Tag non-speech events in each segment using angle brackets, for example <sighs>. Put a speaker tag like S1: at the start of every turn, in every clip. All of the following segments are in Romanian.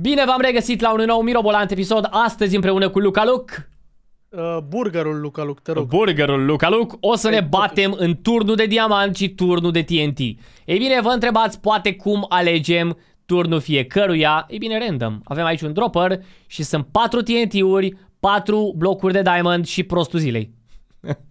S1: Bine v-am regăsit la un nou mirobolant episod astăzi împreună cu Luca Luc.
S2: Uh, burgerul Luca Luc, te rog. Burgerul Luca Luc.
S1: O să ne batem în turnul de diamant și turnul de TNT. Ei bine, vă întrebați poate cum alegem turnul fiecăruia. Ei bine, random. Avem aici un dropper și sunt 4 TNT-uri, 4 blocuri de diamond și zilei.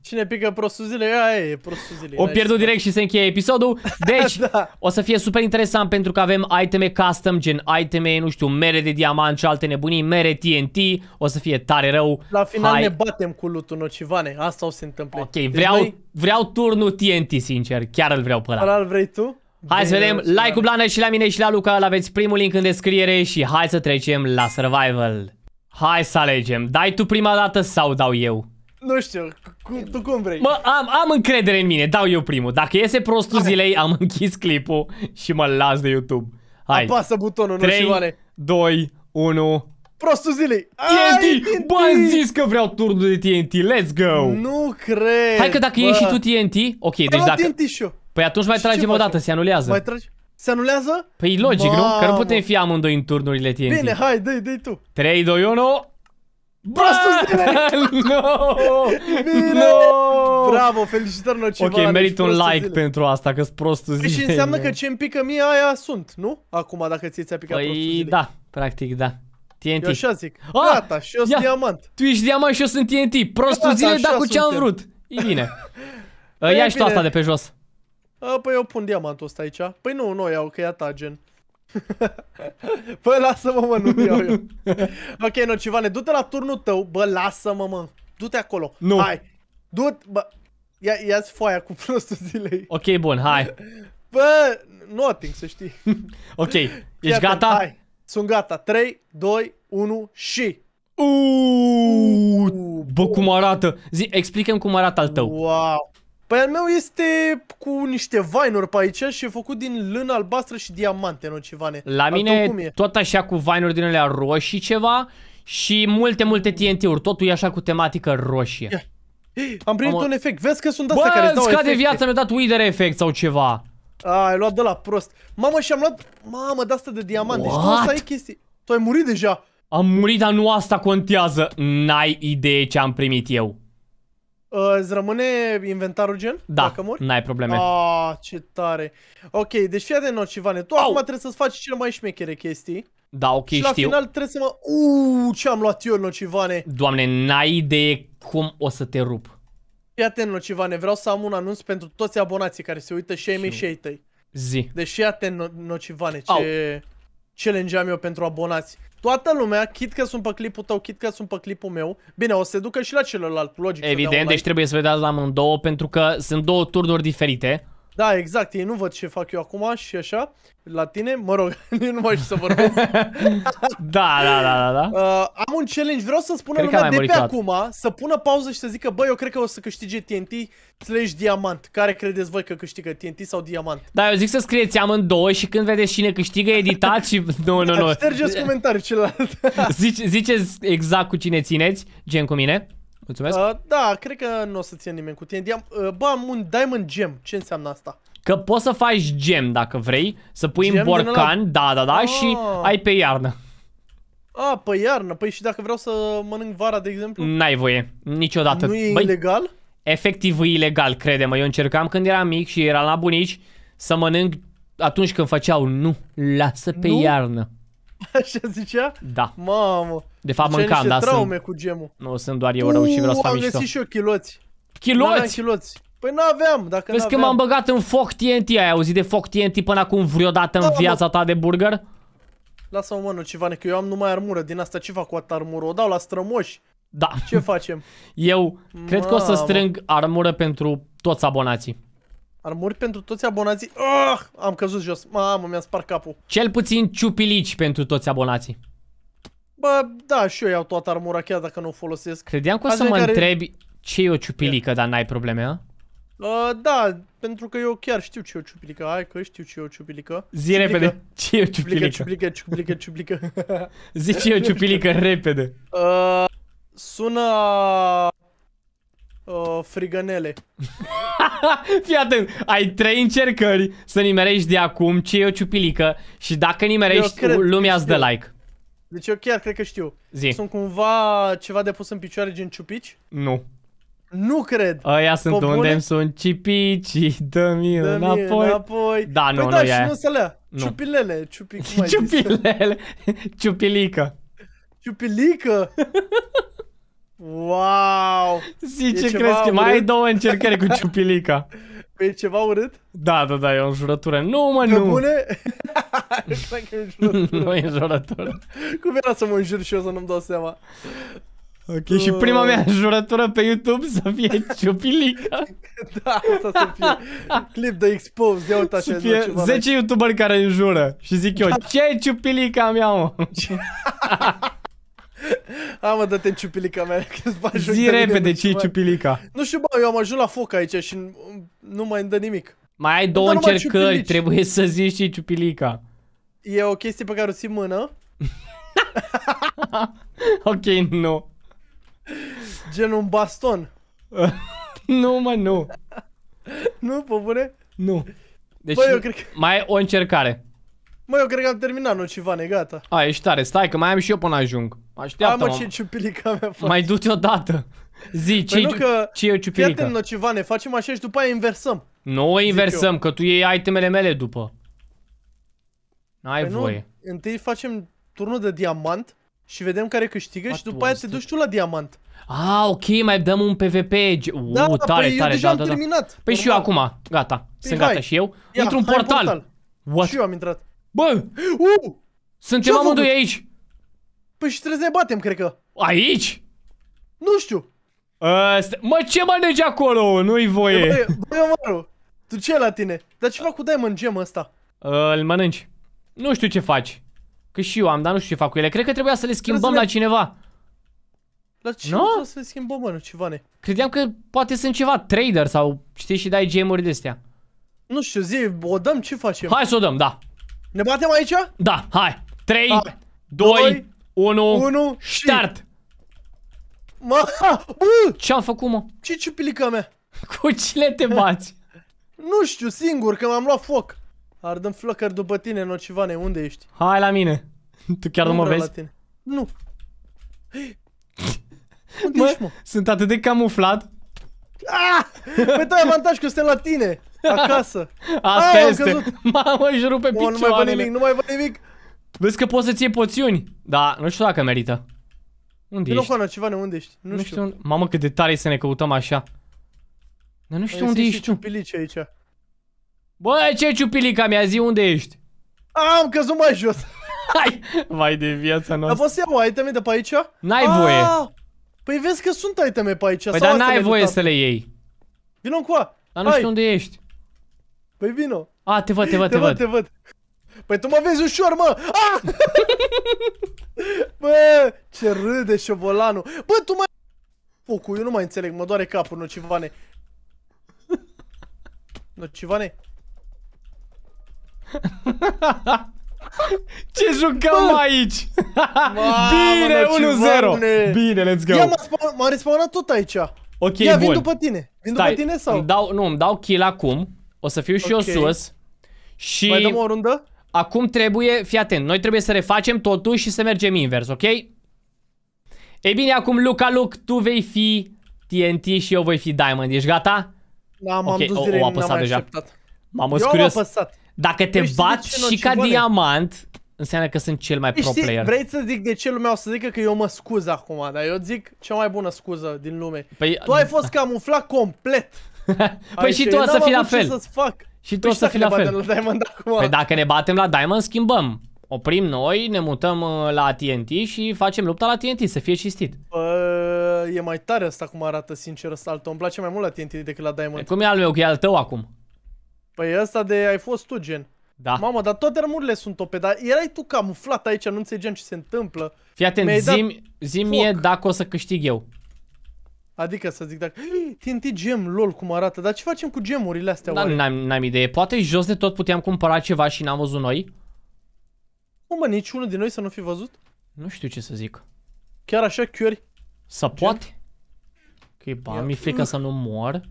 S2: Cine pică prostuzile, aia e prostuzile. O pierdut direct și se încheie
S1: episodul. <laughs> Da, deci, da. o să fie super interesant pentru că avem iteme custom, gen iteme, nu știu, mere de diamant și alte nebunii, mere TNT. O să fie tare rău. La final Hai. ne
S2: batem cu lutul nocivane. Asta o să se întâmple. Ok, deci vreau, noi...
S1: vreau turnul TNT, sincer. Chiar îl vreau pe ăla.
S2: Ăla vrei tu? Hai să vedem like-ul
S1: Blană și la mine și la Luca, l aveți primul link în descriere și hai să trecem la survival. Hai să alegem, dai tu prima dată sau dau eu?
S2: Nu știu, cu, tu cum vrei.
S1: Mă, am, am încredere în mine, dau eu primul. Dacă iese prostul zilei, am închis clipul și mă las de YouTube. Hai. Apasă
S2: butonul, 3, nu știu
S1: 2, 1...
S2: Prostul zilei! TNT! TNT! Bă, am zis că vreau turnul
S1: de TNT, let's go!
S2: Nu cred! Hai că dacă bă. e și tu
S1: TNT, ok, deci dacă... TNT și eu. Păi atunci mai tragem o dată, se anulează. Mai
S2: tragi? Se anulează? Păi logic, Mamă. nu? Că nu putem
S1: fi amândoi în turnurile TNT. Bine,
S2: hai, dă-i, dă tu.
S1: 3, 2, 1...
S2: Bastos <laughs> No! No! Bravo, felicitări noi Ok, merit un like zile.
S1: pentru asta, că-s prostul păi zile. Și înseamnă că
S2: ce-mi pică mie aia sunt, nu? Acum, dacă ție ți-a picat păi, prostul zile.
S1: da, practic da. TNT. Eu așa
S2: zic. Ah, Gata, și eu sunt diamant. Tu ești diamant și eu sunt TNT. Prostul
S1: Gata, zile, dar cu ce-am vrut. E bine. <laughs> Păi păi ia și tu asta de pe jos.
S2: A, păi eu pun diamantul ăsta aici. Păi nu, nu iau, că e ta, gen. <laughs> bă, lasă-mă, mă, nu iau eu. ok, Nocivane, du-te la turnul tău, bă, lasă-mă, mă. Du-te acolo. Nu. Hai. Du-te, bă. Ia, ia-ți foaia cu prostul zilei. Ok, bun, hai. Bă, nothing, să știi. <laughs> ok, ești Fii gata? hai. Sunt gata. 3, 2, 1 și... Uuuu, bă,
S1: cum arată. Zi, explică cum arată al tău. Wow.
S2: Păi al meu este cu niște vinuri pe aici și e făcut din lână albastră și diamante, nu ne. La mine e?
S1: tot așa cu vinuri din alea roșii ceva și multe, multe TNT-uri. Totul e așa cu tematică roșie.
S2: Am primit Am... un efect. Vezi că sunt astea Bă, care îți dau scade efecte. viața,
S1: mi-a dat Wither efect sau ceva.
S2: A, ai luat de la prost. Mamă, și-am luat... Mamă, de asta de diamante. What? Și tu ai chestii. Tu ai murit deja.
S1: Am murit, dar nu asta contează. N-ai idee ce am primit eu.
S2: Uh, îți rămâne inventarul gen? Da, dacă mori? n-ai probleme. A, ah, ce tare. Ok, deci fii atent, Nocivane, tu Au! acum trebuie să-ți faci cele mai șmechere chestii. Da, ok, și la știu. final trebuie să mă... Uuu, ce am luat eu, Nocivane.
S1: Doamne, n-ai idee cum o să te rup.
S2: Fii atent, Nocivane, vreau să am un anunț pentru toți abonații care se uită și ai mei și ai tăi. Zi. Deci fii atent, no Nocivane, ce... Au challenge am eu pentru abonați. Toată lumea, chit că sunt pe clipul tău, chit că sunt pe clipul meu, bine, o să se ducă și la celălalt, logic. Evident, deci like. trebuie
S1: să vedeți la amândouă, pentru că sunt două turnuri diferite.
S2: Da, exact, ei nu văd ce fac eu acum și așa, la tine, mă rog, <laughs> nu mai știu să vorbesc. <laughs> da, da, da, da, da. Uh, am un challenge, vreau să spună cred lumea de pe acum, să pună pauză și să zică, bă, eu cred că o să câștige TNT slash diamant. Care credeți voi că câștigă, TNT sau diamant?
S1: Da, eu zic să scrieți amândouă și când vedeți cine câștigă, editați și... <laughs> Nu, nu, nu. Ștergeți comentariul celălalt. ziceți exact cu cine țineți, gen cu mine.
S2: Mulțumesc. Uh, da, cred că nu o să ție nimeni cu tine. Diam uh, bă, am un diamond gem. Ce înseamnă asta?
S1: Că poți să faci gem dacă vrei, să pui gem în borcan, la... da, da, da, ah. și ai pe iarnă.
S2: A, pe iarnă. Păi și dacă vreau să mănânc vara, de exemplu?
S1: N-ai voie. Niciodată. Nu e Băi, ilegal? Efectiv e ilegal, crede-mă. Eu încercam când eram mic și eram la bunici să mănânc atunci când făceau nu, lasă pe nu? iarnă.
S2: <laughs> Așa zicea? Da. Mamă. De fapt mâncam, da, traume sunt... cu gemul.
S1: Nu, sunt doar eu rău și vreau să fac am găsit și
S2: eu chiloți. Chiloți? Chiloți. Păi n-aveam, dacă Vezi că m-am băgat în foc
S1: TNT, ai auzit de foc TNT până acum vreodată da, în viața mă. ta de burger?
S2: Lasă-mă mă, nu ceva, că eu am numai armură, din asta ce fac cu armură? O dau la strămoși. Da. Ce facem? <laughs> Eu cred că o să strâng
S1: armură pentru toți abonații.
S2: Armuri pentru toți abonații. Oh, am căzut jos. Mamă, mi-am spart capul.
S1: Cel puțin ciupilici pentru toți abonații.
S2: Bă, da, și eu iau toată armura chiar dacă nu o folosesc. Credeam că o să mă care... întrebi
S1: ce e o ciupilică, yeah. dar n-ai probleme, a?
S2: Uh, da, pentru că eu chiar știu ce e o ciupilică. Hai că știu ce e o ciupilică. Zi ciuplică. repede. Ce e o ciupilică? Ciupilică, ciupilică, ciupilică. <laughs>
S3: Zi ce e o ciupilică repede.
S2: Uh, sună uh, frigănele. <laughs> <laughs> Fii atent, ai trei
S1: încercări să nimerești de acum ce e o ciupilică și dacă nimerești, eu cred, lumea îți dă
S2: like. Deci eu chiar cred că știu. Zi. Sunt cumva ceva de pus în picioare gen ciupici? Nu. Nu cred. Aia sunt unde
S1: sunt cipici, <laughs> dă-mi dă înapoi. înapoi.
S2: Da, păi nu, da, nu și e. nu să le nu. Ciupilele, ciupi, <laughs> cum ai Ciupilele,
S1: ciupilică.
S2: Ciupilică? Wow! Zi, ce crezi că mai ai două încercări cu
S1: ciupilica. <laughs>
S2: Păi e ceva urât? Da,
S1: da, da, e o înjurătură. Nu, mă, nu! Bune?
S3: <laughs> <laughs> e
S1: nu e
S2: Cum era să mă înjur și eu să nu-mi dau seama?
S3: Ok, uh... și prima mea jurătură
S2: pe YouTube să fie ciupilica. da, asta să fie clip de expose, ia uite așa. Să fie 10
S1: youtuberi care înjură și zic eu, da. ce ciupilica mea, mă?
S2: Hai mă, dă-te ciupilica mea că îți bagi Zi repede ce i ciupilica Nu știu bă, eu am ajuns la foc aici și nu mai îmi dă nimic Mai ai două încercări, trebuie să
S1: zici ce ciupilica
S2: E o chestie pe care o ții mână <laughs> Ok, nu Gen un baston <laughs> Nu mă, nu Nu, pe bune? Nu
S1: deci mai ai o încercare
S2: Mă, eu cred că am terminat nocivane, gata.
S1: A, ești tare, stai că mai am și eu până ajung.
S2: Așteaptă-mă. Hai ce ciupilica mea face. Mai
S1: du-te odată. Zi, ce, păi că ce e ciupilica? Fii atent,
S2: nocivane, facem așa și după aia inversăm.
S1: Nu o inversăm, că tu iei itemele mele după. N-ai păi voie.
S2: Nu, întâi facem turnul de diamant și vedem care câștigă și după aia te duci tu la diamant. Ah, ok, mai
S1: dăm un PvP. da, tare, păi tare, eu deja da, am da, da. terminat. Păi normal. și eu acum, gata. Păi Sunt hai. gata și
S2: eu. Ia, Intru un portal. portal. What? Și eu am intrat. Bă! Uh! Suntem amândoi aici! Păi și trebuie să ne batem, cred că. Aici? Nu știu. Asta... Ă, mă, ce mănânci acolo? Nu-i voie. bă, bă, tu ce la tine?
S1: Dar ce fac cu Diamond Gem ăsta? A, ă, îl mănânci. Nu știu ce faci. Că și eu am, dar nu știu ce fac cu ele. Cred că trebuia să le schimbăm le... la cineva. La ce no? să
S2: le schimbăm, mă, ceva ne?
S1: Credeam că poate sunt ceva trader sau știi și dai gemuri de astea. Nu știu, zi, o dăm, ce facem? Hai să o dăm, da. Ne batem aici? Da, hai. 3, hai. 2, 2, 1, 1 start. Și... Mă,
S2: Ce-am făcut, mă? Ce ciupilică mea? <laughs> Cu cine te bați? nu știu, singur, că m-am luat foc. Ardăm flăcări după tine, nocivane, unde ești?
S1: Hai la mine. <laughs> Tu chiar nu, nu mă vezi? La tine.
S2: Nu. <gasps> Unde mă, ești, mă? Sunt atât de camuflat. Ah! Păi tu ai avantaj că suntem la tine. Acasă. Asta Ai, este. Mamă, își rupe picioarele. Nu mai văd nimic, nu mai văd nimic. Vezi că poți să-ți iei
S1: poțiuni. Da, nu știu dacă merită. Unde Vino, ești?
S2: Hana, ceva ne unde ești? Nu, nu știu. știu.
S1: Mamă, cât de tare e să ne căutăm așa.
S3: Dar
S2: nu știu Ai unde ești tu. aici.
S1: Bă, ce ciupilica mi-a zis unde ești? Am căzut mai jos. <laughs> Hai! Vai de viața noastră. Dar poți
S2: să iau iteme de pe aici? N-ai ah! voie. Păi vezi că sunt iteme pe aici. Păi dar n-ai voie să le iei. Vino cu Dar nu știu unde ești. Păi vino. A, te văd, te văd, te, te văd. văd. Te văd. Păi tu mă vezi ușor, mă! Ah! <laughs> Bă, ce râde șobolanul. Bă, tu mai... Pucu, eu nu mai înțeleg, mă doare capul, nocivane. Nocivane?
S3: <laughs> Ce jucăm Bă! aici? Mamă, <laughs> Bine,
S2: 1-0. Bine, let's go. m-a respawnat tot aici. Ok, Ia, bun. vin după tine. Vin Stai. după tine sau? Îmi
S1: dau, nu, îmi dau kill acum. O să fiu și okay. eu sus. Și... Mai dăm o rundă? Acum trebuie, fii atent, noi trebuie să refacem totul și să mergem invers, ok? Ei bine, acum Luca Luc, tu vei fi TNT și eu voi fi Diamond. Ești gata?
S2: Da, m-am okay, dus direct, n-am deja.
S1: M-am curios. Apăsat. Dacă te păi bat și ca diamant, înseamnă că sunt cel mai pro player.
S2: Vrei să zic de ce lumea o să zică că eu mă scuz acum, dar eu zic cea mai bună scuză din lume. Păi, tu ai fost camuflat complet păi Ai și tu o să fii la fel. Și tu păi o să fii la fel. Păi
S1: dacă ne batem la Diamond, schimbăm oprim noi, ne mutăm uh, la TNT și facem lupta la TNT, să fie cistit.
S2: Bă, e mai tare asta cum arată, sincer, altul. Îmi place mai mult la TNT decât la Diamond. Păi cum e al meu,
S1: că e al tău acum.
S2: Păi ăsta de ai fost tu, gen. Da. Mamă, dar toate armurile sunt tope, dar erai tu camuflat aici, nu înțelegeam ce se întâmplă. Fii atent,
S1: zi-mi zi, dacă o să câștig eu.
S2: Adică să zic, dacă... TNT gem, lol, cum arată, dar ce facem cu gemurile astea? Da, n-am,
S1: n-am idee. Poate jos de tot puteam cumpăra ceva și n-am văzut noi?
S2: Nu mă, niciunul din noi să nu fi văzut?
S1: Nu știu ce să zic.
S2: Chiar așa, chiori?
S1: Să poate? Că ba, mi frică să nu mor.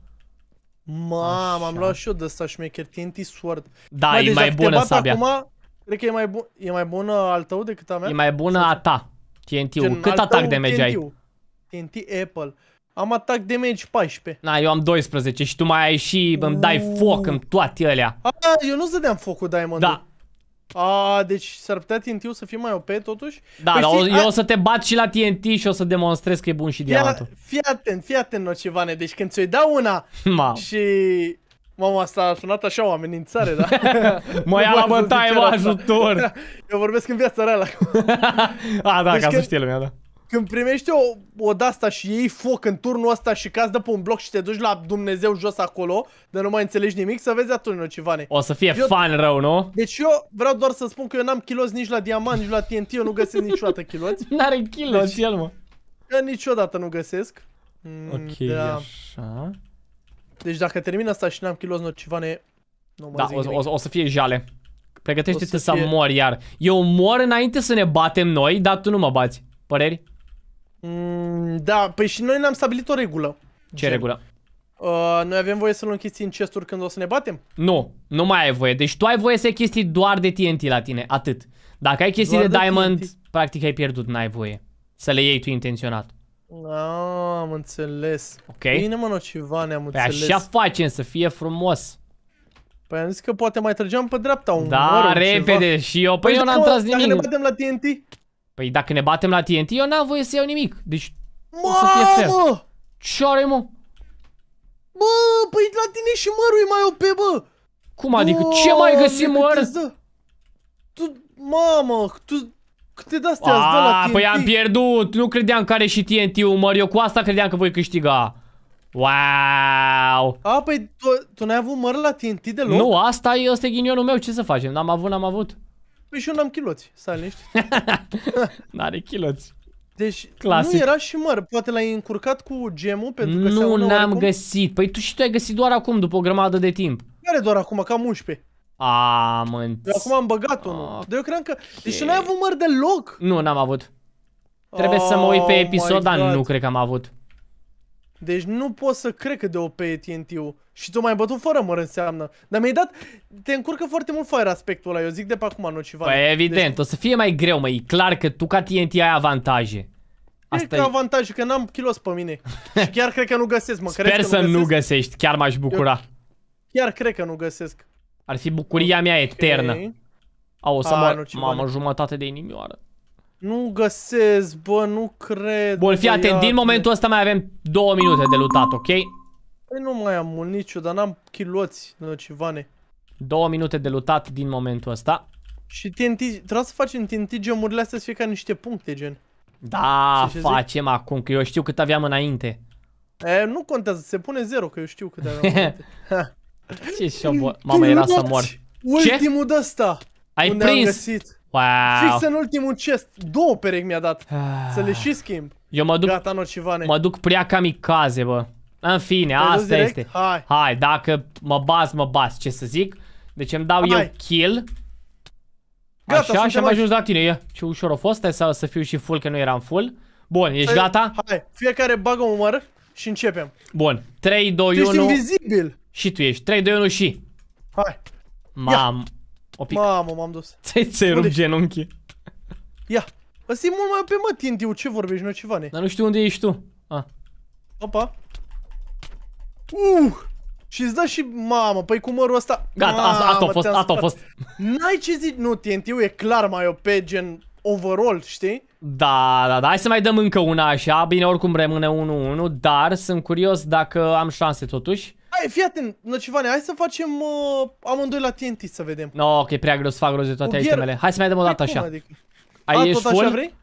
S2: Mamă, am luat și eu de ăsta șmecher, TNT Sword. Da, deci mai e mai bună sabia. Acum, cred că e mai, bun, e mai bună al tău decât a mea? E mai
S1: bună a ta, TNT-ul. Cât atac de ai?
S2: TNT Apple. Am atac de damage 14.
S1: Na, eu am 12 și tu mai ai și îmi dai foc în toate alea.
S2: A, eu nu-ți dădeam focul diamond Da. A, deci s-ar putea tnt să fie mai OP totuși? Da, păi, da, știi, eu a... o să
S1: te bat și la TNT și o să demonstrez că e bun și fii diamantul.
S2: Fii atent, fii atent, Nocivane, deci când ți-o dau una <laughs> Ma. și... Mama, asta a sunat așa o amenințare, da? <laughs> mă ia la bătaie, mă ajutor! <laughs> eu vorbesc în viața reală. a, da, deci ca când... să știe lumea, da. Când primești o, o de-asta și iei foc în turnul asta și cazi de pe un bloc și te duci la Dumnezeu jos acolo, dar nu mai înțelegi nimic, să vezi atunci nocivane. O
S1: să fie eu, fan rău, nu?
S2: Deci eu vreau doar să spun că eu n-am kiloți nici la diamant, nici la TNT, eu nu găsesc niciodată kiloți. <laughs> N-are kiloți deci, el, mă. Eu niciodată nu găsesc. Mm, ok, da.
S1: așa.
S2: Deci dacă termin asta și n-am kiloți nocivane, nu mai da, o, o,
S1: o să fie jale. Pregătește-te să, să fie... mor iar. Eu mor înainte să ne batem noi, dar tu nu mă bați. Păreri?
S2: Mm, da, păi și noi ne-am stabilit o regulă. Ce Gen. regulă? Uh, noi avem voie să luăm chestii în chesturi când o să ne batem?
S1: Nu, nu mai ai voie. Deci tu ai voie să iei chestii doar de TNT la tine, atât. Dacă ai chestii de, de diamond, TNT. practic ai pierdut, n-ai voie. Să le iei tu intenționat.
S2: A, am înțeles. Ok. Bine mă, ceva ne-am păi înțeles. așa
S1: facem, să fie frumos. Păi am zis că
S2: poate mai trăgeam pe dreapta un Da, repede ceva.
S1: și eu, păi, păi eu n-am tras nimic. Dacă ne batem la TNT? Păi dacă ne batem la TNT, eu n-am voie să iau nimic. Deci,
S2: Mamă! să fie fel. Ce are, mă? Bă, păi la tine și mărul e mai OP, bă! Cum adică? Bă, ce mai găsim măr? Tu, mamă, tu câte de-astea îți la TNT? Păi am
S1: pierdut, nu credeam că are și TNT-ul măr, eu cu asta credeam că voi câștiga.
S2: Wow! A, păi tu, tu n-ai avut măr la TNT deloc? Nu, asta e, ăsta e ghinionul meu, ce să facem? N-am avut, n-am avut. Păi și eu n-am chiloți, liniști. <laughs>
S1: N-are chiloți. Deci Classic. nu era
S2: și măr, poate l-ai încurcat cu gemul pentru că Nu,
S1: n-am oricum... găsit. Păi tu și tu ai găsit doar acum, după o grămadă de timp. Care doar acum, cam 11. Am înțeles. Acum am băgat unul. Okay. Dar eu cred că... Deci nu ai avut măr deloc. Nu, n-am avut. Trebuie oh, să mă uit pe oh episod, dar nu cred că am avut.
S2: Deci nu pot să cred că de OP e TNT-ul. Și tu mai bătut fără măr înseamnă. Dar mi-ai dat... Te încurcă foarte mult fire aspectul ăla. Eu zic de pe acum, nu ceva. Păi evident, deci... o
S1: să fie mai greu, mă. E clar că tu ca TNT ai avantaje.
S2: Asta e că avantaje, că n-am kilos pe mine. <laughs> și chiar cred că nu găsesc, mă. Sper cred să nu, nu
S1: găsești, chiar m-aș bucura. Eu
S2: chiar cred că nu găsesc.
S1: Ar fi bucuria mea eternă. Okay. Au, o să A, mor, mamă, jumătate de inimioară.
S2: Nu găsesc, bă, nu cred. Bun, fii atent, din momentul ăsta mai avem două minute de lutat, ok? Păi nu mai am mult nicio, dar n-am chiloți, civane. Două minute de lutat din momentul ăsta. Și TNT, trebuie să facem TNT gemurile astea să fie ca niște puncte, gen. Da, ce facem
S1: zic? acum, că eu știu cât aveam înainte.
S2: E, nu contează, se pune zero că eu știu cât aveam <laughs> înainte. ce șobor,
S1: mama era să mor.
S2: Ultimul de ăsta! Ai
S1: prins! Am găsit. Wow. Fix în
S2: ultimul chest. Două perechi mi-a dat. Ah. Să le și schimb.
S1: Eu mă duc, Gata, mă duc prea kamikaze, bă. În fine, Te asta este. Hai. Hai, dacă mă bas, mă bas, ce să zic. Deci îmi dau Hai. eu kill. Gata, Așa, și am ajuns la tine. Ia, ce ușor a fost, să, să fiu și full, că nu eram full. Bun, ești Hai. gata?
S2: Hai, fiecare bagă un măr și începem.
S1: Bun, 3, 2, tu 1. Ești
S2: invizibil.
S1: Și tu ești. 3, 2, 1 și. Hai. Mam. Ia.
S2: O pic. Mamă, m-am dus. Ți-ai ți rupt genunchi. Ia. Ăsta e mult mai pe mă, Tintiu. ce vorbești, nu ceva ne. Dar nu știu unde ești tu. A. Opa. Uh! Și îți dă și mamă, păi cu mărul ăsta. Gata, asta, a fost, asta a fost. N-ai ce zici, nu, Tintiu e clar mai OP, gen overall, știi?
S1: Da, da, da, hai să mai dăm încă una așa, bine, oricum rămâne 1-1, dar sunt curios dacă am șanse totuși.
S2: Hai, fii atent, Năcivane, hai să facem uh, amândoi la TNT să vedem.
S1: No, ok, prea greu să fac rost de toate Ugher... itemele. Hai să mai dăm o dată păi așa. Adică?
S2: Ai, A, ești tot full? Așa vrei?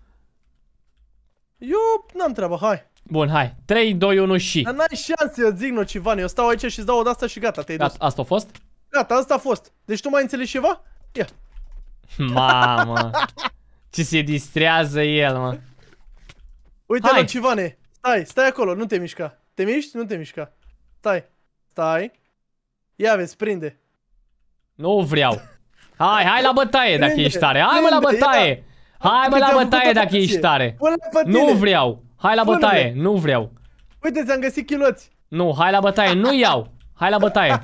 S2: Eu n-am treabă, hai. Bun, hai. 3, 2, 1 și... Dar n-ai șanse, eu zic, Năcivane. Eu stau aici și îți dau o asta și gata, te-ai dus. Asta a fost? Gata, asta a fost. Deci tu mai înțelegi ceva? Ia.
S1: Mamă. Ce se distrează el, mă.
S2: Uite, Năcivane. Stai, stai acolo, nu te mișca. Te miști? Nu te mișca. Stai. Stai. Ia vezi, prinde.
S1: Nu vreau. Hai, hai la bătaie dacă prinde, ești tare. Hai prinde, mă la bătaie. Ia.
S2: Hai mă la bătaie dacă ești tare. Nu vreau.
S1: Hai la bătaie. Nu vreau.
S2: Uite, ți-am găsit
S1: chiloți. Nu, hai la bătaie. Nu iau. Hai la bătaie. <laughs>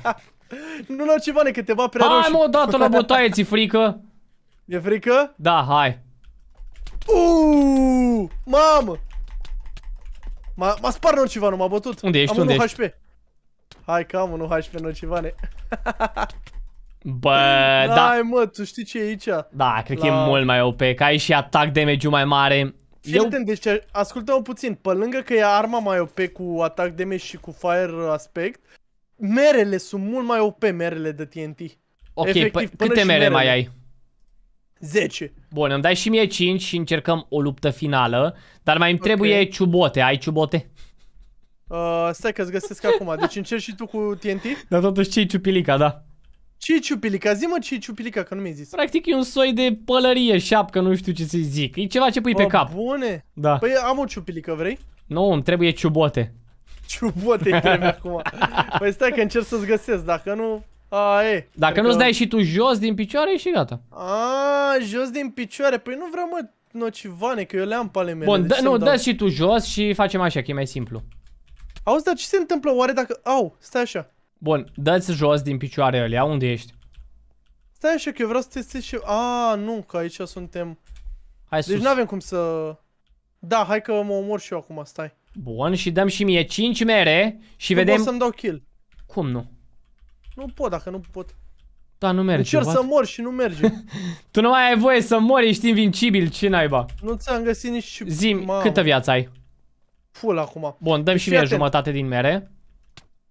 S2: Nu lua civane, că te va prea Hai mă, odată la bătaie,
S1: ți frică. E frică? Da, hai.
S2: Uuu, mamă. M-a spart nu m-a bătut. Unde ești? Am unde ești? HP. Hai că am unul HP nocivane.
S1: Bă, <laughs> da. Hai
S2: mă, tu știi ce e aici?
S1: Da, cred La... că e mult mai OP, că ai și atac damage-ul mai mare. Fii Eu...
S2: atent, deci ascultă un puțin. Pe lângă că e arma mai OP cu atac damage și cu fire aspect, merele sunt mult mai OP, merele de TNT. Ok, Efectiv, câte mere merele. mai ai?
S1: 10. Bun, îmi dai și mie 5 și încercăm o luptă finală, dar mai îmi okay. trebuie ciubote. Ai ciubote?
S2: Uh, stai că-ți găsesc acum. Deci încerci și tu cu TNT? Dar totuși ce
S1: ciupilica, da.
S2: ce ciupilica? Zi-mă ce ciupilica, că nu mi-ai zis.
S1: Practic e un soi de pălărie, șapcă, nu știu ce să-i zic. E ceva ce pui Bă, pe cap. bune!
S2: Da. Păi am o ciupilică, vrei?
S1: Nu, no, îmi trebuie ciubote.
S2: Ciubote trebuie <laughs> acum. Păi stai că încerc să-ți găsesc, dacă nu... A, e. Dacă nu-ți dai
S1: și tu jos din picioare și gata.
S2: A, jos din picioare? Păi nu vreau, mă, nocivane, că eu le am pe ale mele. Bun, deci nu, dă și
S1: tu jos și facem așa, că e mai simplu.
S2: Auzi, dar ce se întâmplă oare dacă... Au, stai așa.
S1: Bun, dă-ți jos din picioarele alea, unde ești?
S2: Stai așa că eu vreau să testez și... A, nu, că aici suntem... Hai deci sus. Deci nu avem cum să... Da, hai că mă omor și eu acum, stai.
S1: Bun, și dăm și mie 5 mere și nu vedem... Nu să-mi dau kill. Cum nu?
S2: Nu pot, dacă nu pot.
S1: Da, nu merge. Încerc să
S2: mor și nu merge. <laughs>
S1: tu nu mai ai voie să mori, ești invincibil, ce naiba?
S2: Nu ți-am găsit nici... Zim, câtă viață ai? full acum. Bun, dăm și mie jumătate
S1: din mere.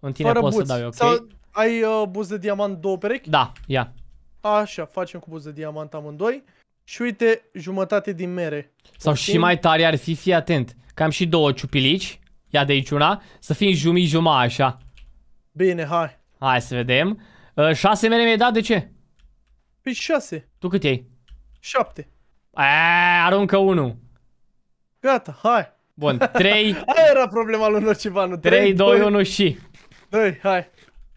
S1: În tine Fără poți buți. să dai, ok? Sau
S2: ai uh, buți de diamant două perechi? Da, ia. Așa, facem cu buz de diamant amândoi. Și uite, jumătate din mere. Sau Poftim. și mai
S1: tare ar fi, fii atent, că am și două ciupilici. Ia de aici una, să fim jumii juma așa. Bine, hai. Hai să vedem. Uh, șase mere mi-ai dat, de
S2: ce? Păi șase. Tu cât ai? Șapte. Aaa, aruncă unul. Gata, hai. Bun, 3... Aia era problema lui Nocivanu. 3, 3 2, 2, 1 și... 2, hai.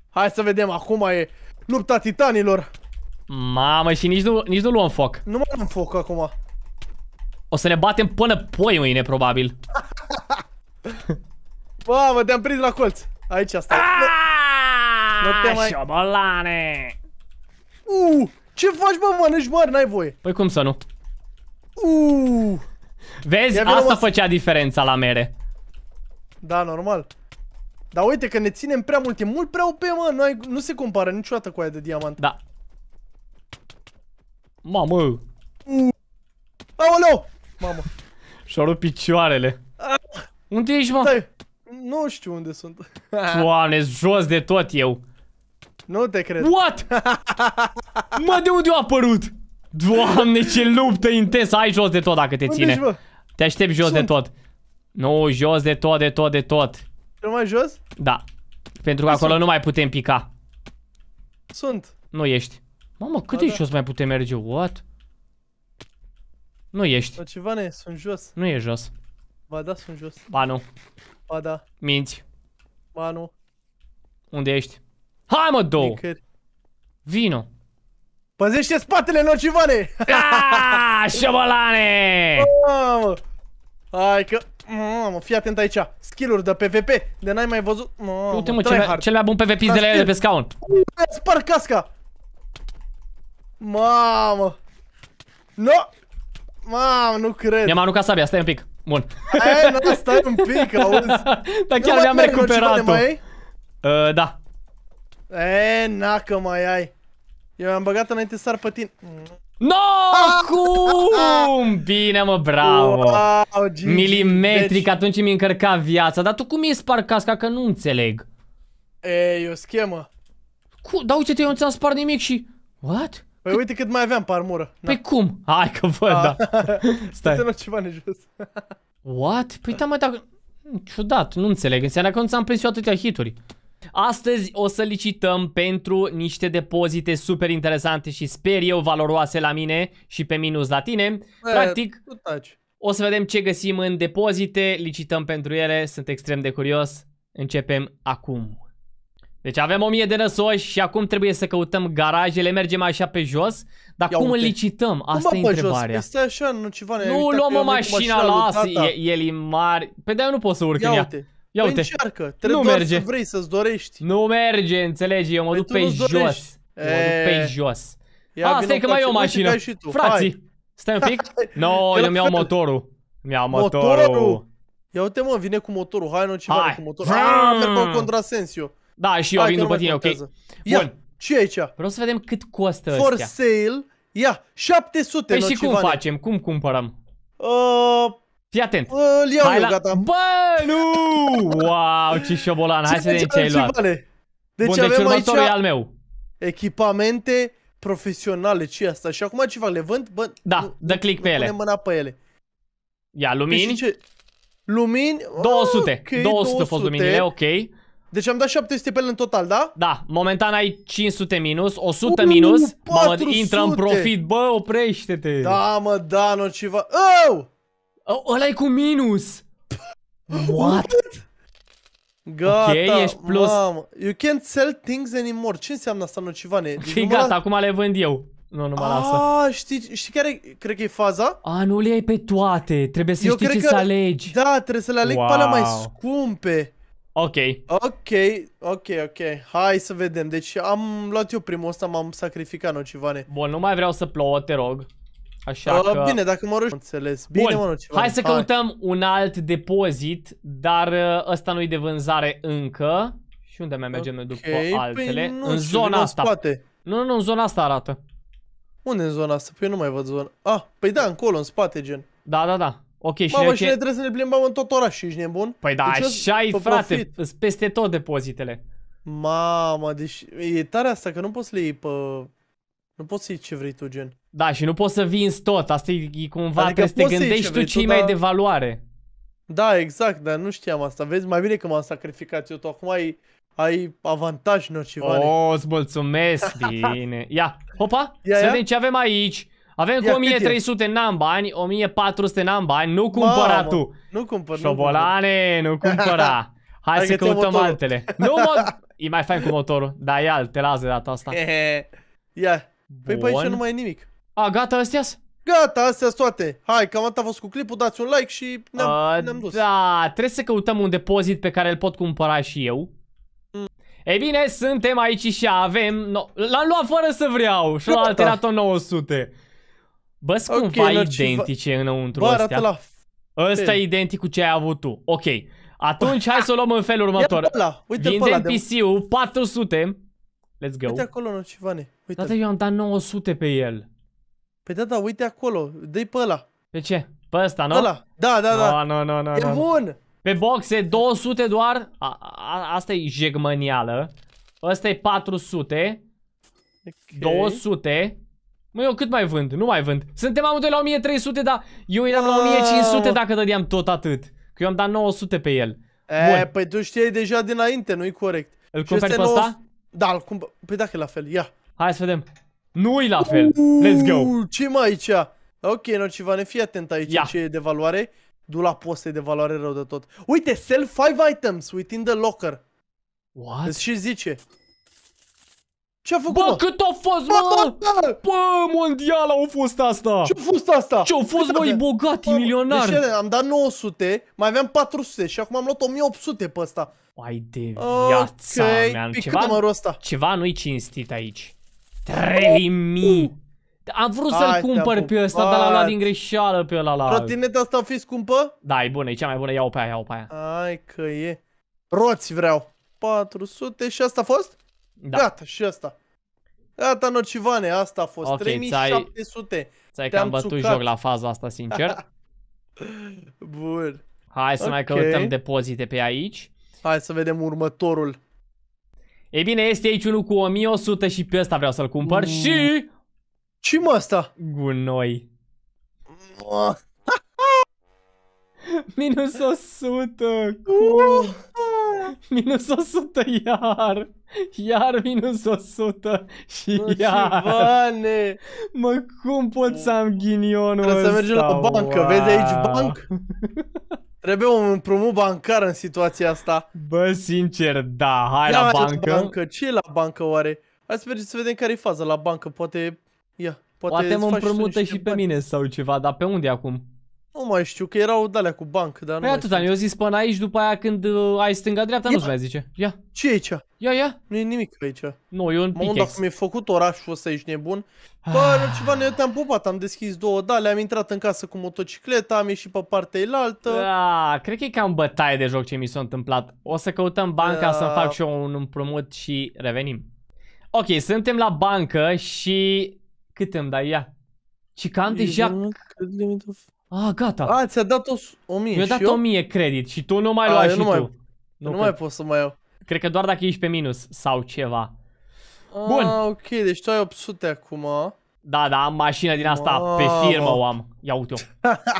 S2: Hai să vedem, acum e lupta titanilor.
S1: Mamă, și nici nu, nici nu luăm foc. Nu mai luăm foc acum. O să ne batem până poi mâine, probabil.
S2: <laughs> Mamă, te-am prins la colț. Aici asta. Ah! Mai... Șobolane! Uh, ce faci, bă, mănânci mari, n-ai voie. Păi cum să nu? Uh.
S1: Vezi, Ia asta făcea diferența la mere.
S2: Da, normal. Dar uite că ne ținem prea mult, e mult prea OP, mă, nu, ai, nu se compară niciodată cu aia de diamant. Da. Mamă! Aoleu! Mamă!
S1: Și-a rupt picioarele.
S2: Ah. unde ești, mă? Stai. Nu știu unde sunt.
S1: Doamne, jos de tot eu.
S2: Nu te cred. What? mă, de unde a apărut?
S1: Doamne, ce luptă intensă. Ai jos de tot dacă te unde ține. Ești, mă? Te aștept jos Sunt. de tot. Nu, jos de tot, de tot, de tot.
S2: Cel mai jos?
S1: Da. Pentru că acolo nu mai putem pica. Sunt. Nu ești. Mamă, cât da, de da. jos mai putem merge? What? Nu ești.
S2: Da, ceva ne, sunt jos. Nu e jos. Ba da, sunt jos. Ba nu. Ba da. Minți. Ba nu.
S1: Unde ești? Hai mă, două! Nicări. Vino.
S2: Păzește spatele nocivane! Aaaa, da, <laughs> șobolane! Mamă! Hai că... Mamă, fii atent aici. Skill-uri de PvP, de n-ai mai văzut. Mamă, Uite mă, cel,
S1: cel mai bun PvP de la de pe scaun.
S2: Spar casca! Mamă! No! Mamă, nu cred.
S1: Mi-am aruncat sabia, stai un pic. Bun.
S2: Aia, nu, stai un pic, <laughs> auzi. Dar chiar mi-am recuperat-o. Uh, da. E, na că mai ai. Eu am băgat înainte sar pe tine.
S1: No! Cum? Bine, mă, bravo! Wow, Milimetric, deci... atunci mi încărca viața. Dar tu cum ești spart casca? Că nu înțeleg.
S2: E, e o schemă. Cu? Da, uite-te, eu nu ți-am spart nimic și... What? Păi C uite cât mai aveam parmură. armură. Păi cum? Hai că văd, da. Ah. <laughs> Stai. nu ceva nejos.
S1: What? Păi da, mă, dacă... Ciudat, nu înțeleg. Înseamnă că nu ți-am prins eu atâtea hituri. Astăzi o să licităm pentru niște depozite super interesante și sper eu valoroase la mine și pe minus la tine. Practic, o să vedem ce găsim în depozite, licităm pentru ele, sunt extrem de curios. Începem acum. Deci avem 1000 de năsoși și acum trebuie să căutăm garajele, mergem așa pe jos, dar Ia cum îl licităm? Asta cum e întrebarea. Jos? Păi
S2: așa, nu ceva Nu luăm o mașină, lasă,
S1: el e mare. Pe de nu pot să urc Ia în ea. Uite. Ia păi uite. Încearcă, trebuie nu doar merge. să vrei, să-ți dorești. Nu merge, înțelegi, eu mă păi duc pe jos. E... Mă duc pe jos. Ia A, stai că mai e o mașină. Frații, Hai.
S2: stai un pic. <laughs> no, eu mi-au motorul.
S1: Mi-au motorul. motorul.
S2: Ia uite mă, vine cu motorul. Hai, nu, ce cu motorul. Hai, ah, merg pe un contrasens eu.
S1: Da, și eu Hai, vin după tine, ok? Ia, Bun.
S2: ce e aici? Vreau să vedem cât costă For sale, ia, 700 Păi și cum facem?
S1: Cum cumpărăm?
S2: Uh, Fii atent. Îl iau Hai eu, la... gata. Bă, nu! Wow, ce șobolan. Hai ce să vedem ce ai luat. Deci Bun, deci avem deci următorul aici... al meu. Echipamente profesionale, ce asta? Și acum ce fac? Le vând? Bă, da, nu, dă click pe ele. Nu mâna pe ele.
S1: Ia, păi lumini.
S2: Ce? Lumini? 200. Ah, okay, 200, 200 fost luminile, ok.
S1: Deci am dat 700 pe ele în total, da? Da, momentan ai 500 minus, 100 minus. Mamă, intră în profit,
S2: bă, oprește-te. Da, mă, da, nu ceva. Oh! ăla e cu minus! What? Gata, okay, ești plus. Mamă. You can't sell things anymore. Ce înseamnă asta nocivane? Deci okay, gata, la... acum le vând eu. Nu, nu mă ah, lasă. A, știi, știi care cred că e faza? A, nu le ai pe toate.
S3: Trebuie să eu știi ce că... să alegi.
S2: Da, trebuie să le aleg wow. pe alea mai scumpe. Ok. Ok, ok, ok. Hai să vedem. Deci am luat eu primul ăsta, m-am sacrificat nocivane. Bun, nu mai
S1: vreau să plouă, te rog.
S2: Așa uh, că... Bine, dacă mă rog, înțeles. Bine, Bun. mă ceva Hai să Hai.
S1: un alt depozit, dar uh, ăsta nu-i de vânzare
S2: încă. Și unde
S1: mai mergem okay. după altele? Păi nu, în zona asta.
S2: spate. Nu, nu, în zona asta arată. Unde în zona asta? Păi eu nu mai văd zona. Ah, păi da, încolo, în spate, gen. Da, da, da. Ok, Mamă, și, Mamă, și ne trebuie să ne plimbăm în tot orașul, ești nebun? Păi da, deci așa-i, frate, profit. peste tot depozitele. Mamă, deci e tare asta că nu poți să le iei pe... Nu poți să iei ce vrei tu, gen. Da, și nu
S1: poți să vinzi tot. Asta e, e cumva adică trebuie să te gândești ce tu cei mai da... de valoare.
S2: Da, exact, dar nu știam asta. Vezi, mai bine că m-am sacrificat eu. Tu acum ai, ai avantaj orice O, oh,
S1: îți mulțumesc, <laughs> bine. Ia, hopa, ia, să ia. vedem ce avem aici. Avem ia, cu 1300 n-am bani, 1400 n-am bani, nu cumpăra Mama, tu.
S2: Nu cumpăr, nu cumpăr.
S1: nu cumpăra. <laughs> Hai să căutăm altele. nu, mă... E mai fain cu motorul, dar ia, te lasă de data asta. <laughs> ia, păi pe aici nu mai
S2: e nimic. A, gata astea -s? Gata, astea toate. Hai, cam atât a fost cu clipul, dați un like și
S1: ne-am uh, ne dus. Da, trebuie să căutăm un depozit pe care îl pot cumpăra și eu. Mm. Ei bine, suntem aici și avem... No, L-am luat fără să vreau și l-am alterat-o 900. Bă, sunt okay, cumva identice ceva... înăuntru Bă, astea. la... Ăsta e identic cu ce ai avut tu. Ok. Atunci, hai să o luăm în felul următor. uite Vindem PC-ul,
S2: 400. Let's go. Uite acolo, Nocivane. Uite. Tata, eu
S1: am dat 900 pe el.
S2: Păi da, da, uite acolo, dă-i pe ăla. Pe ce? Pe
S1: ăsta, nu? Ăla, da, da, da. No, no, no, no, e no. bun! Pe boxe 200 doar, asta e jegmănială. Ăsta e 400. Okay. 200. Mă, eu cât mai vând? Nu mai vând. Suntem amândoi la 1300, dar eu eram la 1500 dacă dădeam tot atât. Că eu am dat 900 pe el. E, Bun.
S2: păi tu știai deja dinainte, nu-i corect. Îl cumperi pe ăsta? Da, îl cumpăr. Păi dacă e la fel, ia. Hai să vedem. Nu e la fel. Let's go. ce mai aici? Ok, Nocivane, fii atent aici ce e de valoare. Du la poste de valoare rău de tot. Uite, sell 5 items within the locker. What? Deci ce zice? Ce-a făcut, Bă, cât a fost, bă, mă? Bă, bă a fost asta! Ce-a fost asta? Ce-a fost, bă, bogat, milionar! Deci, am dat 900, mai aveam 400 și acum am luat 1800 pe ăsta. Ai de viața okay.
S1: mea, ceva, ceva nu-i cinstit aici.
S2: 3000! Uh, uh. Am vrut să-l cumpăr pe ăsta, dar l-am luat din
S1: greșeală pe ăla la... Trotineta
S2: asta o fi scumpă?
S1: Da, e bună, e cea mai bună, iau pe aia, iau pe aia.
S2: Ai că e. Roți vreau. 400 și asta a fost? Da. Gata, și asta. Gata, nocivane, asta a fost. Okay, 3700. Ți-ai cam bătut joc la faza asta, sincer. <laughs> Bun. Hai să okay. mai căutăm
S1: depozite pe aici. Hai să vedem următorul. E bine, este aici unul cu 1100 și pe ăsta vreau să-l cumpăr mm. și... Ce mă asta? Gunoi. <laughs>
S3: Minus 100, Minus
S1: 100 iar. Iar minus 100 și Bă, iar.
S2: Bane. Mă, cum pot să am ghinionul Trebuie să mergem la bancă, wow. vezi aici banc? <laughs> Trebuie un împrumut bancar în situația asta. Bă, sincer, da, hai ia la bancă. la bancă. Ce e la bancă oare? Hai să mergem să vedem care e faza la bancă, poate... Ia, poate, poate mă împrumută
S1: și, și pe mine sau ceva, dar pe unde acum?
S2: Nu mai știu, că erau de cu banc, dar păi nu atâta, eu zis până aici, după aia când uh, ai stânga-dreapta, nu-ți mai zice. Ia. ce e aici? Ia, ia. Nu e nimic aici. Nu, e un pickaxe. Mă, dacă mi-ai făcut orașul ăsta, ești nebun. Ah. Bă, ceva, noi te-am pupat, am deschis două dale, am intrat în casă cu motocicleta, am ieșit pe partea ilaltă.
S1: Da, cred că e cam bătaie de joc ce mi s-a întâmplat. O să căutăm banca da. să-mi fac și eu un împrumut și revenim. Ok, suntem la bancă și... Cât îmi dai? Ia.
S2: Și cam deja... A, ah, gata. A, ți-a dat o, mie Mi-a dat eu?
S1: mie credit și tu nu mai luai și nu tu. Mai, nu, nu mai pot să mai iau. Cred că doar dacă ești pe minus sau ceva.
S2: A, ah, Bun. ok, deci tu ai 800 acum.
S1: Da, da, am mașina din asta pe firmă o am. Ia uite-o.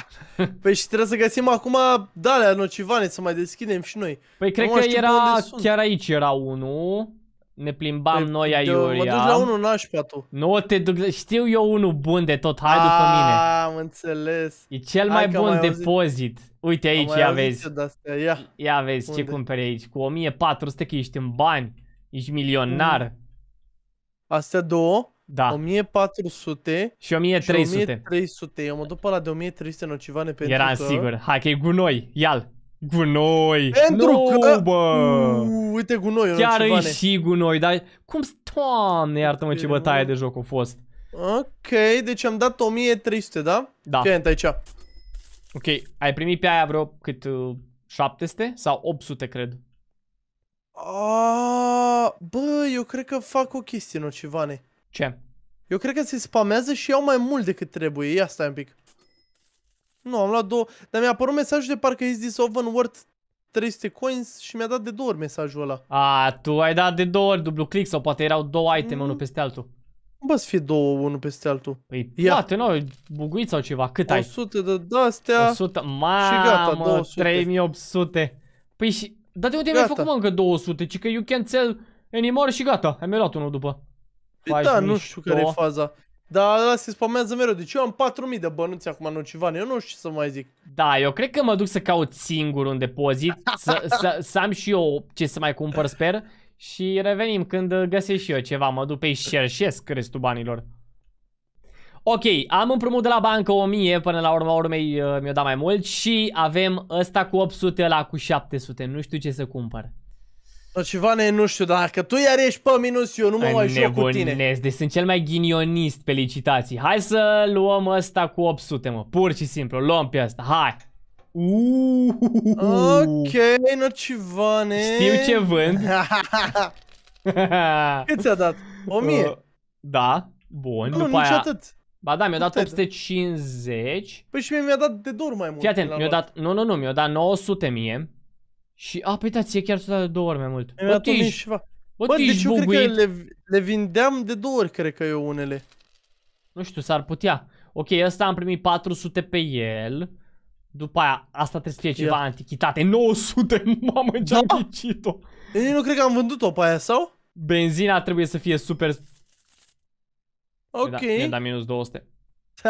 S2: <laughs> păi și trebuie să găsim acum dalea nocivane să mai deschidem și noi. Păi cred că era
S1: chiar aici era unul ne plimbam de, noi aiurea. Mă duci la unul nașpa tu. Nu te duc, știu eu unul bun de tot, hai după mine.
S2: Am înțeles. E cel mai bun depozit.
S1: Uite aici, ia vezi. Ia. vezi ce cumperi aici. Cu 1400 că ești în bani, ești milionar. Mm. Astea două? Da.
S2: 1400 și 1300. Și 1300. Eu mă duc pe la de 1300 în pentru Era că... Era sigur.
S1: Hai că e gunoi. Ia-l. Gunoi! Pentru
S2: nu, că... Bă. Uu, uite gunoi. Chiar e și
S1: gunoi, dar cum... Toamne, iartă-mă ce bătaie de joc a
S2: fost. Ok, deci am dat 1300, da? Da. Fii
S1: aici. Ok, ai primit pe aia vreo cât... 700 uh, sau 800, cred.
S2: A, bă, eu cred că fac o chestie nocivane. Ce? Eu cred că se spamează și iau mai mult decât trebuie. Ia stai un pic. Nu, am luat două, dar mi-a apărut mesajul de parcă is this oven worth 300 coins și mi-a dat de două ori mesajul ăla.
S1: A, tu ai dat de două ori dublu click sau poate erau două iteme mm. unul peste altul.
S2: Bă, să fie două, unul peste altul. Păi Ia. poate, nu, buguit sau ceva, cât 100
S1: ai? 100 de astea 100, mamă, și gata, 200. 3800. Păi și, dar de unde mi-ai făcut mă încă 200? Ci că you can sell anymore și gata, ai mai luat unul după.
S2: Păi da, nu știu care e faza. Dar ăla se spamează mereu. Deci eu am 4000 de bănuți acum în Ocivane. Eu nu știu ce să mai zic.
S1: Da, eu cred că mă duc să caut singur un depozit. să, să, să am și eu ce să mai cumpăr, sper. Și revenim când găsesc și eu ceva. Mă duc pe și cerșesc restul banilor. Ok, am împrumut de la bancă 1000 până la urma urmei uh, mi-o dat mai mult și avem ăsta cu 800, la cu 700. Nu știu ce să cumpăr.
S2: No, Civane, nu știu, dacă tu iar ești pe minus, eu nu mă mai joc cu tine. deci sunt cel mai
S1: ghinionist pe licitații. Hai să luăm ăsta cu 800, mă. Pur și simplu, luăm pe ăsta.
S2: Hai! Uuuuh. Ok, ne. Știu ce vând. <laughs> Cât ți-a dat? 1000? Uh, da,
S1: bun. Nu, După nici aia... atât. Ba da, mi-a dat 850. Păi și mie mi-a dat de dur mai mult. Fii atent, mi-a dat, nu, nu, nu, mi-a dat 900 mie. Și, a, păi da, ție chiar s-a dat de două ori mai
S2: mult. Bă, tu ești, ceva. bă, bă deci eu cred că le, le vindeam de două ori, cred că eu unele.
S1: Nu știu, s-ar putea. Ok, ăsta am primit 400 pe el. După aia, asta trebuie să fie ceva yeah. antichitate. 900, <laughs> mamă, ce-am da. ghicit-o. Eu nu cred că am vândut-o pe aia, sau? Benzina trebuie să fie super... Ok. Mi-a dat, minus 200. <laughs>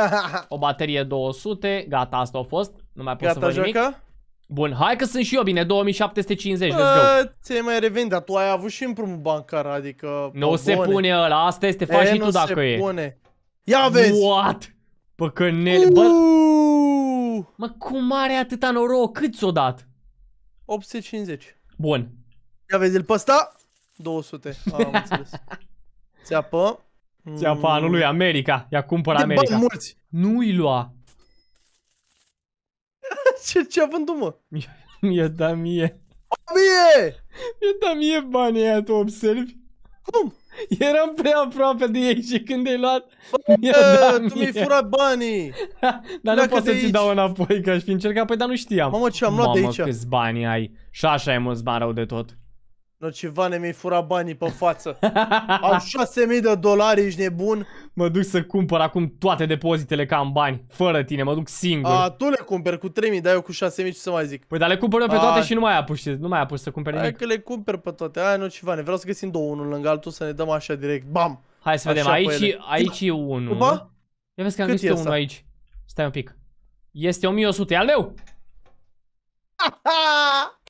S1: o baterie 200, gata, asta a fost. Nu mai pot gata, să văd nimic. Joaca? Bun, hai că sunt și eu bine, 2750, let's go.
S2: ți mai revenit, dar tu ai avut și împrumut bancar, adică... Nu bone. se pune
S1: ăla, asta este, faci e, și tu dacă e. nu se
S2: pune. Ia vezi! What?
S1: Păcănele, bă...
S2: Mă, cum are atâta noroc? Cât ți-o dat? 850. Bun. Ia vezi, îl păsta? 200, am înțeles. Țeapă. <laughs> Țeapă anului mm. America, i-a cumpărat America. Bani mulți.
S1: Nu-i lua
S2: ce, ce a vândut, mă? Mi-a dat mie. Mie! Mi-a dat mie banii aia, tu observi? Cum? Eram prea aproape de ei și când ai luat mi-a dat tu mi-ai furat banii <laughs> Dar nu pot să ți dau înapoi că aș
S1: fi încercat Păi dar nu știam Mamă ce am luat Mamă, de aici Mamă câți bani ai Și așa e mulți bani rău de tot
S2: Nocivane, mi-ai furat banii pe față. Au 6.000 <laughs> de dolari, ești nebun?
S1: Mă duc să cumpăr acum toate depozitele ca am bani. Fără tine, mă duc singur. A,
S2: tu le cumperi cu 3.000, dar eu cu 6.000 ce să mai zic? Păi dar le cumpăr eu pe toate A... și nu mai
S1: apuci, nu mai apuci să cumperi nimic. Hai
S2: că le cumperi pe toate. Aia nocivane, vreau să găsim două unul lângă altul să ne dăm așa direct. Bam! Hai să așa vedem, aici, aici e unul. Ba?
S1: Ia vezi că am Cât găsit unul aici. Stai un pic. Este 1100, e al meu! <laughs>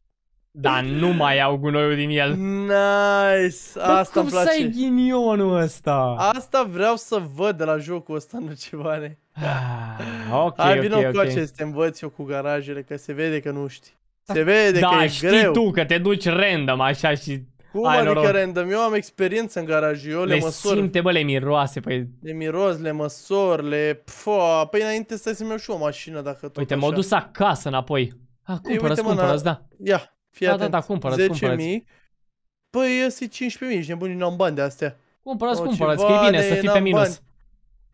S1: Dar nu mai au gunoiul din
S2: el. Nice! Asta cum place. să ghinionul ăsta? Asta vreau să văd de la jocul ăsta, nu ceva
S3: Ah,
S2: ok, Hai, vină okay, cu okay. acest, te învăț eu cu garajele, că se vede că nu știi. Se da, vede da, că e știi greu. tu
S1: că te duci random așa și... Cum Ai, adică noroc.
S2: random? Eu am experiență în garaj, eu le, le măsor. simte,
S1: bă, le miroase, păi...
S2: Le miros, le măsor, le... Pfo, păi înainte stai să-mi iau și o mașină dacă tot Uite, m-au dus
S1: acasă înapoi. A, cumpără-ți, cumpără da. Ia, Fii da, da, atent. da, da, cumpărați, 10 Cumpărați.
S2: Păi ăsta 15 15.000, ești nebun, n-am bani de astea. Cumpărați, o, oh, cumpărați, că e bine să fii pe minus. Bani.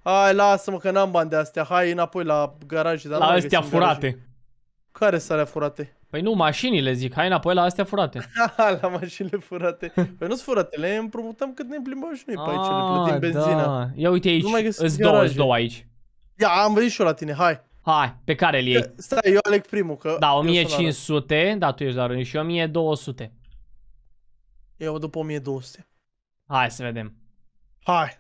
S2: Hai, lasă-mă că n-am bani de astea. Hai înapoi la garaj. Dar la astea furate. Garaje. Care sunt alea furate?
S1: Păi nu, mașinile zic. Hai înapoi la astea furate.
S2: <laughs> la mașinile furate. Păi nu-s furate, le împrumutăm cât ne plimbăm și noi pe aici. Ne ah, plătim benzina. Da.
S1: Ia uite aici, îți două, îți două aici. Ia, am venit și eu la tine, hai. Hai, pe care îl iei?
S2: Stai, eu aleg primul, că... Da, 1500,
S1: da, tu ești la rând, și 1200.
S2: Eu după 1200.
S1: Hai să vedem. Hai.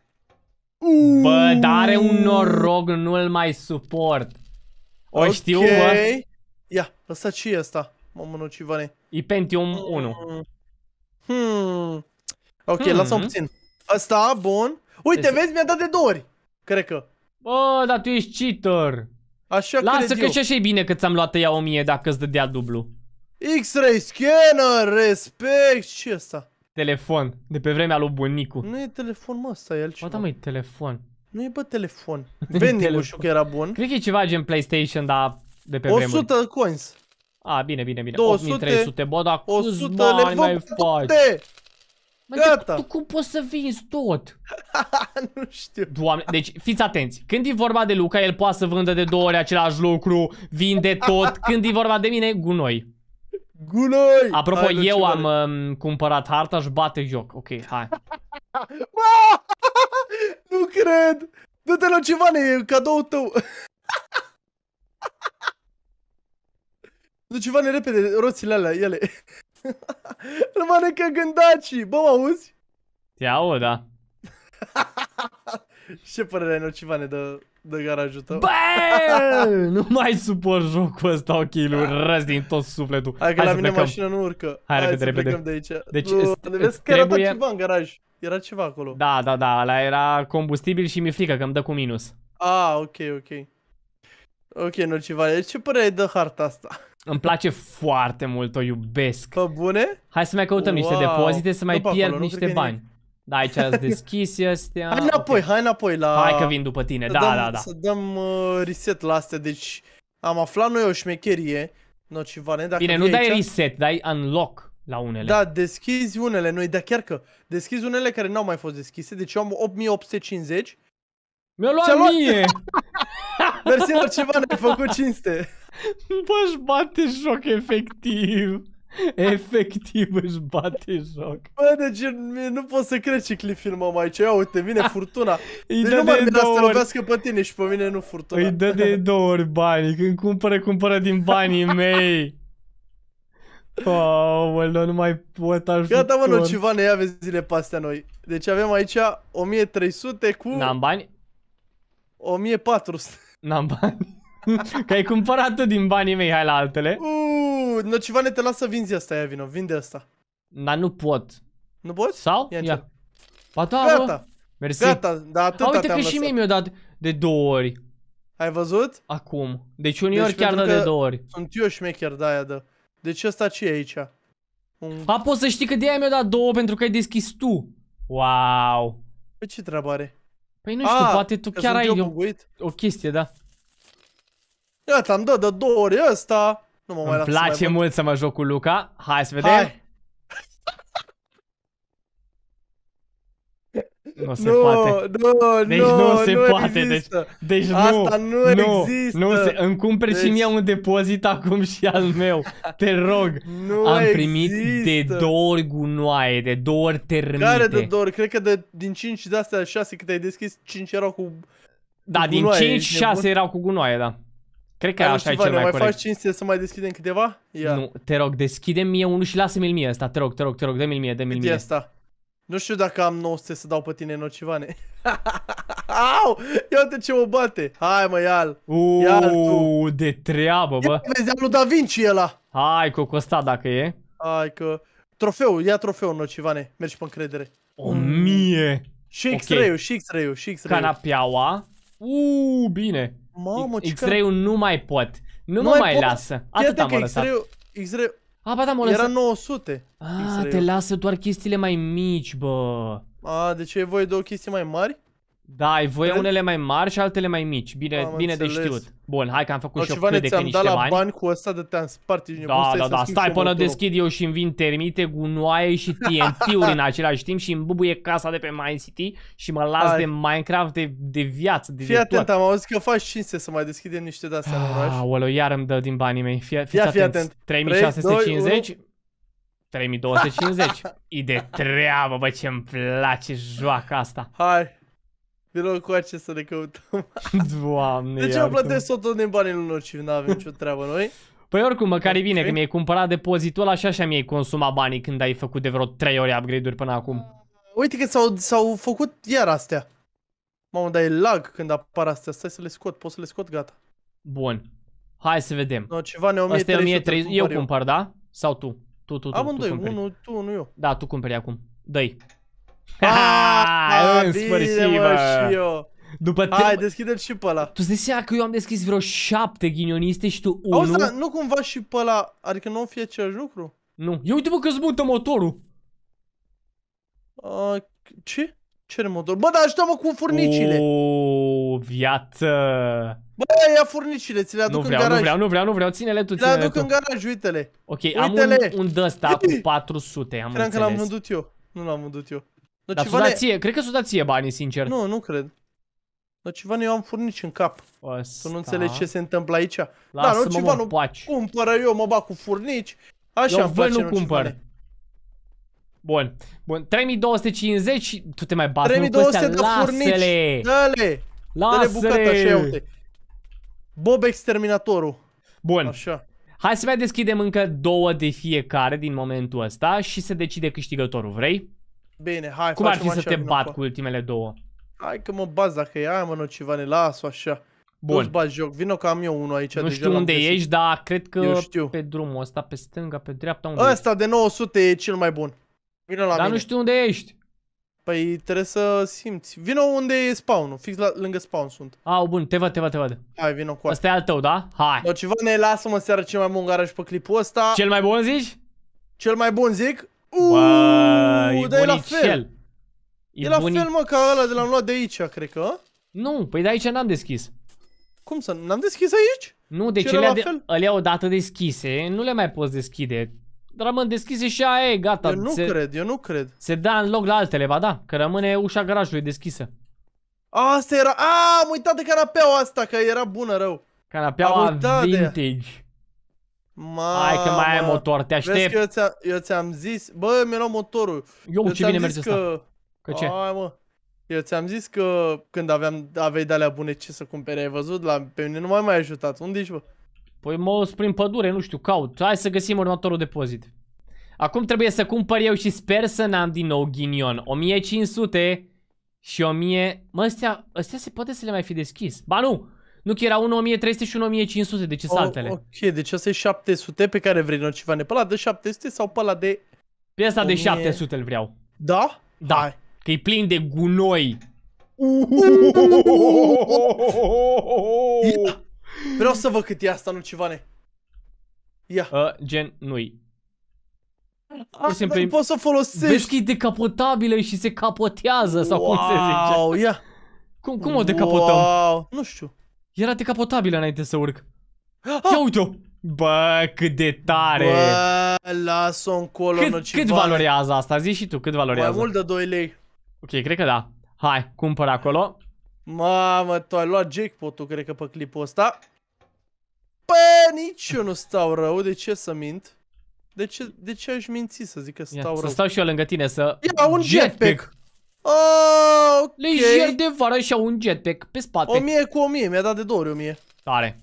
S1: Uuuu. Bă, dar are un noroc, nu-l mai suport. O okay. știu, bă.
S2: Ia, ăsta ce e ăsta? Mă mânuci, Vane. E Pentium 1. Hmm. Ok, hmm. lasă o puțin. Ăsta, bun. Uite, deci- vezi, mi-a dat de două ori. Cred că.
S1: Bă, dar tu ești cheater. Așa Lasă că și așa e bine că ți-am luat ea 1000 dacă îți dădea dublu.
S2: X-ray scanner, respect, ce asta? Telefon, de pe vremea lui bunicu. Nu e telefon, mă, ăsta e altceva. Bă, da, mă, e telefon. Nu e, bă, telefon. <laughs>
S1: Vending-ul știu că era bun. Cred că e ceva gen PlayStation, dar de pe 100 vremuri.
S2: 100 coins.
S1: A, bine, bine, bine. 200, 8300, bă, dar 100 bani le mai faci?
S2: Bă, Gata. Tu, tu cum poți să vinzi tot? <laughs> nu știu.
S1: Doamne, deci fiți atenți. Când e vorba de Luca, el poate să vândă de două ori același lucru, vinde tot. <laughs> Când e vorba de mine, gunoi. Gunoi! Apropo, hai, eu am um, cumpărat harta și bate joc. Ok, hai.
S3: <laughs> nu
S2: cred! Du-te la ceva, e cadou tău. Du ceva ne repede roțile alea, ele. <laughs> Îl mănâncă gândacii. Bă, mă auzi? Te aud, da. <laughs> Ce părere ai nociva dă, de garajul tău? Bă! <laughs> nu mai suport jocul
S1: ăsta, ok, îl urăz din tot sufletul. Hai că Hai la mine plecăm. mașina nu urcă. Hai, Hai repede, să repede. plecăm de aici. Deci, vezi că trebuie... era ceva
S2: în garaj. Era ceva acolo.
S1: Da, da, da, ăla era combustibil și mi-e frică că îmi dă cu minus.
S2: Ah, ok, ok. Ok, nociva, ce părere ai de harta asta?
S1: Îmi place foarte mult, o iubesc. Pă bune? Hai să mai căutăm wow. niște depozite, să mai nu pierd acolo, niște bani. Da, aici ați <laughs>
S2: deschis astea. Hai înapoi, okay. hai înapoi la... Hai că vin după tine, să da, dăm, da, da. Să dăm uh, reset la astea, deci am aflat noi o șmecherie. No, ceva, dacă Bine, nu dai aici...
S1: reset, dai unlock la unele. Da,
S2: deschizi unele noi, dar chiar că deschizi unele care n-au mai fost deschise, deci eu am 8850. Mi-a luat, luat mie! <laughs> Mersi, ceva ne-ai făcut cinste. Bă, își bate joc efectiv. Efectiv își bate joc. Bă, deci nu pot să cred ce clip filmăm aici. Ia uite, vine <laughs> furtuna. Îi deci nu mai bine să pe tine și pe mine nu furtuna. Îi dă de
S1: <laughs> două ori banii. Când cumpără, cumpără din banii <laughs> mei. Oh, mă, nu mai pot ajuta. Gata, mă, ceva
S2: ne ia zile pe astea noi. Deci avem aici 1300 cu... N-am bani? 1400. N-am bani. <laughs> Că ai cumpărat tu din banii mei, hai la altele. Uuu, no, ceva ne te lasă vinzi asta, ia vino, vinde asta. Dar nu
S1: pot. Nu poți? Sau? Ia. ia. Ba da, Gata. Mersi. Gata, da atâta A, uite că și mie mi o dat
S2: de două ori. Ai văzut? Acum. Deci unii deci, chiar dă de două ori. Sunt eu șmecher de aia, dă. Deci ăsta ce e aici? Un... A, poți să știi că de aia mi o dat două pentru că ai deschis tu. Wow. Pe păi ce treabă are? Păi nu știu, A, ah, poate tu chiar ai o, o chestie, da. Iată, am dat de două ori ăsta. Nu mă mai Îmi place să mai
S1: mult să mă joc cu Luca. Hai să vedem. Nu se no, poate. No, deci no, nu se nu poate. Deci deci- există. Deci, deci Asta nu, nu, nu există. Nu se, îmi cumperi deci... și mie deci- un depozit acum și al meu. Te rog. <laughs> Nu Am există. primit de două ori gunoaie, de două ori termite. Care de două
S2: ori? Cred că de, din 5 de astea 6 câte ai deschis, 5 erau cu Da, cu din 5-6
S1: erau cu gunoaie, da. Cred că Ai așa e cel mai, mai corect. faci
S2: cinste să mai deschidem câteva?
S1: Ia. Nu, te rog, deschide mie unul și lasă-mi-l mie ăsta, te rog, te rog, te rog, dă-mi-l
S2: mie, dă-mi-l mie. asta? Nu știu dacă am 900 să dau pe tine ocivane. <laughs> Au! Ia uite ce mă bate! Hai mă, ia-l! Uuu, de treabă, bă! Ia, vezi, am lui Da Vinci ăla!
S1: Hai cu costa dacă e.
S2: Hai că... Trofeu, ia trofeu ocivane. mergi pe încredere. O
S1: mie! Și X-ray-ul, okay.
S2: și X-ray-ul, și
S1: X-ray-ul. Canapiaua. Uuu, bine. Mamă, ce X-ray-ul nu mai pot. Nu mă mai pot. lasă. Atât am lăsat.
S2: X-ray-ul... A, ba da, m mă Era 900. A, te lasă
S1: doar chestiile mai mici, bă.
S2: A, deci e voie de o chestie mai mari?
S1: Da, ai voie Cred... unele mai mari și altele mai mici. Bine, am bine înțeles. de știut. Bun, hai că am făcut și eu cât de că niște la bani.
S2: bani cu ăsta de te-am spart. Da, da, da, da, stai până deschid
S1: eu și îmi vin termite, gunoaie și TNT-uri în același timp și îmi bubuie casa de pe City și mă las hai. de Minecraft de,
S2: de viață. De Fii de atent, tot. am auzit că eu faci cinste să mai deschidem niște de-astea în oraș. Aoleu, iar îmi dă din
S1: banii mei. Fii, fii atent. atent. 3650? 3250. E de treabă, bă, ce-mi place joaca asta. Hai,
S2: de cu ce să ne căutăm.
S1: <laughs> Doamne, De ce eu plătesc
S2: tot tot din banii lor și nu avem nicio treabă noi?
S1: Păi oricum, măcar e bine okay. că mi-ai cumpărat depozitul ăla și așa mi-ai consumat banii când ai făcut de vreo 3 ori upgrade-uri până acum. Uh,
S2: uite că s-au făcut iar astea. Mamă, dar e lag când apar astea. Stai să le scot, pot să le scot, gata.
S1: Bun. Hai să vedem. No,
S2: ceva ne 1300 Asta e 1300, eu cumpăr,
S1: eu. da? Sau tu? Tu, tu, tu, Amândoi, tu cumperi. unul, tu, unul eu. Da, tu cumperi acum. Dă-i. <laughs> Ah, în sfârșit, mă, și
S2: eu. După te... Hai, deschide și pe ăla. Tu zici că eu am deschis vreo șapte ghinioniste și tu unul? Auzi, dar nu cumva și pe ăla, adică nu fie același lucru? Nu. Eu uite bă că zbută motorul. Uh, ce? Ce motor? Bă, dar ajută-mă cu furnicile.
S1: O, viață.
S2: Bă, ia furnicile, ți le aduc nu vreau, în garaj. Nu vreau,
S1: nu vreau, nu vreau, ține-le tu, ține-le Le aduc tu. în garaj, uite-le. Ok, uite am un, un dăsta cu 400, am Cream înțeles. că l-am
S2: vândut eu. Nu l-am vândut eu. Dar ceva ne... ție, cred că ți-a ție banii, sincer. Nu, nu cred. Dar ceva nu am furnici în cap. Asta... Tu nu înțelegi ce se întâmplă aici. Dar nu ceva nu paci. cumpără, eu mă bag cu furnici. Așa eu îmi nu, nu cumpăr. Ceva.
S1: Bun. Bun. 3250, tu te mai bați 3200 de furnici. Dă-le.
S2: Lasă-le. Dă așa, uite. Bob Exterminatorul. Bun. Așa.
S1: Hai să mai deschidem încă două de fiecare din momentul ăsta și se decide câștigătorul. Vrei?
S2: Bine, hai, Cum ar fi să te bat cu
S1: ultimele două?
S2: Hai că mă bat dacă e aia, mă, ceva las așa. Bun. Nu-ți bat joc, vină că am eu unul aici. Nu știu unde ești, dar
S1: cred că știu. pe drumul ăsta, pe stânga, pe dreapta, unde Ăsta
S2: de 900 e cel mai bun. Vină la dar nu știu unde ești. Păi trebuie să simți. Vino unde e spawn-ul, fix lângă spawn sunt. Au, bun, te văd, te văd, te văd. Hai, vino cu asta. Asta e al tău, da? Hai. Dar ceva ne lasă-mă seara cel mai bun garaj pe clipul ăsta. Cel mai bun zici? Cel mai bun zic, Uuuu, dar e la fel. E, e la fel, mă, ca ăla de l-am luat de aici, cred că. Nu, păi de aici n-am deschis. Cum să? N-am deschis aici? Nu, deci alea, de,
S1: alea odată deschise, nu le mai poți deschide. Rămân deschise și aia e, gata. Eu nu se, cred, eu nu cred. Se da în loc la altele, va da, că rămâne ușa garajului deschisă.
S2: Asta era... A, am uitat de canapeaua asta, că era bună rău. Canapeaua vintage. De... Ma, Hai că mai ai motor, te aștept. Vezi că eu, ți-am, ți zis, bă, mi-a luat motorul. Eu, eu ce bine merge că... asta. Că ce? Hai, mă. Eu ți-am zis că când aveam, aveai de alea bune ce să cumpere, ai văzut? La, pe mine nu m-ai mai ajutat. Unde ești, bă? Păi mă
S1: prin pădure, nu știu, caut. Hai să găsim următorul depozit. Acum trebuie să cumpăr eu și sper să n-am din nou ghinion. 1500 și 1000... Mă, astea, astea se poate să le mai fi deschis. Ba nu! Nu, că era 1300 și 1500, deci sunt altele.
S2: Ok, deci asta e 700 pe care vrei nocivane. Pe ăla de 700 sau pe ăla de... Pe asta 1000... de 700 îl vreau. Da? Da. Că e plin de gunoi. Vreau să văd cât e asta, nu ceva ne. Ia. Uh, gen, nu-i. Asta ah, nu poți să folosești.
S1: Vezi că e decapotabilă și se capotează sau wow, cum se zice.
S2: Ia. Cum, cum o decapotăm? Wow. Nu știu.
S1: Era decapotabilă înainte să urc. Ah! Ia uite-o! Bă, cât de tare! Bă,
S2: las-o încolo, cât, cât valorează
S1: asta? Zici și tu, cât valorează? Mai mult de 2 lei. Ok, cred că da. Hai, cumpăr acolo.
S2: Mamă, tu ai luat jackpot-ul, cred că, pe clipul ăsta. Bă, nici eu nu stau rău, de ce să mint? De ce, de ce aș minți să zic că stau Ia, rău? Să stau și eu lângă tine, să... Ia, un jetpack! jetpack. Oh, okay. Lejer de vară și au un jetpack pe spate. 1000 cu 1000, mi-a dat de două ori 1000. Tare.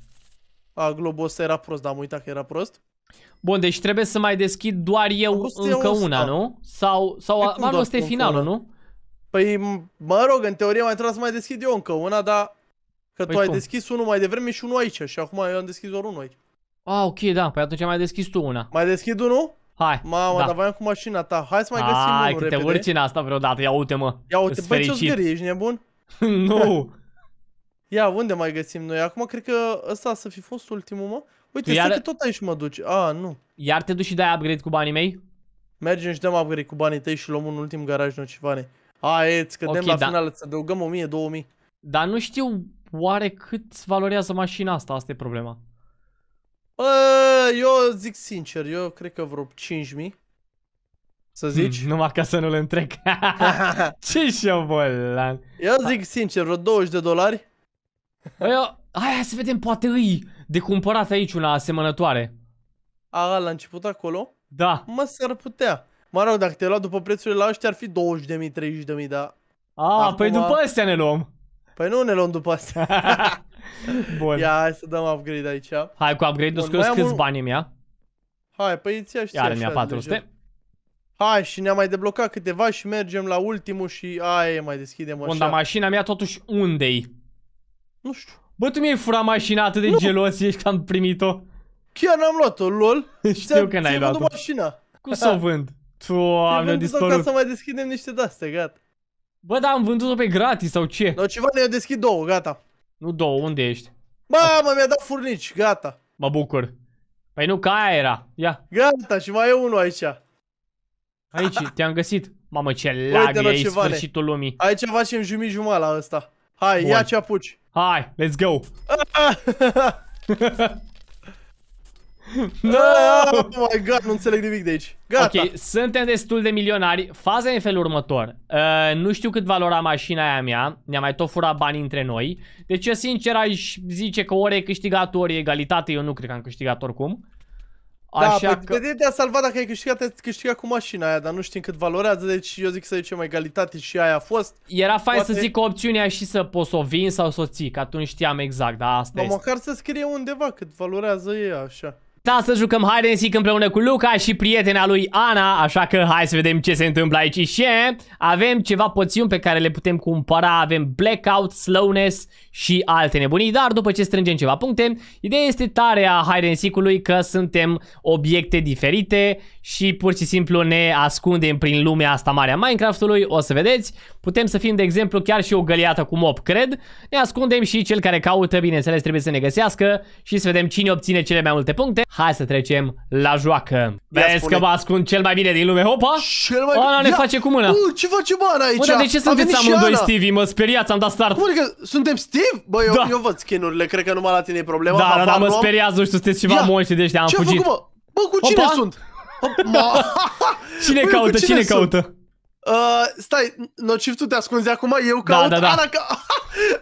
S2: A, globul ăsta era prost, dar am uitat că era prost. Bun, deci trebuie să mai deschid doar eu încă una, nu? Sau, sau manul ăsta e finalul, nu? Păi, mă rog, în teorie mai trebuie să mai deschid eu încă una, dar... Că păi tu ai deschis unul mai devreme și unul aici și acum eu am deschis doar unul aici. Ah,
S1: ok, da, păi atunci mai deschis tu una. Mai deschid unul? Hai. Mamă, da. dar
S2: voiam cu mașina ta. Hai să mai găsim unul repede. Hai, te urci
S1: în asta vreodată. Ia uite, mă. Ia uite, băi, ce-o zgârie,
S2: ești nebun? <laughs> <laughs> nu. Ia, unde mai găsim noi? Acum cred că ăsta să fi fost ultimul, mă. Uite, iar... stai că tot aici mă duci. A, nu. Iar te duci și dai upgrade cu banii mei? Mergem și dăm upgrade cu banii tăi și luăm un ultim garaj nocivane. Hai, îți cădem okay, la da. final, îți adăugăm 1000-2000.
S1: Dar nu știu oare cât valorează mașina asta, asta e problema.
S2: Bă, eu zic sincer, eu cred că vreo 5.000. Să zici? Hmm, <laughs>
S1: numai ca să nu le întreg <laughs> Ce șobolan.
S2: Eu zic sincer, vreo 20
S1: de dolari. Bă, eu... Hai să vedem, poate îi de cumpărat aici una asemănătoare.
S2: A, la început acolo? Da. Mă, s-ar putea. Mă rog, dacă te-ai luat după prețurile la ăștia, ar fi 20.000, 30.000, da A, păi Acum... păi după astea ne luăm. Păi nu ne luăm după asta. <laughs> Bun. Ia, hai să dăm upgrade aici. Hai cu upgrade-ul scos câți un... bani mi ia? Hai, păi îți a și Iar mi-a 400. Hai și ne-am mai deblocat câteva și mergem la ultimul și ai mai deschidem așa. Bun, dar
S1: mașina mea totuși unde-i? Nu știu. Bă, tu mi-ai furat mașina atât de nu. gelos, ești că am primit-o.
S2: Chiar n-am luat-o, lol. <laughs> Știu că n-ai luat-o. mașina. Cum să o vând? <laughs> Tu am dispărut. să mai deschidem niște de-astea, gata. Bă, dar am vândut-o pe gratis sau ce? No, ceva ne a deschid două, gata. Nu două, unde ești? Mamă, mi-a dat furnici, gata. Mă bucur. Păi nu, ca
S1: aia era. Ia. Gata, și mai e unul aici. Aici, <laughs> te-am găsit. Mamă, ce lag e, e sfârșitul lumii.
S2: Aici facem jumii jumătate la ăsta. Hai, Bun. ia ce apuci. Hai, let's go. <laughs> No! Oh my god, nu înțeleg nimic de aici.
S1: Gata. Ok, suntem destul de milionari. Faza e în felul următor. Uh, nu știu cât valora mașina aia mea. Ne-a mai tot furat bani între noi. Deci eu sincer aș zice că ori e câștigat, ori e egalitate. Eu nu cred că am câștigat oricum.
S2: Da, așa da, că... pe a salvat dacă ai câștigat, ai câștigat cu mașina aia, dar nu știm cât valorează, deci eu zic să zicem egalitate și aia a fost. Era fain Poate... să zic
S1: opțiunea și să poți o vin sau să o ții, că atunci știam exact, dar asta dar este.
S2: măcar să scrie undeva cât valorează ei așa.
S1: Da, să jucăm hide and seek împreună cu Luca și prietena lui Ana, așa că hai să vedem ce se întâmplă aici. Și avem ceva poțiuni pe care le putem cumpăra, avem blackout, slowness și alte nebunii, dar după ce strângem ceva puncte, ideea este tare a hide că suntem obiecte diferite și pur și simplu ne ascundem prin lumea asta mare a Minecraftului, o să vedeți. Putem să fim, de exemplu, chiar și o găliată cu mob cred. Ne ascundem și cel care caută, bineînțeles, trebuie să ne găsească și să vedem cine obține cele mai multe puncte. Hai să trecem la joacă. Vezi că mă ascund cel mai bine din lume, hopa! Cel mai Ana ne Ia. face cu mâna. U,
S2: ce face bani aici? Mă, de ce sunteți amândoi Stevie? Mă speriați, am dat start. Bă, adică suntem Steve. Efectiv? Bă, eu, da. eu văd skinurile, cred că numai la tine e problema. Da, dar da, mă speriați, nu știu, sunteți ceva moști de ăștia, am Ce fugit. Ce-a Făcut, mă?
S3: bă, cu cine Opa? sunt? Opa.
S2: cine bă, caută, cine, cine caută? Sunt? Uh, stai, nociv, tu te ascunzi acum, eu caut da, da, da. Ana ca...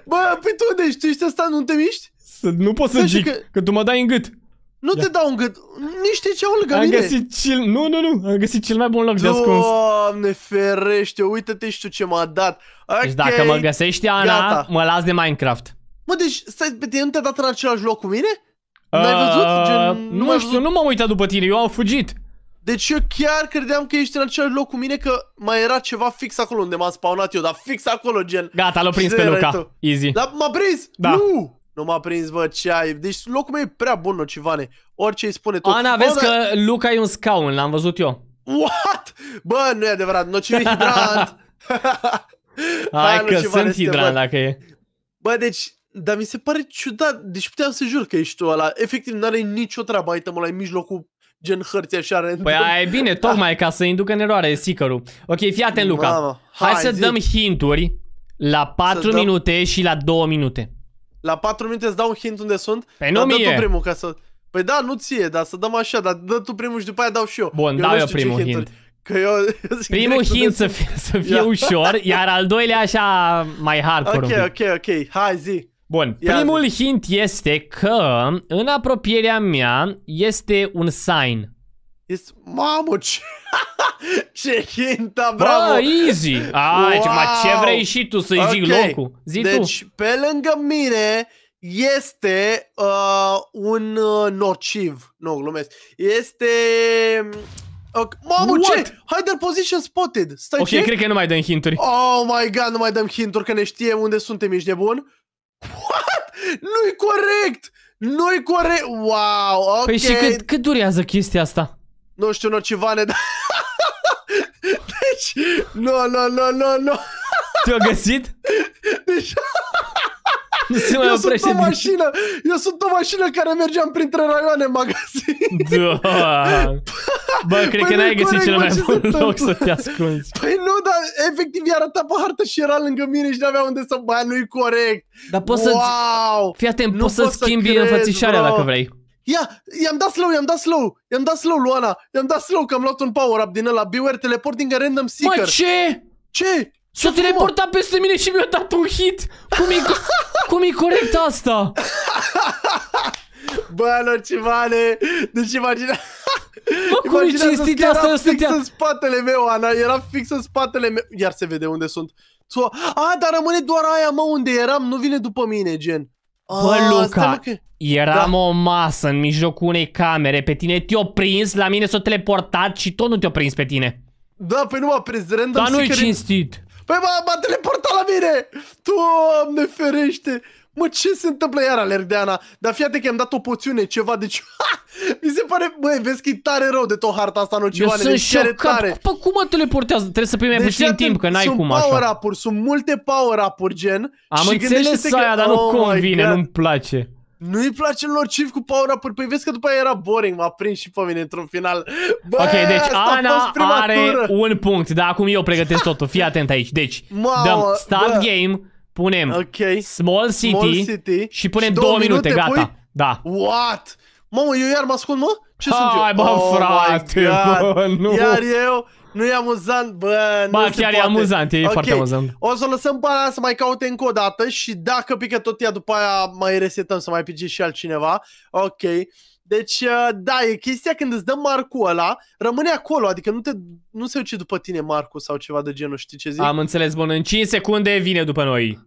S2: Bă, păi tu unde ești? Tu ești asta, nu te miști? nu pot să zic, că...
S1: că tu mă dai în gât.
S2: Nu da. te dau un gât. niște ce au lângă Am mine. găsit cel... Nu, nu, nu. Am găsit cel mai bun loc Doamne de ascuns. Doamne ferește, uite-te și tu ce m-a dat. Okay, deci dacă mă găsești, Ana, gata. mă las de Minecraft. Mă, deci, stai, pe tine nu te-a dat în același loc cu mine? Uh, n-ai văzut? Gen, nu, nu știu, nu m-am uitat după tine, eu am fugit. Deci eu chiar credeam că ești în același loc cu mine, că mai era ceva fix acolo unde m-am spawnat eu, dar fix acolo, gen... Gata, l-a prins pe Luca. Easy. Dar m-a prins? Da. Nu! Nu m-a prins, bă, ce ai... Deci locul meu e prea bun, Nocivane. Orice îi spune tot. Ana, vezi bă, că
S1: Luca e un scaun, l-am văzut eu.
S2: What? Bă, nu e adevărat, nociv hidrant. <laughs> Hai că Nocivane sunt hidrant bă. dacă e. Bă, deci, dar mi se pare ciudat. Deci puteam să jur că ești tu ăla. Efectiv, n-are nicio treabă itemul la în mijlocul gen hărți așa random. Păi aia e
S1: bine, tocmai ca să inducă în eroare, e sicărul. Ok, fii atent, Luca. Mama, hai, hai să zi. dăm hinturi la 4 să minute dăm... și la 2 minute.
S2: La 4 minute îți dau un hint unde sunt. Pe păi nu mie. tu primul ca să... Păi da, nu ție, dar să dăm așa, dar dă tu primul și după aia dau și eu. Bun, eu dau eu primul hint. Că eu, <laughs> primul hint să fie, să fie yeah. ușor,
S1: iar al doilea așa mai hardcore. Ok,
S2: ok, ok. Hai, zi. Bun, Ia primul
S1: zi. hint este că în apropierea mea este un sign. Este... Mamă, ce... <laughs> ce hinta, bravo! Bă, easy! Ai, wow. ce vrei și tu să-i okay. zic locul? Zi deci, tu.
S2: pe lângă mine este uh, un uh, nociv. Nu, glumesc. Este... Mm, okay. Mamă, What? ce? dar position spotted! Stai, ok, ce? cred că
S1: nu mai dăm hinturi.
S2: Oh my god, nu mai dăm hinturi, că ne știe unde suntem, ești de bun? <laughs> What? Nu-i corect! Nu-i corect! Wow, ok. Păi și cât,
S1: cât durează chestia asta?
S2: nu știu, nocivane, dar... <laughs> Deci, nu, nu, nu, nu, nu. te a găsit? Deci... <laughs> Nu se mai eu sunt o mașină, din... eu sunt o mașină care mergeam printre raioane magazin.
S3: Da. Bă, cred păi că n-ai găsit cel mai bun loc să te ascunzi.
S2: Păi nu, dar efectiv i-a arătat pe hartă și era lângă mine și n-avea unde să... Bă, nu-i corect. Dar poți wow. să... Fii atent, nu poți să schimbi înfățișarea dacă vrei. Ia, i-am dat slow, i-am dat slow, i-am dat slow, Luana, i-am dat slow că am luat un power-up din ăla, beware teleporting a random seeker. Mă, ce? Ce? S-a teleportat peste mine și mi-a dat un hit! Cum e, <laughs> cum e corect asta? <laughs> Bă, locivane, deci imagina...
S3: Mă, cum e cinstit asta? Era fix în
S2: spatele meu, Ana, era fix în spatele meu. Iar se vede unde sunt. A, dar rămâne doar aia, mă, unde eram, nu vine după mine, gen. Bă, Luca, că... eram da.
S1: o masă în mijlocul unei camere, pe tine te-o prins, la mine s-o teleportat și tot nu te-o prins pe tine.
S2: Da, păi nu m-a prins random Dar nu-i cinstit. Păi m-a teleportat la mine! Doamne ferește! mă, ce se întâmplă iar alerg de Ana? Dar fiate că am dat o poțiune, ceva, deci... Ha! <laughs> Mi se pare, băi, vezi că e tare rău de tot harta asta ocioane, deci șocat. tare. Pă, cum mă teleportează? Trebuie să primi deci, puțin timp, că n-ai cum așa. power up sunt multe power up gen. Am înțeles aia, că... dar nu oh convine, nu-mi
S1: place.
S2: Nu-i place lor chief cu power up Păi vezi că după aia era boring, m-a prins și pe mine într-un final. Bă, ok,
S1: deci Ana are tură. un punct, dar acum eu pregătesc totul. Fii atent aici. Deci, Mau, dăm start bă. game, punem okay. small, city small City și punem și două, două minute, minute gata. Pui? Da. What?
S2: Mamă, eu iar mă ascund, mă? Ce Hai, sunt eu? bă, oh frate, bă, nu. Iar eu... Nu e amuzant, bă, ba, nu chiar e amuzant, e okay. foarte amuzant. O să lăsăm pe să mai caute încă o dată și dacă pică tot ea, după aia mai resetăm să mai pice și altcineva. Ok. Deci, uh, da, e chestia când îți dă marcul ăla, rămâne acolo, adică nu, te, nu se duce după tine marcul sau ceva de genul, știi ce zic? Am
S1: înțeles, bun, în 5 secunde vine după noi.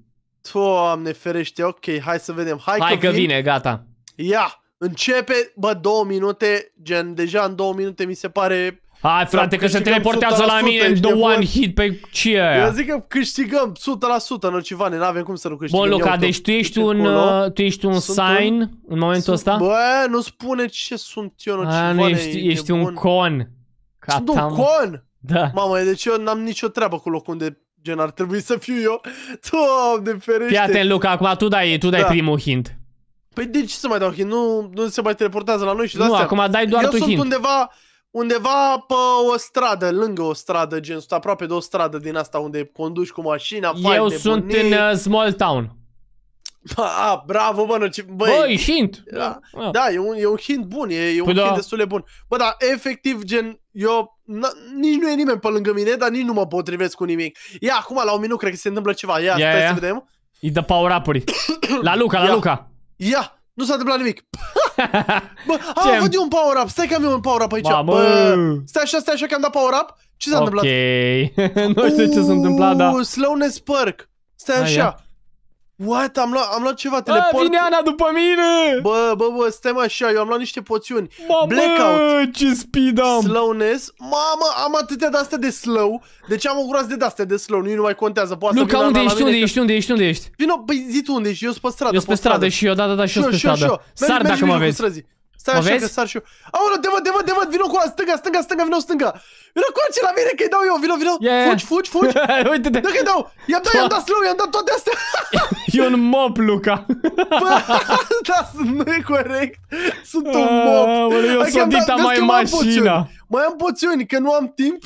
S2: Doamne ferește, ok, hai să vedem. Hai, hai că, că vin. vine, gata. Ia, începe, bă, două minute, gen, deja în două minute mi se pare Hai frate că se teleportează la mine în the one
S1: hit pe ce aia? Eu
S2: zic că câștigăm 100% în n-avem cum să nu câștigăm. Bun, Luca, deci tu ești un, uh, tu ești un sign
S1: în momentul ăsta? Bă,
S2: nu spune ce sunt eu în Ocivane. nu, ești, ești un con.
S1: Sunt un con?
S2: Da. Mamă, deci eu n-am nicio treabă cu locul unde gen ar trebui să fiu eu. Doamne ferește. Fii atent, Luca, acum
S1: tu dai, tu dai da. primul hint.
S2: Păi de ce să mai dau hint? Nu, nu se mai teleportează la noi și de Nu, acum dai doar eu tu hint. Eu sunt undeva undeva pe o stradă, lângă o stradă, gen, sunt aproape de o stradă din asta unde conduci cu mașina, Eu fai, sunt în
S1: uh, small town.
S2: <laughs> A, bravo, bă, nu, ce, băi, bă, e hint. Da, da. da e, un, e un hint bun, e, e păi un da. hint destul de bun. Bă, dar efectiv, gen, eu, na, nici nu e nimeni pe lângă mine, dar nici nu mă potrivesc cu nimic. Ia, acum, la un minut, cred că se întâmplă ceva. Ia, yeah, stai yeah. să vedem.
S1: Îi dă power up-uri.
S2: <coughs> la Luca, la Luca. Ia, nu s-a întâmplat nimic. <laughs> Bă, a, Ce văd eu un power-up. Stai că am eu un power-up aici. Mamă. Bă, stai așa, stai așa că am dat power-up. Ce s-a okay. întâmplat? Ok.
S1: <laughs> nu știu ce s-a întâmplat, dar...
S2: Slowness perk. Stai Aia. așa. What? Am luat, am luat ceva, teleport. A, vine Ana după mine! Bă, bă, bă, stai mă așa, eu am luat niște poțiuni. Mamă, Blackout. ce speed am! Slowness. Mamă, am atâtea de-astea de slow. Deci am o groază de-astea de slow, nu, nu mai contează. Poate Luca, unde ești, unde ești,
S1: unde ești, unde ești?
S2: Vino, băi, zi tu unde ești, eu sunt pe stradă. Eu sunt pe stradă și
S1: eu, da, da, da, și eu sunt pe stradă. Sar dacă mă vezi.
S2: Stai o așa vezi? că sar și eu. Aoleu, de mă, de mă, de mă, vino cu ăla, stânga, stânga, stânga, vino stânga. Vino cu la mine că-i dau eu, vino, vino. Yeah. Fugi, fugi, fugi. <laughs> Uite-te. Da, că-i dau. I-am dat, i-am dat slow, i-am dat toate astea. <laughs> e un mop, Luca. <laughs> Bă, da, nu e corect. Sunt un ah, mop. Aoleu, eu adică sunt dita mai mașina. Mai am poțiuni, că nu am timp.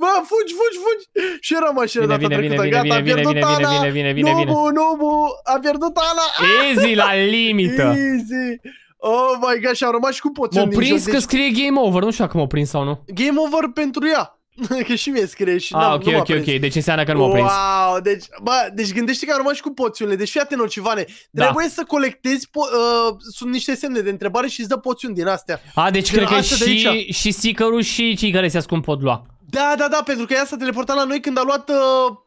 S2: Bă, fugi, fugi, fugi. Și era mașina data vine, trecută. Vine, Gata, vine, a pierdut vine, vine, Ana. Vine, vine, vine, vine, vine. Nu, nu, a pierdut Ana. Easy la limită. Easy. Oh my god, și am rămas și cu poțel M-au prins că deci...
S1: scrie game over, nu știu dacă m-au prins sau nu.
S2: Game over pentru ea. <laughs> că și mie scrie și ah, am nu ok, ok, ok,
S1: deci înseamnă că nu m-au prins.
S2: Wow, deci, bă, deci gândește că am rămas și cu poțiunile. Deci fii atent, Ocivane, da. trebuie să colectezi, uh, sunt niște semne de întrebare și îți dă poțiuni din astea. A, deci din cred că și,
S1: și seeker și cei care se ascund pot lua.
S2: Da, da, da, pentru că ea s-a teleportat la noi când a luat uh,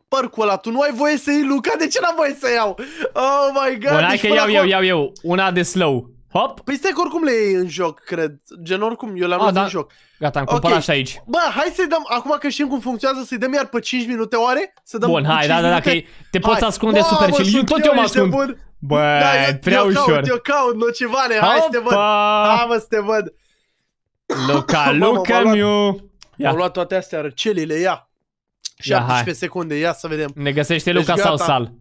S2: parcul ăla. Tu nu ai voie să iei Luca, de ce n-am voie să iau? Oh my god! Bun, hai deci că iau acolo... eu, iau
S1: eu. Una de slow. Hop! Păi
S2: stai că oricum le iei în joc, cred. Gen oricum, eu le-am ah, luat da. în joc. Gata, am cumpărat okay. și aici. Bă, hai să-i dăm, acum că știm cum funcționează, să-i dăm iar pe 5 minute oare? Să dăm Bun, hai, da, da, da, că te poți hai. ascunde Bă, super chill. eu tot eu mă ascund. Bun.
S3: Bă, da, eu, prea eu ușor. Caut, eu
S2: caut nu ceva, ne, hai să te văd. Hai mă să te văd.
S3: Luca, Luca
S2: Miu. Am luat toate astea răcelile, ia. 17 ia, secunde, ia să vedem. Ne găsește deci Luca deci, sau gata. Sal?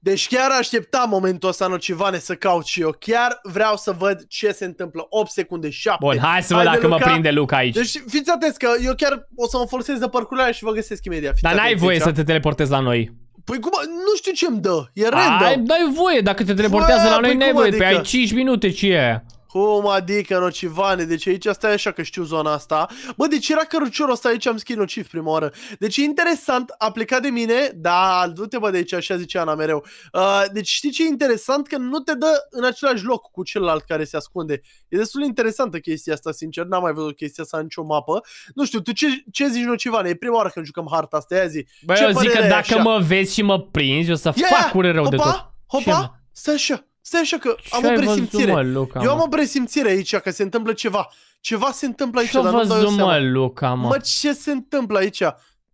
S2: Deci chiar așteptam momentul ăsta Nocivane să caut și eu. Chiar vreau să văd ce se întâmplă. 8 secunde, 7. Bun, hai să văd dacă Luca. mă prinde Luca aici. Deci fiți atenți că eu chiar o să mă folosesc de parcurarea și vă găsesc imediat. Fiți Dar n-ai voie aici. Deci, să
S1: te teleportezi la noi.
S2: Păi cum, nu știu ce-mi dă, e random. Ai, dai
S1: voie, dacă te teleportează Bă, la noi, păi n-ai voie, adică... pe ai 5 minute, ce e?
S2: Cum adică nocivane? Deci aici stai așa că știu zona asta. Bă, deci era căruciorul ăsta aici, am schimbat nociv prima oară. Deci e interesant, aplicat de mine, da, du-te bă de aici, așa zice Ana mereu. Uh, deci știi ce e interesant? Că nu te dă în același loc cu celălalt care se ascunde. E destul interesantă chestia asta, sincer, n-am mai văzut chestia asta în nicio mapă. Nu știu, tu ce, ce zici nocivane? E prima oară când jucăm harta asta, ia zi. Bă, ce eu zic că dacă așa? mă
S1: vezi și mă prinzi, o să yeah, fac yeah. ură rău hopa, de tot.
S2: Hopa, stai așa. Stai așa că Ce am o presimțire. Văzut, mă, Luca, Eu am o presimțire aici că se întâmplă ceva. Ceva se întâmplă aici, Ce dar văzut, nu dau seama. Mă,
S1: Luca, mă? mă,
S2: ce se întâmplă aici?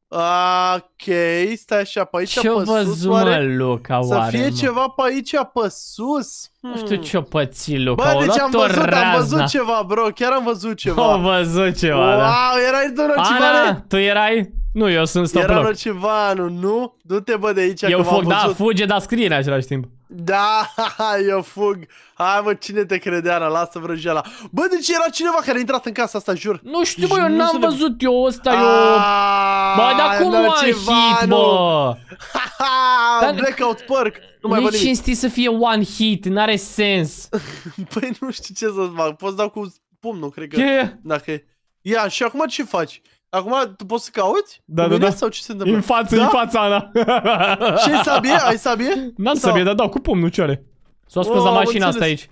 S2: Ok, stai așa, pe aici ce pe văzut, sus, oare? Mă, Luca, oare, Să fie mă? ceva pe aici pe sus? Hmm. Nu știu hmm. ce-o păți, Luca, Bă, deci am văzut, razna. am văzut ceva, bro, chiar am văzut <laughs> ceva. Am văzut ceva, da. wow, da. erai tu Ana,
S1: tu erai? Nu, eu sunt stop Era
S2: Era nu, nu? Du-te, bă, de aici Eu că foc, da,
S1: fuge, dar scrie în același timp.
S2: Da, <laughs> eu fug. Hai mă, cine te credea, Ana? Lasă vrăjeala. Bă, deci era cineva care a intrat în casa asta, jur. Nu știu, bă, eu deci n-am văzut eu ăsta, eu... Bă, dar cum m-a hit, bă? ha, <laughs> Blackout perk. Nu mai Nici cinstit
S1: să fie one hit, n-are sens.
S2: <laughs> păi nu știu ce să-ți fac. Poți dau cu pumnul, cred că. Ce? Dacă... Ia, și acum ce faci? Acum tu poți să cauți? Da, da, da. Sau ce se întâmplă? În față, da? în fața,
S3: Ana. Și ai sabie? Ai
S2: sabie? N-am sabie, dar
S1: dau cu pumnul, are. S-o ascuns la mașina asta aici.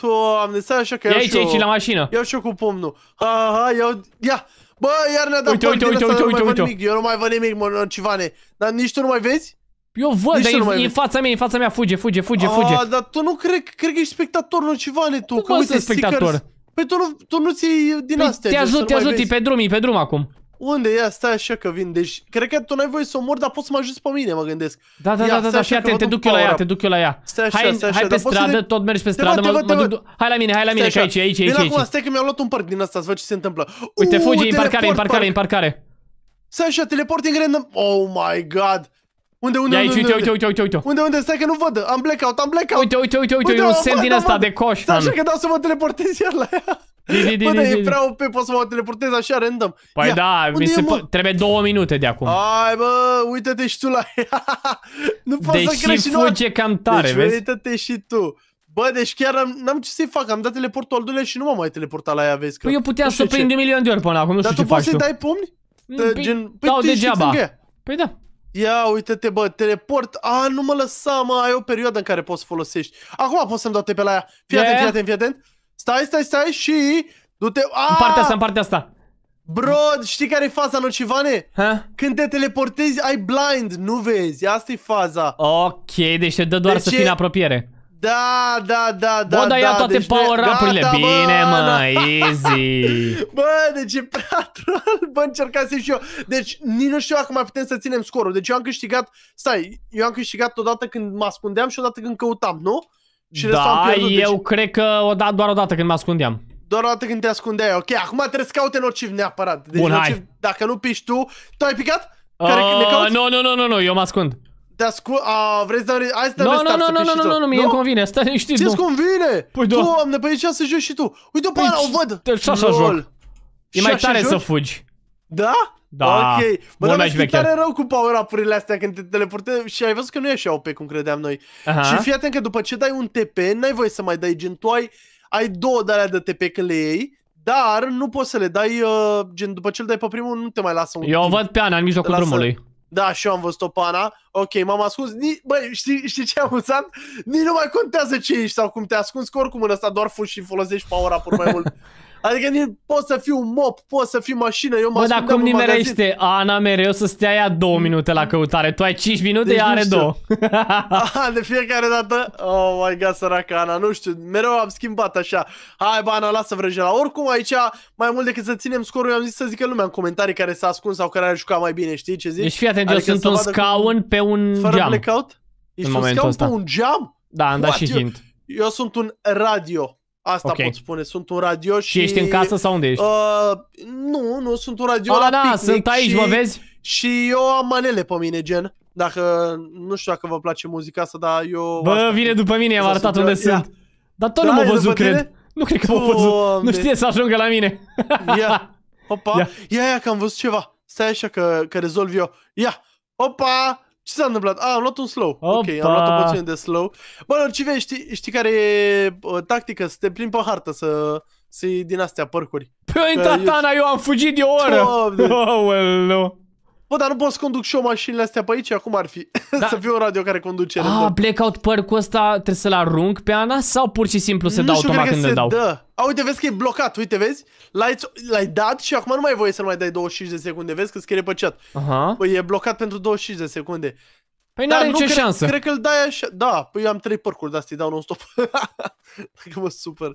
S2: Doamne, stai așa că ia iau aici, și aici, la mașină. Iau și eu cu pumnul. Ha, ha, iau, ia. Bă, iar ne-a dat uite, uite, uite, uite, uite, uite, uite. Eu nu mai văd nimic, mă, civane. Dar nici tu nu mai vezi? Eu văd, dar e, e în
S1: fața mea, e în fața mea, fuge, fuge, fuge, A, fuge. Ah, dar
S2: tu nu cred, cred că ești spectator, nocivane, tu. Nu că, uite, spectator. Stickers, Păi tu nu, tu nu ții din păi astea. Te ajut, te ajut, pe
S1: drum, pe drum acum.
S2: Unde? Ia, stai așa că vin. Deci, cred că tu n-ai voie să o mor, dar poți să mă ajuți pe mine, mă gândesc. Da, da, Ia, da, da, da, fii atent, te duc eu la ea, te duc
S1: eu la ea. Stai așa, hai, stai așa, hai pe stradă, de... tot mergi pe stradă, mă, mă duc, hai la mine, hai la mine, că aici, aici, aici, Bine acum,
S2: stai că mi a luat un parc din asta, să văd ce se întâmplă. Uite, fugi, în parcare, în parcare, în parcare. Stai așa, teleporting random. Oh my god. Unde, unde, Ia unde, aici, unde, uite, uite, uite, uite, uite. Unde, unde, stai că nu văd. Am blackout, am blackout. Uite, uite, uite, uite, uite un semn din asta de coș. Stai așa că dau să mă teleportez iar la ea.
S1: Bă, dar e prea
S2: OP, pot să mă teleportez așa random. Păi Ia, da, mi se trebuie două minute de acum. Hai bă, uite-te și tu la ea. <laughs> Nu poți deci să crezi și fuge cam tare, deci, vezi? uite-te și tu. Bă, deci chiar n-am ce să-i fac, am dat teleportul al doilea și nu m-am mai teleportat la ea, vezi că... Păi eu puteam să prind de milion de ori până acum, nu știu ce faci tu. Dar tu poți să-i
S3: dai pumni? Mm, păi, păi tu ești
S2: Păi da. Ia uite-te bă, teleport, a, nu mă lăsa mă, ai o perioadă în care poți folosești. Acum poți să-mi dau te pe la aia. fii atent, fii atent, fii atent. Stai, stai, stai și du-te, În partea asta, în partea asta. Bro, știi care e faza nocivane? Ha? Când te teleportezi, ai blind, nu vezi, asta e faza. Ok, deci te dă doar deci să fii în apropiere. Da, da, da, da, Bă, dar da, ia toate deci power-up-urile da, Bine, mă, da. easy <laughs> Bă, deci e prea troll Bă, încercasem și eu Deci, nici nu știu dacă mai putem să ținem scorul Deci eu am câștigat, stai, eu am câștigat odată când mă ascundeam și odată când căutam, nu? Și da, pierdut, eu deci... cred că
S1: o da, doar odată când mă ascundeam
S2: doar o dată când te ascundeai, ok, acum trebuie să caute nociv neapărat. Deci Bun, nociv, hai. dacă nu piști tu, tu ai picat? Uh,
S1: nu, nu, nu, nu, eu mă ascund
S2: te scu... A, vrei să... Hai să Nu, nu, nu, nu, nu, nu, nu, mie îmi convine.
S1: nu liniștit, Ce-ți
S2: convine? Păi da. Doamne, pe aici păi, să joci și tu. Uite-o pe ăla, păi, o văd. Și așa joc. E mai tare să fugi. Da? Da, ok. Bă, dar tare rău cu power-up-urile astea când te teleportezi și ai văzut că nu e așa OP cum credeam noi. Aha. Și fii atent că după ce dai un TP, n-ai voie să mai dai gen, tu ai, ai două de alea de TP că le iei, dar nu poți să le dai, uh, gen, după ce le dai pe primul, nu te mai lasă un Eu o văd
S1: pe Ana în mijlocul lasă... drumului.
S2: Da, și eu am văzut-o pana. Ok, m-am ascuns. Ni... Băi, știi, știi ce amuzant? Nici nu mai contează ce ești sau cum te ascunzi, că oricum în ăsta doar fugi și folosești power up mai mult. <laughs> Adică pot să fiu mop, pot să fiu mașină, eu mă Bă, dar cum nimerește
S1: Ana mereu să stea ea două minute la căutare? Tu ai 5 minute, deci ea are deci două.
S2: Aha, de fiecare dată, oh my god, săraca Ana, nu știu, mereu am schimbat așa. Hai, bă, Ana, lasă vrăjela. Oricum, aici, mai mult decât să ținem scorul, am zis să zică lumea în comentarii care s-a ascuns sau care ar jucat mai bine, știi ce zic? Deci fii atent, adică eu sunt un scaun
S1: pe un Fără geam. Fără blackout? Ești un scaun ăsta. pe
S2: un geam? Da, am dat și hint. Eu sunt un radio. Asta okay. pot spune, sunt un radio și... și ești în casă sau unde ești? Uh, nu, nu, sunt un radio A, ah, la da, picnic sunt aici, și, mă vezi? Și eu am manele pe mine, gen. Dacă, nu știu dacă vă place muzica asta, dar eu... Bă, asta, vine după mine, am arătat unde sunt. Ia. Dar tot da, nu m-a văzut, cred. Nu cred că m-a văzut. Nu știe să
S1: ajungă la mine.
S2: Ia, opa, ia, ia, ia că am văzut ceva. Stai așa că, că rezolv eu. Ia, opa, ce s-a întâmplat? A, ah, am luat un slow. Opa. Ok, am luat o poțiune de slow. Bă, vei știi, știi care e uh, tactică? Să te plimbi pe hartă, să să din astea părcuri. Păi, în tatana, eu... am fugit de o oră. Oh, well, no. Bă, dar nu pot să conduc și eu mașinile astea pe aici? Acum ar fi <laughs> da. să fiu o radio care conduce. Ah, blackout
S1: cu ăsta trebuie să-l arunc pe Ana sau pur și simplu se nu știu, automat când se îl dau? Dă.
S2: A, uite, vezi că e blocat, uite, vezi? L-ai, dat și acum nu mai e voie să mai dai 25 de secunde, vezi că scrie pe chat. Aha. Păi e blocat pentru 25 de secunde. Păi da, nu are nicio șansă. Cred că îl dai așa. Da, păi eu am trei parcuri, dar să-i dau non-stop. <laughs> Dacă mă super.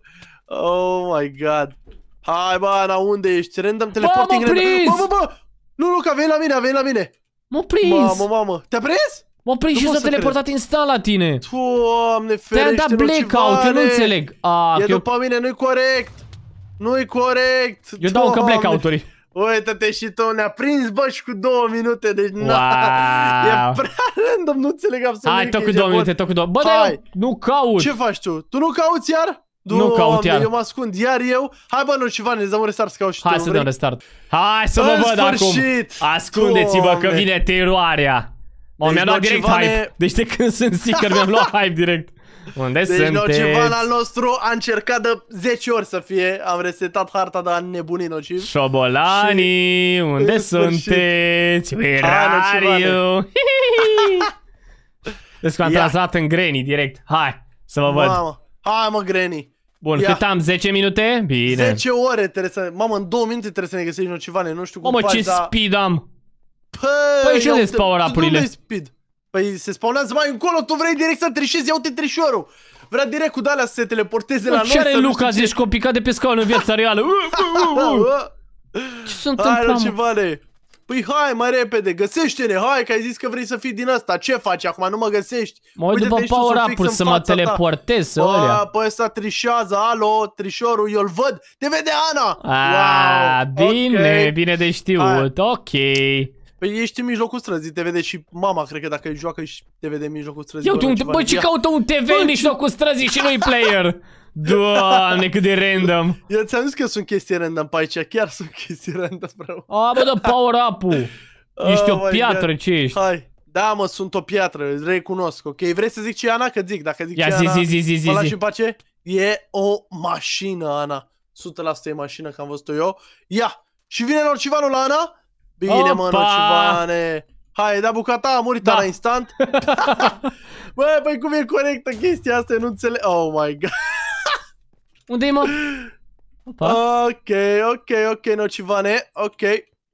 S2: Oh my god. Hai, bă, Ana, unde ești? Random teleporting. Bă, random. bă, bă, bă, nu, Luca, vei la mine, vei la mine. M-a prins. Mamă, mamă. Te-a prins? M-a prins nu și s-a teleportat cred. instant la tine. Doamne, ferește, Te-a dat blackout, nu înțeleg. Ah, e eu... după mine, nu-i corect. Nu-i corect. Eu dau încă blackout-uri. Uită-te și tu, ne-a prins, bă, și cu două minute, deci wow. na, <laughs> e prea random, nu înțeleg absolut Hai, tot cu două minute, tot cu două, bă, dar nu caut. Ce faci tu? Tu nu cauți iar? Doamne, nu caut iar. eu mă ascund. Iar eu? Hai bă, nu, Civan, ne dăm un restart ca și Hai să dăm restart. Hai să vă văd acum. Ascundeți-vă că vine
S1: teroarea.
S2: Mă, deci, mi-a luat direct Civane... hype.
S1: Deci de când sunt sicker mi-am luat hype direct. Unde deci sunteți? Nocivan al
S2: nostru a încercat de 10 ori să fie. Am resetat harta, dar nebunii nociv. Șobolanii,
S1: și... unde sunteți? Where deci m-am trasat în Granny direct. Hai, să vă Mamă.
S2: văd. Hai mă, Granny.
S1: Bun, Ia. cât am? 10 minute? Bine. 10
S2: ore trebuie să... Mamă, în 2 minute trebuie să ne găsești nocivane, nu știu cum Mamă, faci, ce dar... speed am! Păi, păi și unde spawn up-urile? speed? Păi se spawnează mai încolo, tu vrei direct să trișezi, iau-te trișorul! Vrea direct cu Dalea să se teleporteze la noi. Ce are Luca,
S1: zici, că de pe scaun în
S2: viața reală? <laughs> Uh, uh, uh, ce sunt întâmplă, Hai, Păi hai, mai repede, găsește-ne, hai, că ai zis că vrei să fii din asta. Ce faci acum? Nu mă găsești. Mă uit după power up să mă teleportez, să Bă, Păi ăsta trișează, alo, trișorul, eu-l văd. Te vede Ana! A, wow, bine, okay.
S1: bine de știut, hai. ok.
S2: Păi ești în mijlocul străzii, te vede și mama, cred că dacă îi joacă și te vede în mijlocul străzii. Eu, bă, bă, ce caută un TV în mijlocul străzii și
S1: nu-i player? <laughs> Doamne, cât de random!
S2: Eu ți-am zis că sunt chestii random pe aici, chiar sunt chestii random, bro. A, bă, da, power up-ul! Oh, o piatră, God. ce ești? Hai! Da, mă, sunt o piatră, recunosc, ok? Vrei să zic ce Ana? Că zic, dacă zic Ia, ce zi, Ana, zi, zi, zi, zi, pace? E o mașină, Ana. 100% e mașină, că am văzut-o eu. Ia! Și vine Norcivanul la Ana? Bine, Opa! mă, Norcivane! Hai, da bucata, a murit da. Ana instant. <laughs> Bă, păi cum e corectă chestia asta? Nu înțeleg. Oh my god. Unde e, mă? Opa. Ok, ok, ok, nocivane. Ok.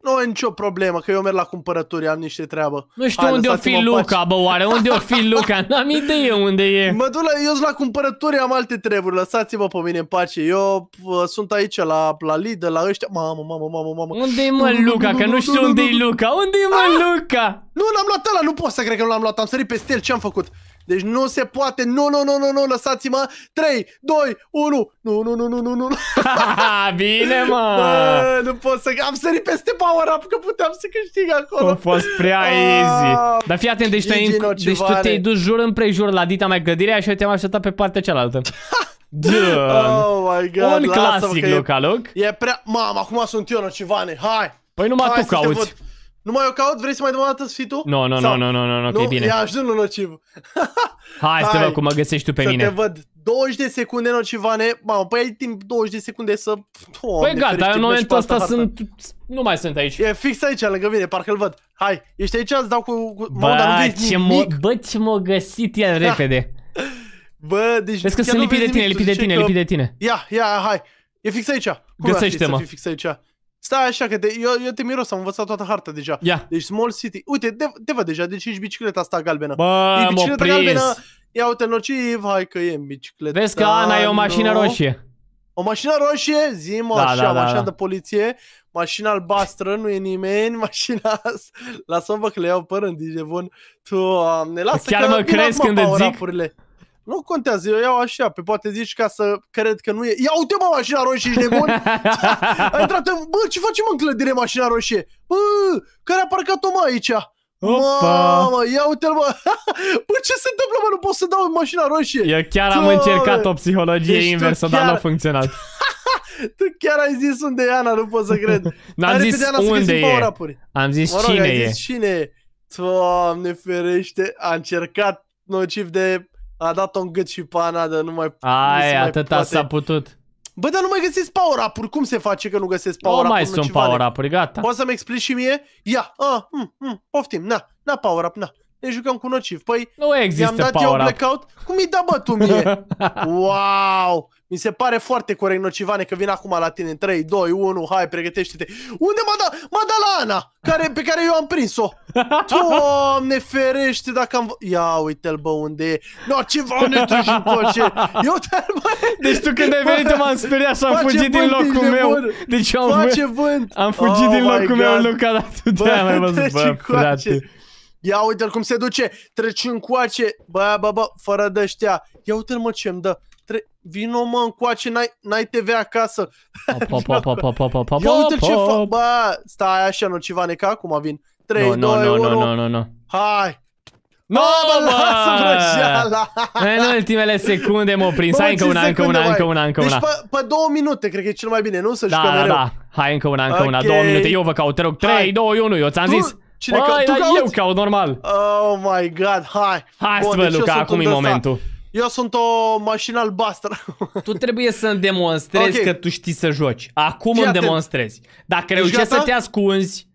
S2: Nu e nicio problemă, că eu merg la cumpărături, am niște treabă. Nu știu Hai, unde o fi Luca, pace. bă, oare? Unde o fi <laughs> Luca? N-am idee unde e. Mă duc la, eu la cumpărături, am alte treburi, lăsați-mă pe mine în pace. Eu pă, sunt aici la, la Lidl, la ăștia. Mamă, mamă, mamă, mamă. Unde e mă Luca? Că nu știu unde e Luca. Unde e mă ah! Luca? Nu, l-am luat ăla, nu pot să cred că nu l-am luat. Am sărit peste el, ce-am făcut? Deci nu se poate. Nu, nu, nu, nu, nu, lăsați-mă. 3, 2, 1. Nu, nu, nu, nu, nu, nu.
S1: <laughs> Bine, mă. Bă,
S2: nu pot să... Am sărit peste power-up că puteam să câștig acolo. A fost prea ah, easy. Dar fii atent, deci, tăi, deci tu te-ai
S1: dus jur împrejur la dita mai gădirea și eu te-am așteptat pe partea cealaltă. <laughs> Dude. Oh my god. Un clasic, Luca,
S2: Luc. E prea... Mamă, acum sunt eu, Nocivane. Hai. Păi numai Hai tu cauți. Nu mai o caut? Vrei să mai dăm o dată să fii tu? Nu, nu, nu, nu, nu, nu, că e bine. Ia, ajung nociv. <laughs> Hai, Hai să văd cum mă
S1: găsești tu pe să mine. Să te
S2: văd. 20 de secunde nocivane. Mamă, păi ai timp 20 de secunde să... Doamne, păi gata, în momentul ăsta sunt... Nu mai sunt aici. E fix aici, lângă mine, parcă-l văd. Hai, ești aici, îți dau cu... cu... Bă, dar nu ce mă,
S1: bă, ce m-a găsit el repede.
S2: Bă, deci... Vezi că sunt lipit de tine, lipit de tine, lipit de tine. Ia, ia, hai. E fix aici. Găsește-mă. Fix aici. Stai așa că te, eu, eu te miros, am învățat toată harta deja. Yeah. Deci Small City. Uite, te, te văd deja, deci ești bicicleta asta galbenă. Bă, e bicicleta galbenă, ia uite nociv, hai că e în bicicleta. Vezi că Ana e o mașină roșie. O mașină roșie, zi da, așa, da, da, mașina da. de poliție, mașina albastră, nu e nimeni, <laughs> mașina... Lasă-mă că le iau părând, în bun. Tu, ne lasă Chiar că mă crezi când îți zic... Rapurile. Nu contează, eu iau așa, pe poate zici ca să cred că nu e. Ia uite mă mașina roșie, ești nebun? <laughs> A intrat în... Bă, ce facem în clădire mașina roșie? Bă, care a parcat-o mă aici? Opa. Mamă, ia uite-l, mă. <laughs> Bă, ce se întâmplă, mă? Nu pot să dau în mașina roșie. Eu chiar am încercat o psihologie inversă, chiar... dar nu a funcționat. <laughs> tu chiar ai zis unde e Ana, nu pot să cred. N-am zis unde e. Am zis cine e. Zis cine e. Doamne ferește, a încercat nociv de a dat-o în gât și Ana de nu mai... Ai, atâta s-a putut. Bă, dar nu mai găsesc power-up-uri. Cum se face că nu găsesc power up Nu mai sunt power up gata. Poți să-mi explici și mie? Ia, a, m mm, -m, mm, poftim, na, na power-up, na. Ne jucăm cu nociv. Păi, nu există i-am dat power eu blackout. Cum i da, bă, tu mie? <laughs> wow! Mi se pare foarte corect, Nocivane, că vin acum la tine în 3, 2, 1, hai, pregătește-te. Unde m-a dat? M-a dat la Ana, care, pe care eu am prins-o. <laughs> Doamne ferește, dacă am... Ia uite-l, bă, unde e.
S3: Nocivane, tu și încoace. Eu te bă... <laughs> Deci tu când ai venit, m-am speriat și am fugit din locul meu. Deci eu am, vânt. am fugit oh din locul meu, Luca, dar tu te-ai mai văzut, <laughs> bă, frate.
S2: Ia uite-l cum se duce, treci încoace, bă, bă, bă, fără ăștia. Ia uite-l, mă, ce-mi dă tre- vino mă încoace, n-ai, n-ai TV acasă.
S1: Ia uite ce fac,
S2: bă, stai așa, nu ceva neca, acum vin. 3, no, 2, no, 1, no, no, no, no. hai. No, bă, lasă vrăjeala!
S1: În ultimele secunde m-o prins. Hai încă una, încă una, încă una, încă deci una. Deci
S2: pe, pe două minute cred că e cel mai bine, nu? Să da, da, da.
S1: Hai încă una, încă una. Două minute. Eu vă caut, te rog. 3, 2, 1. Eu ți-am zis. Cine Bă, ca... tu Eu caut normal.
S2: Oh my god, hai. Hai, Bun, bă, deci Luca, acum e momentul. Asta. Eu sunt o mașină albastră. <laughs> tu trebuie
S1: să îmi demonstrezi okay. că tu știi să joci. Acum Fii îmi atent. demonstrezi. Dacă reușești să te ascunzi,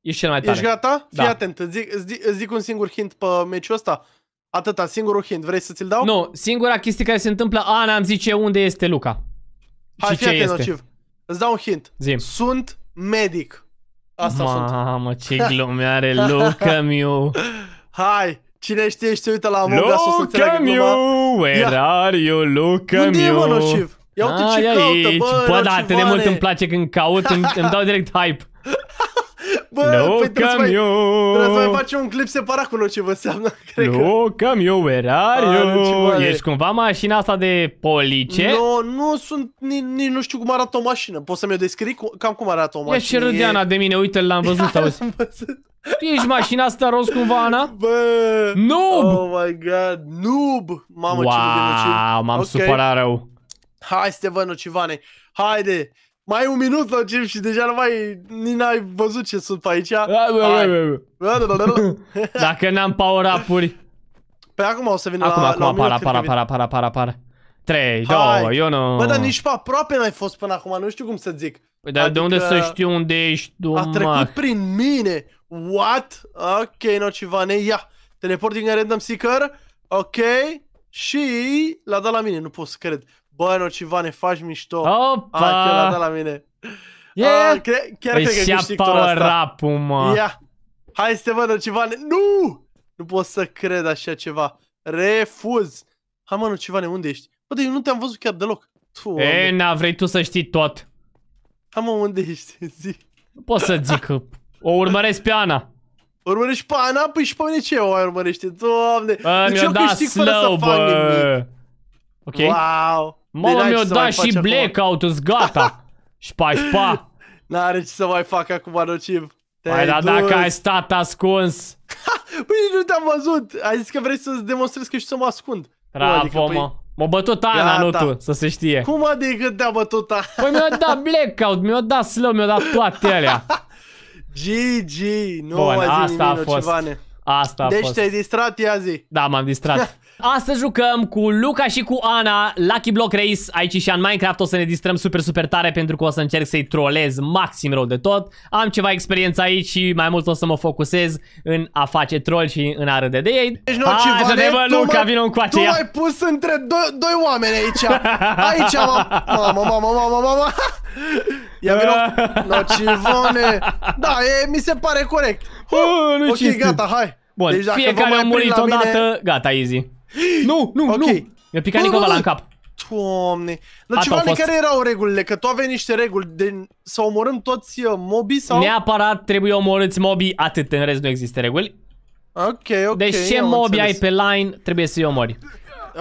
S1: ești cel mai tare. Ești gata? Da. Fii
S2: atent. Îți zic, îți, zic, îți zic un singur hint pe meciul ăsta. Atâta, singurul hint. Vrei să ți-l dau?
S1: Nu, singura chestie care se întâmplă, Ana am zice unde este Luca.
S2: Hai, și fii ce atent, este. Nociv. Îți dau un hint. Zim. Sunt medic. Asta Mamă, sunt. Mamă, ce glume
S1: are <laughs> Luca miu.
S2: Hai, Cine știe și se uită la Among Us o să înțeleagă gluma. where
S1: are you, look at Unde e, mă, nociv? Ia uite ah, ce caută, bă, Bă, da, atât de mult îmi place când caut, îmi, îmi dau direct hype. <laughs>
S2: Bă, no păi camion. Trebuie să, mai, mai faci un clip separat cu ce vă înseamnă. Cred no că... camion, erario. Ești
S1: cumva mașina asta de police? No,
S2: nu sunt, nici nu știu cum arată o mașină. Poți să mi-o descrii cu, cam cum arată o mașină? Ești ce de
S1: mine, uite l-am văzut, <laughs> auzi.
S3: Tu
S2: ești mașina asta roz cumva, Ana? Bă! Noob! Oh my god, noob! Mamă, wow, ce m-am okay. supărat rău. Hai, văd, Nocivane. haide! Mai un minut sau și deja nu mai n-ai văzut ce sunt pe aici.
S1: Dacă n-am power up-uri. Pe păi acum o să vină acum, la, acum, la para, para, para, para, para, para. 3, 2, 1. Bă, dar nici
S2: pe aproape n-ai fost până acum, nu știu cum să zic.
S1: Păi, dar adică de unde adică să știu unde ești, domnul? A trecut
S2: prin mine. What? Ok, nocivane, ia. Teleporting random seeker. Ok. Și l-a dat la mine, nu pot să cred. Bă, ceva, ne faci mișto. Opa! Ah, chiar a dat la mine. Yeah. Ah, cre chiar păi cred că câștig power
S1: up mă. Ia.
S2: Hai să te văd nociva. Nu! Nu pot să cred așa ceva. Refuz. Hai mă, ne unde ești? Bă, eu nu te-am văzut chiar deloc. Tu, e,
S1: n-a vrei tu să știi tot.
S2: Hai mă, unde ești? <laughs> Zic. Nu pot să zic. o urmăresc pe Ana. Urmărești pe Ana? Păi și pe mine ce o mai urmărește? Doamne! Bă, deci eu da slow, fără să fac nimic. Ok. Wow! Mama mi o dat și blackout-ul,
S1: gata. <laughs>
S2: și pa. N-are ce să mai fac acum nociv. Hai, păi, dar dacă ai
S1: stat ascuns...
S2: <laughs> păi nu te-am văzut. Ai zis că vrei să-ți demonstrezi că și să mă ascund. Bravo, adică, păi- mă. M-a bătut Ana, nu tu,
S1: să se știe.
S2: Cum adică te-a bătut Ana? Păi mi-a
S1: <laughs> dat blackout, mi-a dat slow, mi-a dat toate alea. GG,
S2: nu mai asta nimeni, a fost. asta a deci fost. Deci te-ai distrat, ia zi. Da, m-am distrat.
S1: Astăzi jucăm cu Luca și cu Ana Lucky Block Race aici și în Minecraft O să ne distrăm super super tare pentru că o să încerc să-i trolez maxim rău de tot Am ceva experiență aici și mai mult o să mă focusez în a face troll și în a râde de ei Deci nu, Hai să ne vă Luca, Tu m-ai
S2: pus între do doi oameni aici <laughs> Aici am... Mamă, mamă, mamă, mamă Ia vino
S3: Nocivone
S2: Da, e, mi se pare corect uh, Ok, gata, hai Bun, deci fiecare a murit odată, gata, easy <gasps> Nu, nu, okay. nu! Mi-a picat Nicola în cap. Doamne. La ceva de care erau regulile? Că tu aveai niște reguli de să omorâm toți uh, mobii sau...
S1: Neapărat trebuie omorâți mobii atât, în rest nu există reguli.
S2: Ok, ok. Deci ce mobi ai pe
S1: line, trebuie să-i omori.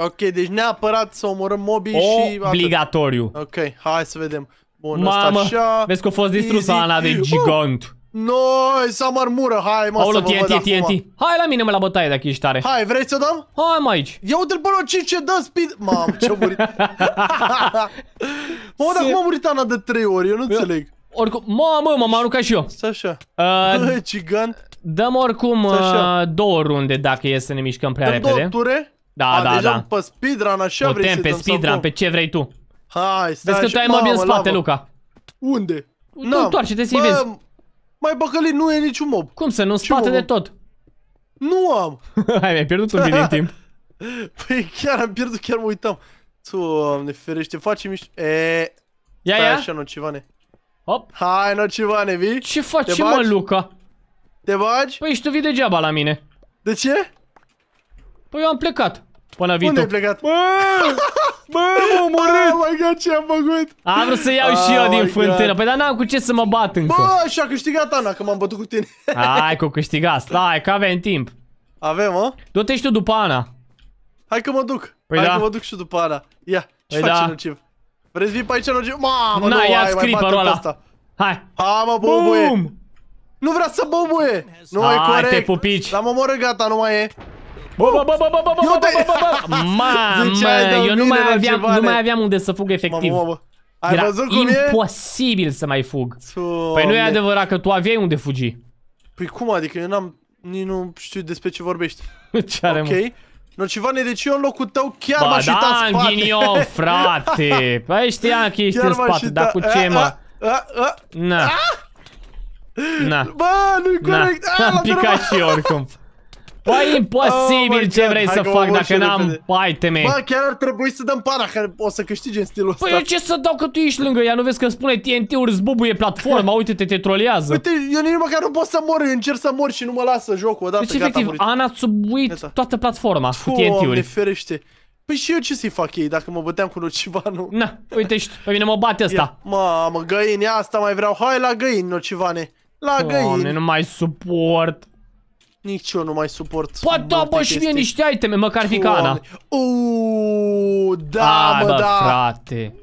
S2: Ok, deci neapărat să omorăm mobii și...
S1: Obligatoriu.
S2: Ok, hai să vedem. Bun, Mamă, așa...
S1: vezi că a fost distrusă Ana de gigant. Uh!
S2: Noi, să mărmură, hai mă Aolo, să vă văd
S1: Hai la mine mă la bătaie dacă ești tare. Hai,
S2: vrei să o dăm? Hai mă aici. Ia uite-l pe la 5 ce dă speed. Mamă, ce-a murit. <laughs> mă, dar cum a murit Ana de 3 ori? Eu nu înțeleg. Oricum, mamă, m-am aruncat și eu. Stai așa. Uh, <laughs> Gigant. Dăm oricum uh,
S1: două runde dacă e să ne mișcăm prea dăm repede. Două ture? Da, A, da, deci da.
S2: pe speedrun, așa Putem, vrei să pe speedrun, pe ce vrei tu. Hai, stai Vezi că tu ai mobile în spate, Luca. Unde? Tu întoarce-te să-i vezi. Mai băcălit, nu e niciun mob. Cum să nu? Spate de tot. Nu am.
S1: <laughs> Hai, mi-ai pierdut un din timp.
S2: <laughs> Păi chiar am pierdut, chiar mă uitam. Doamne ferește, faci mișto. E... Ia, ia. așa, nocivane. Hop. Hai, nocivane, vii? Ce faci, mă, Luca? Te bagi? Păi ești tu vii degeaba la mine. De ce? Păi eu am plecat. Până vii Unde ai plecat? Bă! Bă, m-am <laughs> omorât! Oh my god, ce am făcut? Am vrut să iau oh și
S1: eu oh din fântână. Păi dar n-am cu ce să mă bat încă. Bă,
S2: și-a câștigat Ana, că m-am bătut cu tine. <laughs> Hai cu
S1: câștigat, stai, că avem timp. Avem, mă? Du-te și tu după Ana.
S2: Hai că mă duc. Păi Hai da. că mă duc și după Ana. Ia, ce păi faci da. nociv? Vreți vii pe aici nociv? Mamă, Na, nu, ia hai, mai bată asta. Hai. Ha, mă, bobuie. Nu vrea să bobuie. Nu e corect. Hai, te pupici. L-am omorât, gata, nu mai e. Bă, bă, bă, bă, bă, bă, bă, bă, bă, bă, bă, <laughs> Mamă, eu nu mai, aveam, nu mai aveam unde să fug efectiv. Mamă, mamă. Ai Era văzut cum
S1: imposibil e? să mai fug.
S2: Doamne. Păi nu e
S1: adevărat că tu aveai unde fugi.
S2: Păi cum adică? Eu n-am... Nici nu știu despre ce vorbești. <laughs> ce are, Ok. Nocivane, deci eu în locul tău chiar m-aș da, în spate. da, <laughs> frate.
S1: Păi știam că ești chiar în spate, dar cu ce, mă? Na. Ah! Na.
S2: Bă, nu-i
S3: corect. Ah, Am picat și
S1: eu oricum. Bă, imposibil oh, ce vrei să fac dacă n-am
S2: iteme. Bă, chiar ar trebui să dăm pana, că o să câștige în stilul păi, ăsta. Păi eu ce să dau că tu ești lângă ea, nu vezi că
S1: spune TNT-uri zbubuie platforma, uite-te, te trolează. Uite,
S2: eu nici măcar nu pot să mor, încerc să mor și nu mă lasă jocul odată. Deci, efectiv, Ana Eta. toată platforma cu TNT-uri. ferește. Păi și eu ce să-i fac ei dacă mă băteam cu nocivanul? Na,
S1: uite și pe mine mă bate asta. Mamă,
S2: găini, asta mai vreau. Hai la găini, nocivane. La găini. Doamne,
S1: nu mai suport.
S2: Nici eu nu mai suport Poate, da, bă, și mie niște iteme, măcar fi ca Ana Uuu,
S1: da, mă, bă, da frate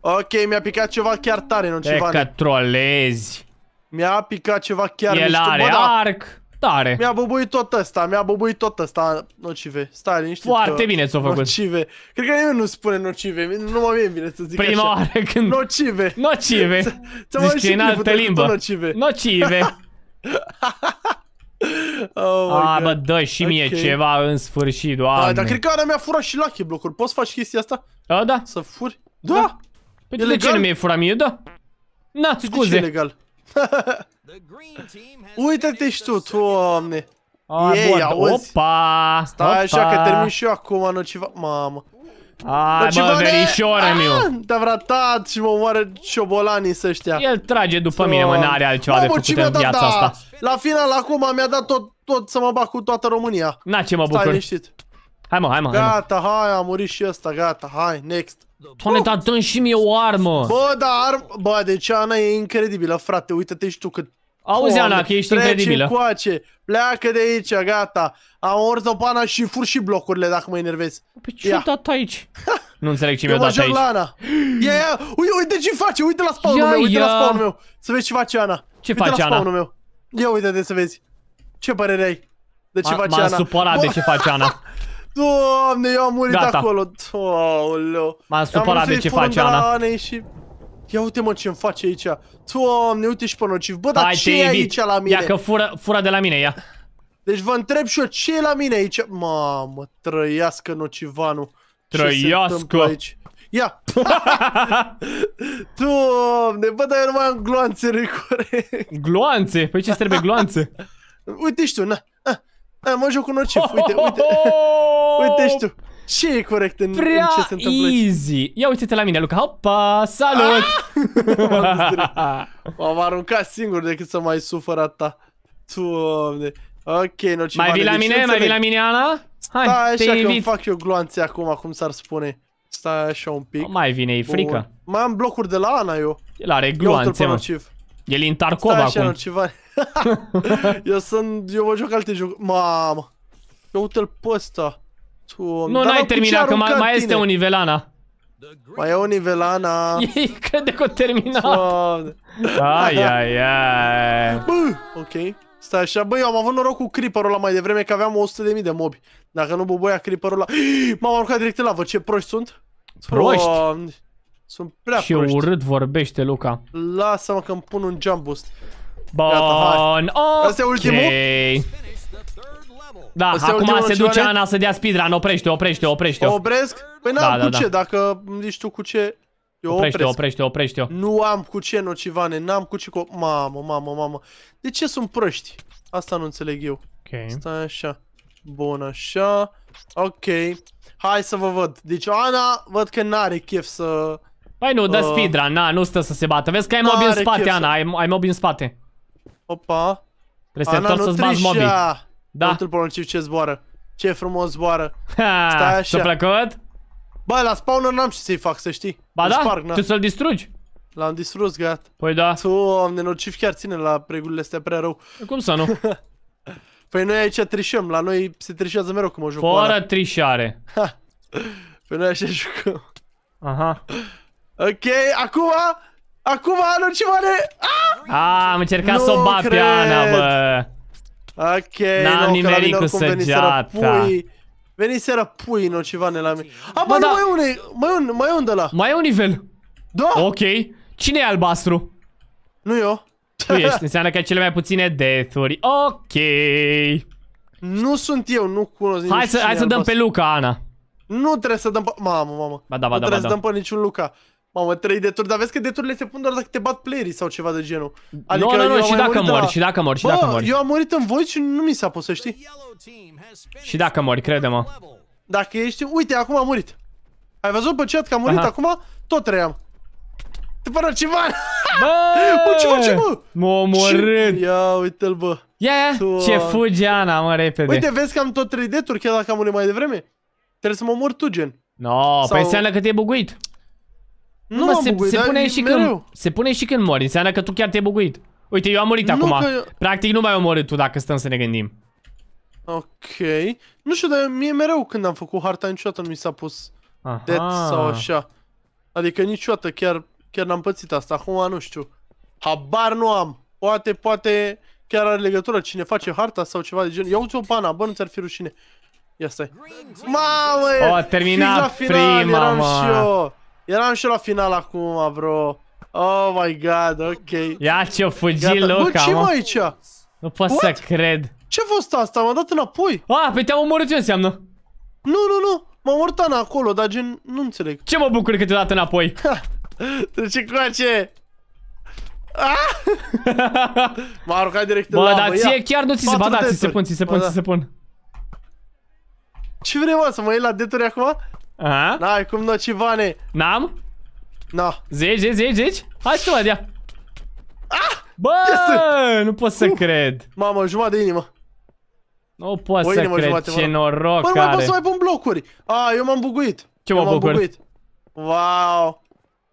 S2: Ok, mi-a picat ceva chiar tare, nu ceva că
S1: trolezi
S2: Mi-a picat ceva chiar El mișto are da. arc Tare. Mi-a bubuit tot ăsta, mi-a bubuit tot ăsta Nocive, stai liniștit Foarte bine ți-o făcut Nocive, cred că nimeni nu spune nocive Nu mă vine bine să zic Prima așa. oară când Nocive Nocive Zici că e în altă limbă Nocive Nocive <laughs> Oh ah, bă,
S1: dă și mie ceva în sfârșit, doamne. Da, dar cred
S2: că ăla mi-a furat și Lucky Block-uri. Poți faci chestia asta? A, da. Să furi? Da. da. Păi de ce nu mi-ai furat mie? Da. Na, scuze. De legal. <laughs> Uite-te și tu, doamne. Ah, Ei, bun. auzi. Opa, Stai opa. așa că termin și eu acum, nu ceva. Mamă. Ai, Dar mă, miu. Ah, te-a vratat și mă omoară șobolanii ăștia. El trage după mine, mă, n-are altceva de făcut în viața da? asta. La final, acum, mi-a dat tot, tot să mă bag cu toată România. Na, ce mă bucur. Stai Hai mă, hai mă, Gata, hai, a murit și ăsta, gata, hai, next. Doamne, dar dă și mie o armă. Bă, da, armă. Bă, deci Ana e incredibilă, frate, uite-te și tu cât... Auzi, Ana, că ești incredibilă. Treci încoace, pleacă de aici, gata. Am omorât pana și fur și blocurile dacă mă enervezi. Pe păi ce Ia. dat aici? <laughs> nu înțeleg ce mi-a dat aici. Ia, Ia, ia, uite, uite ce face, uite la spawnul meu, uite ia. la spawnul meu. Să vezi ce face Ana. Ce uite face Ana? meu. Ia uite de să vezi. Ce părere ai? De ce face Ana? M-am supărat de ce face Ana. <laughs> Doamne, eu am murit Gata. acolo. Doamne. M-am supărat de ce face Ana. Și... Ia uite mă ce-mi face aici. Doamne, uite și pe nociv. Bă, dar ce e aici la mine? Ia că fură,
S1: fură de la mine, ia.
S2: Deci vă întreb și eu ce e la mine aici. Mamă, trăiască nocivanul.
S3: Trăiască. aici?
S2: Ia! tu, <laughs> ne bă, dar eu numai am gloanțe recore. Gloanțe? Păi ce trebuie gloanțe? Uite și tu, na. A, a, mă joc cu nociv, uite, uite. <laughs> Oh! uite și tu. Ce e corect în, Prea în ce se întâmplă easy.
S1: Aici? Ia uite-te la mine, Luca. Hopa, salut!
S2: <laughs> M-am aruncat singur decât să mai sufăr ta. Doamne. Ok, nu ce Mai vii la mine? Mai vii la mine, Ana? Hai, Stai așa că invit. fac eu gloanțe acum, cum s-ar spune. Stai așa un pic. mai vine, e frică. Bun. mai am blocuri de la Ana eu. El are gloanțe, mă. El e în Tarkov Stai așa, acum. așa, <laughs> eu sunt, eu mă joc alte jocuri. Mamă. Eu uite-l pe ăsta. Tu, nu, n-ai terminat, că mai, mai este un nivel, Ana. Mai e un nivel, Ana. <laughs> Ei crede că o terminat. Ai, ai, ai. Bă, ok. Stai așa, băi, eu am avut noroc cu creeperul ăla mai devreme că aveam 100.000 de mobi. Dacă nu buboia creeperul ăla... <gasps> M-am aruncat direct la vă, ce proști sunt? Proști? O, sunt prea ce proști. urât
S1: vorbește, Luca.
S2: Lasă-mă că îmi pun un jump boost. Bun, Gata, ok. Asta e ultimul?
S1: Da, Asta acum se duce Ana să dea speedrun, oprește, oprește, oprește. Opresc? Păi n-am da, cu da. ce, da.
S2: dacă ești tu cu ce... Eu oprește-o, oprește-o, oprește-o. Nu am cu ce nocivane, n-am cu ce cu... Mamă, mamă, mamă. De ce sunt prăști? Asta nu înțeleg eu. Ok. Stai așa. Bun, așa. Ok. Hai să vă văd. Deci Ana, văd că n-are chef să... Păi nu, dă uh, speedrun,
S1: na, nu stă să se bată. Vezi că ai mobi în spate, Ana, ai, ai mobi în spate. Opa. Trebuie Ana, să întorci să-ți bați
S2: Da. Nu-l ce zboară. Ce frumos zboară. Ha, Stai așa. Ți-a plăcut? Bă, la spawner n-am ce să-i fac, să știi. Ba da? tu să-l distrugi. L-am distrus, gat. Păi da. Doamne, nociv chiar ține la regulile astea prea rău. Cum să nu? <laughs> păi noi aici trișăm, la noi se trișează mereu cum o joc Fără
S1: trișare.
S2: păi noi așa jucăm. Aha. Ok, acum... Acum, nociv are...
S1: Ah! A, am încercat să o bat pe Ana, bă.
S2: Ok, n-am nimerit cu săgeata. Să seara pui în ceva la mine. A, bă, da. mai unul, mai un, mai un de la. Mai e un nivel. Da. Ok. Cine e albastru? Nu eu.
S1: Tu ești, înseamnă că ai cele mai puține death-uri. Ok.
S2: Nu sunt eu, nu cunosc Hai să, hai să dăm pe
S1: Luca, Ana.
S2: Nu trebuie să dăm pe... Mamă, mamă. Ba da, ba nu da, trebuie ba da. să dăm pe niciun Luca. Mamă, trei de dar vezi că deturile se pun doar dacă te bat playerii sau ceva de genul. Adică nu, nu, nu, și dacă mori, la... și dacă mori, și dacă mori. eu am murit în voi și nu mi s-a pus, să știi.
S1: Și dacă mori, crede-mă.
S2: Dacă ești... Uite, acum am murit. Ai văzut pe chat că am murit Aha. acum? Tot trăiam. Te fără ceva! Bă! bă, ce ce bă? a Ia, uite-l, bă. Ia, ia, ce fuge Ana, mă, repede. Uite, vezi că am tot trei de turi, chiar dacă am murit mai devreme? Trebuie să mă mor tu, gen.
S1: No, păi Sau... păi înseamnă
S2: că te-ai buguit. Nu mă, se, bugui, se, pune și când,
S1: se pune și când mori, înseamnă că tu chiar te-ai buguit. Uite, eu am murit nu acum. Că... Practic nu mai omorât tu dacă stăm să ne gândim.
S2: Ok. Nu știu, dar mie mereu când am făcut harta niciodată nu mi s-a pus
S3: Aha. sau așa.
S2: Adică niciodată chiar, chiar n-am pățit asta. Acum nu știu. Habar nu am. Poate, poate chiar are legătură cine face harta sau ceva de genul. Ia uite o pana, bă, nu ți-ar fi rușine. Ia stai.
S3: Mamă! O, terminat
S1: prima, mă.
S2: Eram și la final acum, bro. Oh my god, ok.
S1: Ia ce-o fugi, Gata. mă. ce aici? Nu pot What? să cred.
S2: Ce a fost asta? M-a dat înapoi. A, pe te-am omorât ce înseamnă? Nu, nu, nu. M-a omorât Ana acolo, dar gen, nu înțeleg. Ce mă bucur că te-a dat înapoi? <laughs> Trece coace. <laughs> M-a aruncat direct bă, în labă. Bă, dar ție ia. chiar nu ți se... Ba, da, ți se pun, ți se pun, da. ți se pun. Ce vrei, mă, să mă iei la deturi acum? Aha. N-ai cum bani. N-am? No. Zici, zici, zici, zici? Hai tu, Adia. Ah! Bă, yes! nu pot să uh! cred. Mamă, jumătate de inimă. Nu pot o să inimă, cred, ce noroc Bă, are. Bă, pot să mai pun blocuri. A, eu m-am buguit. Ce m-am buguit? Wow.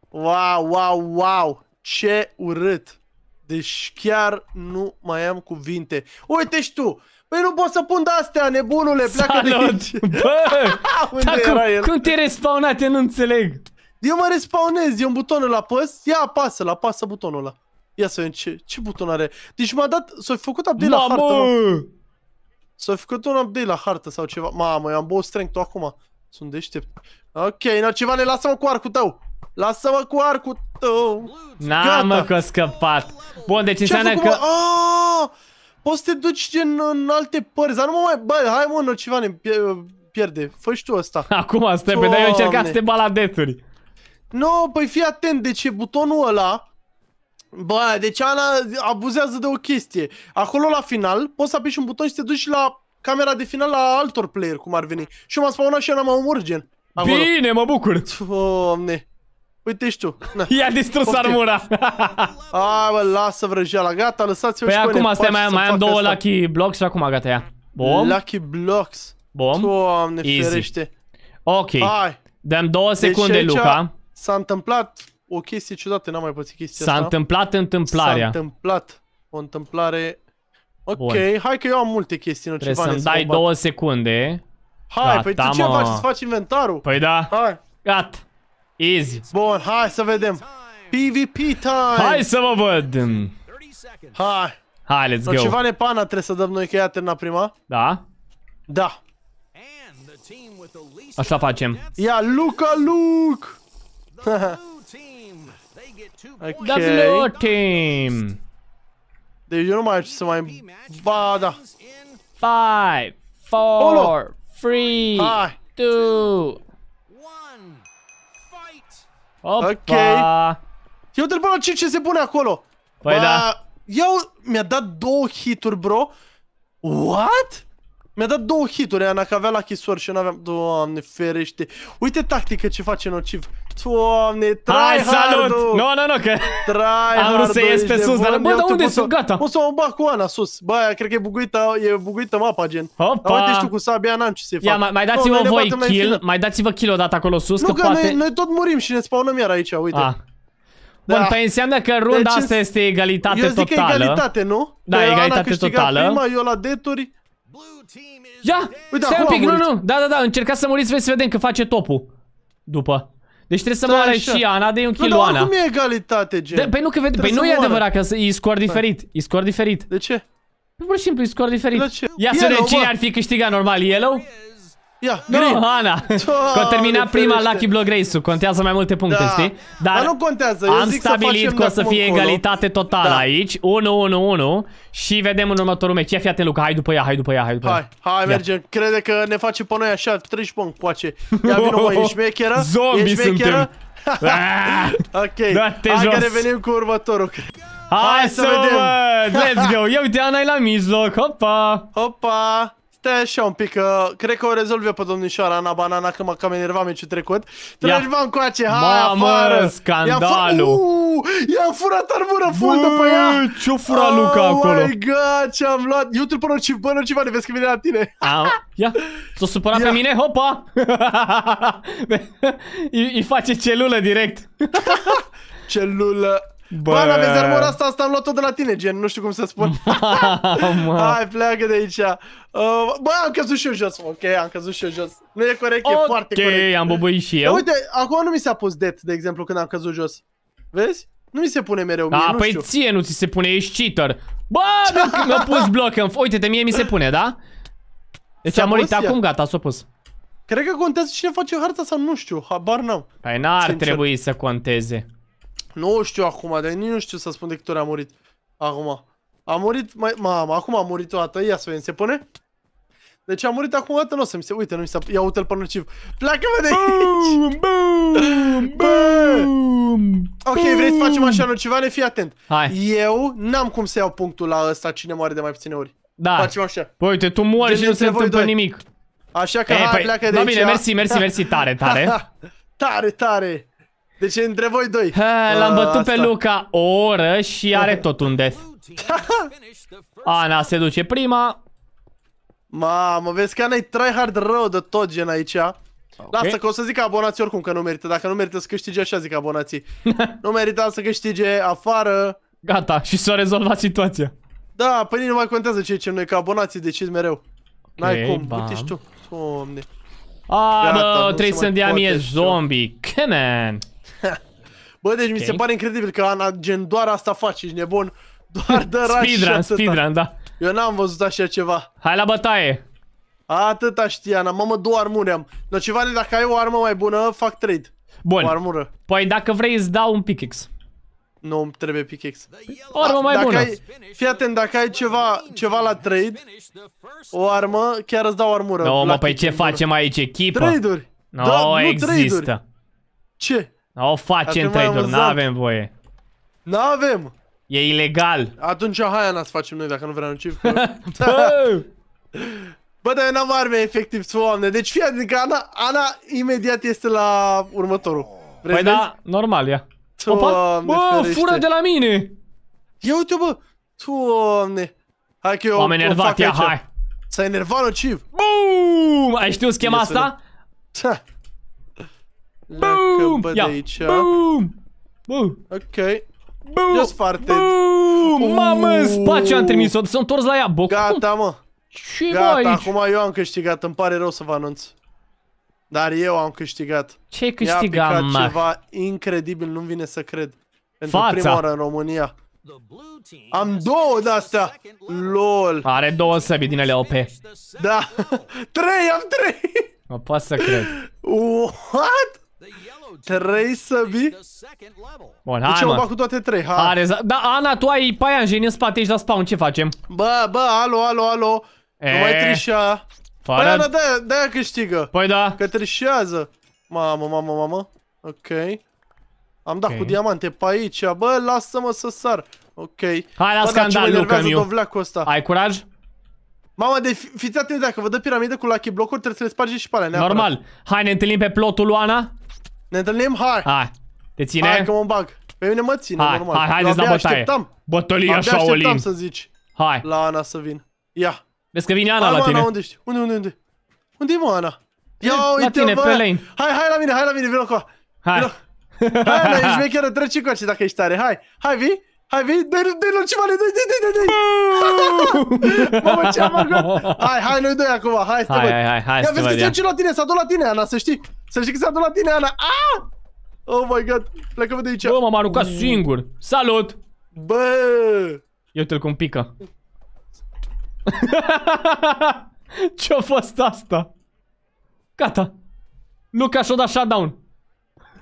S2: Wow, wow, wow. Ce urât. Deci chiar nu mai am cuvinte. Uite și tu, Păi nu pot să pun de-astea, nebunule, pleacă Salut! de aici. Bă,
S3: <laughs> Unde era el? cum
S2: te-ai respawnat? Eu nu înțeleg. Eu mă respawnez, e un buton la apăs, ia apasă-l, apasă butonul ăla. Ia să vedem ce, ce buton are. Deci m-a dat, s-a făcut update Mamă! la hartă. S-a făcut un update la hartă sau ceva. Mamă, eu am boss strength acum. Sunt deștept. Ok, în ceva ne lasă-mă cu arcul tău. Lasă-mă cu arcul tău. Na, am mă,
S1: că scăpat. Bun, deci înseamnă că...
S2: Aaaa! poți să te duci în, în alte părți, dar nu mă mai... Bă, hai mă, ceva ne pierde. fă tu asta. Acum, stai, pe dar eu încercat să te baladeturi. Nu, no, păi fii atent, de ce butonul ăla... Bă, deci Ana abuzează de o chestie. Acolo la final poți să apeși un buton și te duci la camera de final la altor player, cum ar veni. Și eu m-am spawnat și eu n-am omor gen. Acolo. Bine, mă bucur! Doamne! Uite știu.
S3: I-a distrus okay. armura.
S2: A, mă, lasă vrăjeala. Gata, lăsați-o păi și acum, asta mai, mai am două asta. Lucky
S1: Blocks și acum gata ea.
S2: Bom. Lucky Blocks. Bom. Doamne, Easy. ferește. Ok. Hai. Dăm două deci secunde, deci Luca. S-a întâmplat o chestie ciudată, n-am mai pățit chestia asta. S-a întâmplat întâmplarea. S-a întâmplat o întâmplare... Ok, Bun. hai că eu am multe chestii, nu Trebuie ceva să-mi dai două
S1: secunde. Hai, Gata, păi tu da, ce faci? Să faci
S2: inventarul? Păi da. Hai. Gata. Easy. Bun, hai să vedem. PvP time! Hai
S1: să vă văd! Hai! Hai,
S2: let's go! Ceva nepana trebuie să dăm noi că ea terminat prima. Da? Da.
S1: Așa facem.
S2: Ia, Luca Luc! <laughs> Da, okay. The team! Deci eu nu mai știu să mai... Ba, da. 5,
S3: 4,
S2: 3, 2, Exact. Opa! Ok. Eu te la ce se pune acolo. Păi ba, da. Eu mi-a dat două hituri, bro. What? Mi-a dat două hituri, Ana, că avea la chisor și nu aveam... Doamne, ferește. Uite tactică ce face nociv. Doamne, trai Hai, salut! Nu, nu, nu, că Trai. am vrut să ies pe sus, dar bă, dar unde sunt? Gata. O să o bag cu Ana sus. Bă, cred că e buguită, e buguită mapa, gen. Opa! Poate uite, știu, cu sabia n-am ce să fac. Ia, mai, mai dați-vă no, voi kill, mai dați-vă kill odată acolo sus, nu, că, că poate... Noi, noi tot murim și ne spawnăm iar aici, uite. A. Ah. Da. Bun, păi înseamnă că runda deci, asta este
S1: egalitate totală. Eu zic totală. că egalitate,
S2: nu? Da, că egalitate totală. Prima, eu la deturi. Ia, Uite, stai un pic, nu,
S1: nu, da, da, da, încercați să muriți, să vedem că face topul. După.
S2: Deci trebuie să moară și Ana de un kilo Ana. Nu, e egalitate, gen. De, păi nu, că vede, păi nu e adevărat că e scor diferit.
S1: E scor diferit. De ce? Păi, pur și simplu, e scor diferit. De ce? Ia să vedem cine ar fi câștigat normal, Yellow? Ia, nu, green. Ana. <laughs> Doamne, că a prima ferește. Lucky Block Race-ul. Contează mai multe puncte, da. știi? Dar, Dar nu contează. Eu am zic stabilit că o să fie încolo. egalitate totală da. aici. 1-1-1 și vedem în următorul meci. Ia fii atent, Luca. Hai după ea,
S2: hai după ea, hai după ea. Hai, hai, ia. mergem. Crede că ne face pe noi așa. Treci bun coace. Ia vină, mă, ești mecheră? Zombie ești mecheră? <laughs> Ah! ok, da hai jos. că revenim cu următorul. Hai, hai să, să vedem. Mă, let's go. Ia uite, Ana e la mijloc. Hopa. Hopa stai așa un pic, că cred că o rezolv eu pe domnișoara Ana Banana, că m-a cam enervat meciul trecut. Treci v-am ace, hai Mamă, afară! scandalul! I-am furat armură full după ea! Ce-o fura oh Luca acolo? my god, ce-am luat! Eu te până ceva, bă, ceva, ne vezi că vine la tine.
S1: Au, ia, s-o supărat ia. pe mine, hopa! <laughs> I îi face celulă direct.
S2: <laughs> celulă Bă, Bă aveți armura asta, asta am luat-o de la tine, gen, nu știu cum să spun. <laughs> Hai, pleacă de aici. Uh, bă, am căzut și eu jos, ok, am căzut și eu jos. Nu e corect, okay, e foarte corect. Ok, am băbăit și eu. Uite, acum nu mi s-a pus det, de exemplu, când am căzut jos. Vezi? Nu mi se pune mereu mie, da, nu păi știu. ție
S1: nu ți se pune, ești cheater. Bă, mi-a <laughs> pus bloc în... Uite-te, mie mi se pune,
S2: da? Deci am murit acum, gata, s-a pus. Cred că contează cine face harta sau nu știu, habar n-am. Păi n-ar trebui
S1: să conteze.
S2: Nu știu acum, dar nici nu știu să spun de câte ori a murit. Acum. A murit, mai, mama, acum a murit o dată, ia să vedem, se pune? Deci a murit acum o dată, nu o să mi se, uite, nu mi se, ia uite-l pe nociv. Pleacă-mă de
S3: boom, boom, Boom, boom, ok, boom. vrei să facem așa
S2: Ne Fii atent. Hai. Eu n-am cum să iau punctul la ăsta cine moare de mai puține ori. Da. Facem așa. Păi uite, tu mori și nu se întâmplă doi. nimic. Așa că e, eh, hai, păi, pleacă de da, aici. bine, mersi, mersi, mersi, tare, tare. <laughs> tare, tare. Deci e între voi doi. L-am bătut pe Luca o
S1: oră și are tot un death. <laughs> Ana se duce prima.
S2: Mamă, vezi că Ana-i tryhard rău de tot gen aici. Okay. Lasă că o să zic abonații oricum că nu merită. Dacă nu merită să câștige, așa zic abonații. <laughs> nu merită să câștige afară.
S1: Gata, și s-a rezolvat situația.
S2: Da, păi nu mai contează ce zicem noi, că abonații decid mereu. N-ai okay, cum, bam. uite tu. Doamne. Ah, Gata, bă, trebuie să-mi dea mie
S1: zombie. Come on.
S2: Bă, deci okay. mi se pare incredibil că Ana, gen, doar asta face, ești nebun. <laughs> Doar dă Speedrun, speedrun, da. Eu n-am văzut așa ceva. Hai la bătaie. Atâta știi Ana. Mamă, două armuri am. No, ceva de dacă ai o armă mai bună, fac trade. Bun. O armură. Păi dacă vrei îți dau un pickaxe. Nu îmi trebuie pickaxe. O armă mai dacă bună. Ai, fii atent, dacă ai ceva, ceva la trade, o armă, chiar îți dau armură. Nu, no, mă, păi ce facem
S1: aici, echipă? Trade-uri. No, da, nu, există. Trade -uri. Ce? O facem trader, Nu n-avem voie.
S2: N-avem! E ilegal. Atunci hai Ana să facem noi dacă nu vrea nici Că... <laughs> <laughs> Bă, dar eu n-am arme efectiv, oamne. Deci fii adică Ana, Ana imediat este la următorul. Vrei păi da, normal, ia.
S3: Opa, bă, fură de la
S2: mine! Ia uite, bă! Doamne! Hai că eu o fac enervat, ia, hai! S-a enervat nociv! Bum! Ai știut schema asta? Boom! Ia! aici. Boom! Boom! Ok. Boom! Just farted. Boom! Mamă, în spațiu am trimis-o. S-a întors la ea. Bă, Gata, mă. Ce Gata, aici? acum eu am câștigat. Îmi pare rău să vă anunț. Dar eu am câștigat. Ce ai câștigat, mă? ceva incredibil, nu-mi vine să cred. Pentru Fața. prima oară în România. Am două de-astea! LOL!
S1: Are două săbi din ele OP.
S2: Da! <laughs> trei, am trei!
S1: Mă poate să cred.
S2: What? Trei săbi? Bun, hai, deci mă. cu toate trei, ha. Are,
S1: da, Ana, tu ai paianjeni în spate ești la spawn, ce facem? Bă, bă, alo, alo, alo. E... Nu mai trișa.
S2: Fără... Păi, Ana, de-aia de câștigă. Păi da. Că trișează. Mamă, mamă, mamă. Ok. Am dat okay. cu diamante pe aici. Bă, lasă-mă să sar. Ok. Hai la Bă, scandal, Luca Miu. Ai curaj? Mama de fiți atenți, dacă vă dă piramidă cu Lucky blocuri, trebuie să le spargeți și pe alea, Normal. Hai, ne întâlnim pe plotul, Ana. Ne întâlnim? Hai! Hai! Te ține? Hai că mă bag. Pe mine mă ține, hai, normal. Hai, haideți la bătaie. Așteptam. Bătălia Abia Shaolin. așteptam să zici. Hai. La Ana să vin. Ia. Vezi că vine Ana hai, la tine. Ana, unde ești? Unde, unde, unde? Unde e mă, Ana? Ia uite, la tine, bă. pe lane. Hai, hai la mine, hai la mine, vino cu Hai. Vino. Hai, Ana, ești <laughs> mecheră, treci cu dacă ești tare. Hai, hai, vii? Hai, vii, dă-i, dă-i lui ceva, dă-i, dă-i, dă-i, dăi <laughs> Mamă, ce am făcut? Hai, hai, noi doi acum, hai, stai, hai, hai, hai, hai, Ia, vezi că se duce la tine, s-a dus la tine, Ana, să știi. Să știi că s-a dus la tine, Ana. Ah! Oh my god, plecăm de aici. Bă, m-am aruncat mm. singur. Salut! Bă!
S1: Eu te-l cum pică. <laughs> Ce-a fost asta? Gata. Luca și-o dat shutdown.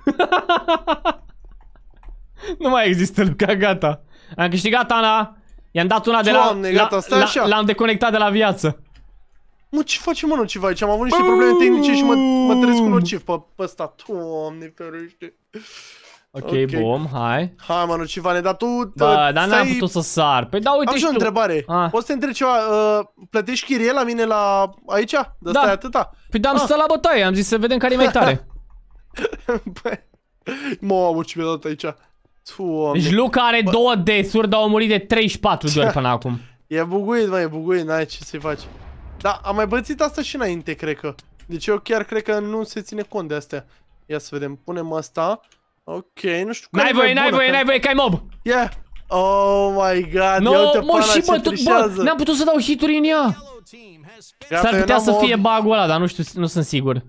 S1: <laughs> nu mai există Luca, gata. Am câștigat, Ana. I-am dat una de Doamne, la... gata, stai L-am deconectat de la viață.
S2: Mă, ce facem, mă, nociv aici? Am avut niște probleme tehnice și mă, mă trezesc cu nociv pe, pe ăsta. Doamne, ferește. Ok, bom, hai. Hai, mă, nociva, ne, dar tu... Bă, dar n-am putut să
S1: sar. Păi da,
S2: uite Am și o întrebare. Poți ah. să te ceva? Uh, plătești chirie la mine la... aici? De da. atâta? Păi da, am ah. stat la bătaie, am zis să vedem care e mai tare. Bă, mă, ce mi-a dat aici. Doamne. Deci Luca are bă. două
S1: desuri, dar a murit de 34 de ori <laughs> până acum.
S2: E buguit, mai e buguit, n-ai ce să-i faci. Da, am mai bățit asta și înainte, cred că. Deci eu chiar cred că nu se ține cont de astea. Ia să vedem, punem asta. Ok, nu știu N-ai voie, n-ai voie, n-ai voie, că ai mob! Yeah! Oh my god, no, ia mă, și bă, bă, n-am putut să dau hituri în ea! S-ar putea să fie
S1: bug ăla, dar nu știu, nu sunt sigur.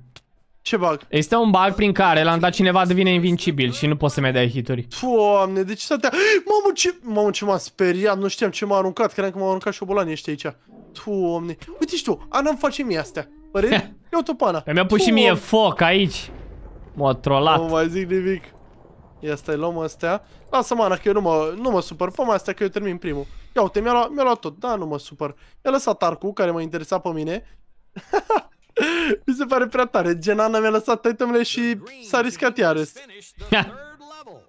S1: Ce bug? Este un bug prin care l-am dat cineva devine invincibil și nu poți să-mi dai hituri.
S2: Doamne, de ce s-a Mamă, ce... Mamă, ce m-a speriat, nu știam ce m-a aruncat, credeam că m a aruncat șobolanii ăștia aici. Doamne, uite și tu, Ana îmi face mie astea. Păreri? <laughs> Eu topana. Păi mi-a pus și mie foc aici. M-a trolat. Nu mai zic nimic. Ia stai, luăm astea. Lasă-mă, Ana, că eu nu mă, nu mă supăr. Fă astea că eu termin primul. Ia uite, mi-a luat, mi luat tot. Da, nu mă supăr. Mi-a lăsat arcul, care m-a interesa pe mine. <laughs> <laughs> Mi se pare prea tare. Genana mi-a lăsat itemele și s-a riscat iarăși.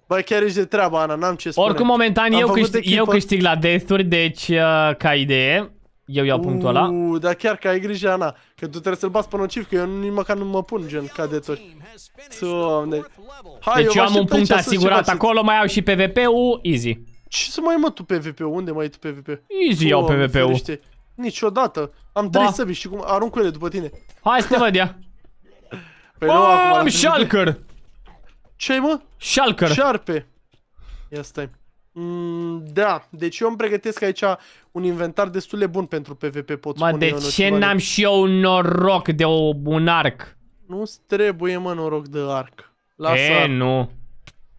S2: Bă, chiar ești de treaba, Ana, n-am ce spune. Oricum, momentan, eu, câștig, echipă. eu câștig
S1: la death deci, uh, ca idee, eu iau punctul ăla.
S2: Uuu, dar chiar că ai grijă, Ana, că tu trebuie să-l bați pe nociv, că eu nici măcar nu mă pun, gen, ca de tot. Doamne. Hai, deci eu, eu am un punct asigurat acolo,
S1: mai au și PvP-ul, easy.
S2: Ce să mai mă tu PvP-ul? Unde mai ai tu PvP? Easy iau PvP-ul. Niciodată. Am trei săbi, și cum? Arunc cu ele după tine. Hai să te văd ea. <laughs> Păi nu acum. Am Shulker. ce mă? Shulker. Șarpe. Ia stai. Mm, da, deci eu îmi pregătesc aici un inventar destul de bun pentru PvP, pot mă, spune de eu, ce n-am
S1: și eu un noroc de o, un arc?
S2: Nu-ți trebuie, mă, noroc de arc. Lasă. E, nu.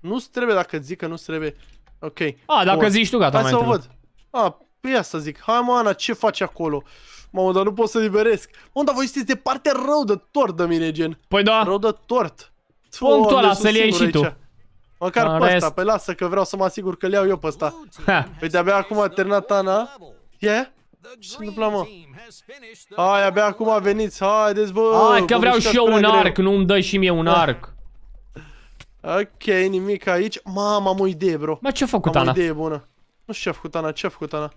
S2: Nu-ți trebuie dacă zic că nu-ți trebuie. Ok. A, dacă Or. zici tu, gata. Hai să o văd. A, Păi asta zic, hai mă Ana, ce faci acolo? Mamă, dar nu pot să liberesc. Mă, dar voi sunteți de parte rău de tort de mine, gen. Păi da. Rău de tort. Punctul ăla să-l iei și tu. Măcar pe ăsta, păi lasă că vreau să mă asigur că l iau eu pe ăsta. Păi de-abia acum a terminat Ana. E? Ce i întâmplă, mă? Hai, abia acum veniți, haideți, bă! Hai, că vreau și eu un arc, nu îmi dai și mie un arc. Ok, nimic aici. Mamă, am o idee, bro. Mă, ce-a făcut Ana? Am o idee bună. Nu știu ce-a făcut Ana, ce-a făcut Ana.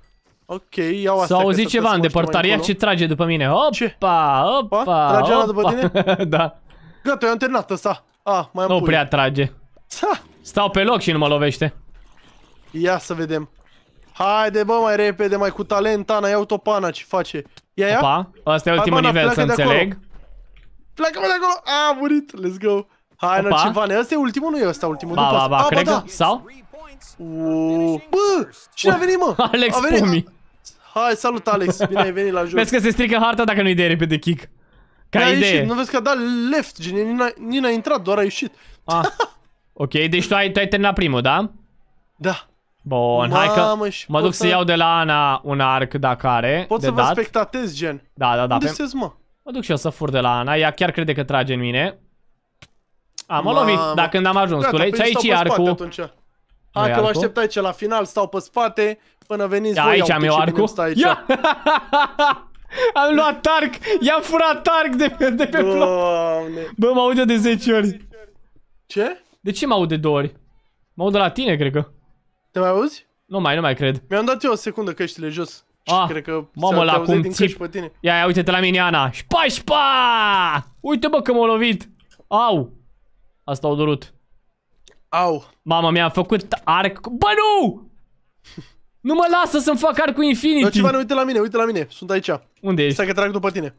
S2: Ok, iau asta. S-a auzit ceva în depărtare, ia ce trage după mine. Opa, opa, opa. Trage opa. după tine? <laughs> da. Gata, eu am terminat ăsta. A, mai am Nu pui. prea
S1: trage. Ha. Stau pe loc și nu mă lovește.
S2: Ia să vedem. Haide, bă, mai repede, mai cu talent, Ana, ia autopana ce face. Ia, ia.
S1: Opa, ăsta e ultimul nivel, să înțeleg.
S2: Pleacă-mă de acolo. A, murit, let's go. Hai, ce Narcivane, ăsta e ultimul, nu e ăsta ultimul. Ba, ba, ba, cred da. Sau? Uuuu... Bă, cine a venit, mă? <laughs> Alex Pumi. Hai, salut Alex, bine ai venit la joc. Vezi că se
S1: strică harta dacă nu-i dai repede kick.
S2: Ca -ai idee. Ieșit. Nu vezi că a dat left, gen, Nina, a intrat, doar a ieșit. Ah.
S1: Ok, deci tu ai, tu ai terminat primul, da? Da. Bun, Mamă, hai că mă duc să... să iau de la Ana un arc dacă are Pot de să dat. vă
S2: spectatez, gen.
S1: Da, da, da. Unde pe... mă? Mă duc și eu să fur de la Ana, ea chiar crede că trage în mine.
S2: Am Mamă. lovit, da, când am ajuns, Gata, tu păi aici e arcul. Hai că mă aștept aici la final, stau pe spate, Până veniți da, voi, am eu arcul. Aici. Ia! <laughs> am luat tarc! I-am furat tarc de pe, de pe Doamne. Bă, mă aude de 10 ori. Ce? De ce mă aud de două ori? Mă de la tine, cred că. Te mai auzi? Nu mai, nu mai cred. Mi-am dat eu o secundă căștile jos. Ah, cred că mamă, la cum țip. Pe tine.
S1: Ia, ia, uite-te la mine, Ana. Șpa, șpa! Uite, bă, că m-a lovit. Au! Asta au durut. Au. Mama mi-a făcut arc. Bă, nu!
S2: Nu mă lasă să-mi fac arc cu Infinity. Nu, ceva, nu, uite la mine, uite la mine. Sunt aici. Unde ești? Stai că trag după tine.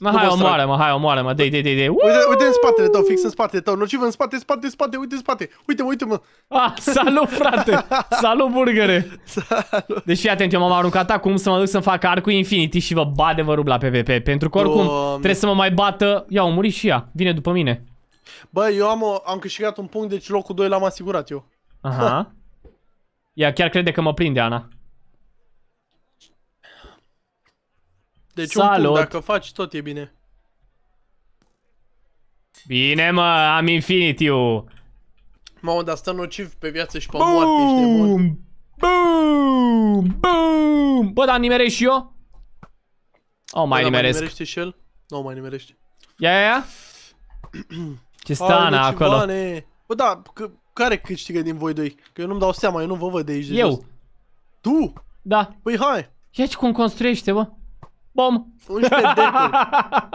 S2: Mă, hai, omoară-mă,
S1: hai, omoară-mă, dei, dei, dei, dei. Uite,
S2: uite în spatele tău, fix în spatele tău. Nociv în spate, spate, spate, uite în spate. Uite, uite, mă. Ah, salut, frate. salut,
S1: burgere. Salut. Deci fii atent, eu m-am aruncat acum să mă duc să-mi fac arcul Infinity și vă bade vă rub la PvP. Pentru că oricum Doamne. trebuie să mă mai bată. Ia, o murit și ea. Vine după mine.
S2: Bă, eu am, am câștigat un punct, deci locul 2 l-am asigurat eu.
S1: Aha. Ea chiar crede că mă prinde, Ana.
S2: Deci Salut. un punct, dacă faci, tot e bine.
S1: Bine, mă, am infinitiu.
S2: Mamă, dar stă nociv pe viață și pe boom, moarte, ești
S1: nebun. Boom! Boom! Bă, dar nimerești și eu? O, oh, mai Bă, nimeresc. Mai
S2: și el? Nu, no, mai nimerești. Ia, ia, ia. <clears throat> Ce Ana, acolo. Bă, da, că care câștigă din voi doi? Că eu nu-mi dau seama, eu nu vă văd de aici de Eu. Jos. Tu? Da. Păi hai. Ia ce cum construiește, bă. Bom. 11 <laughs> deturi.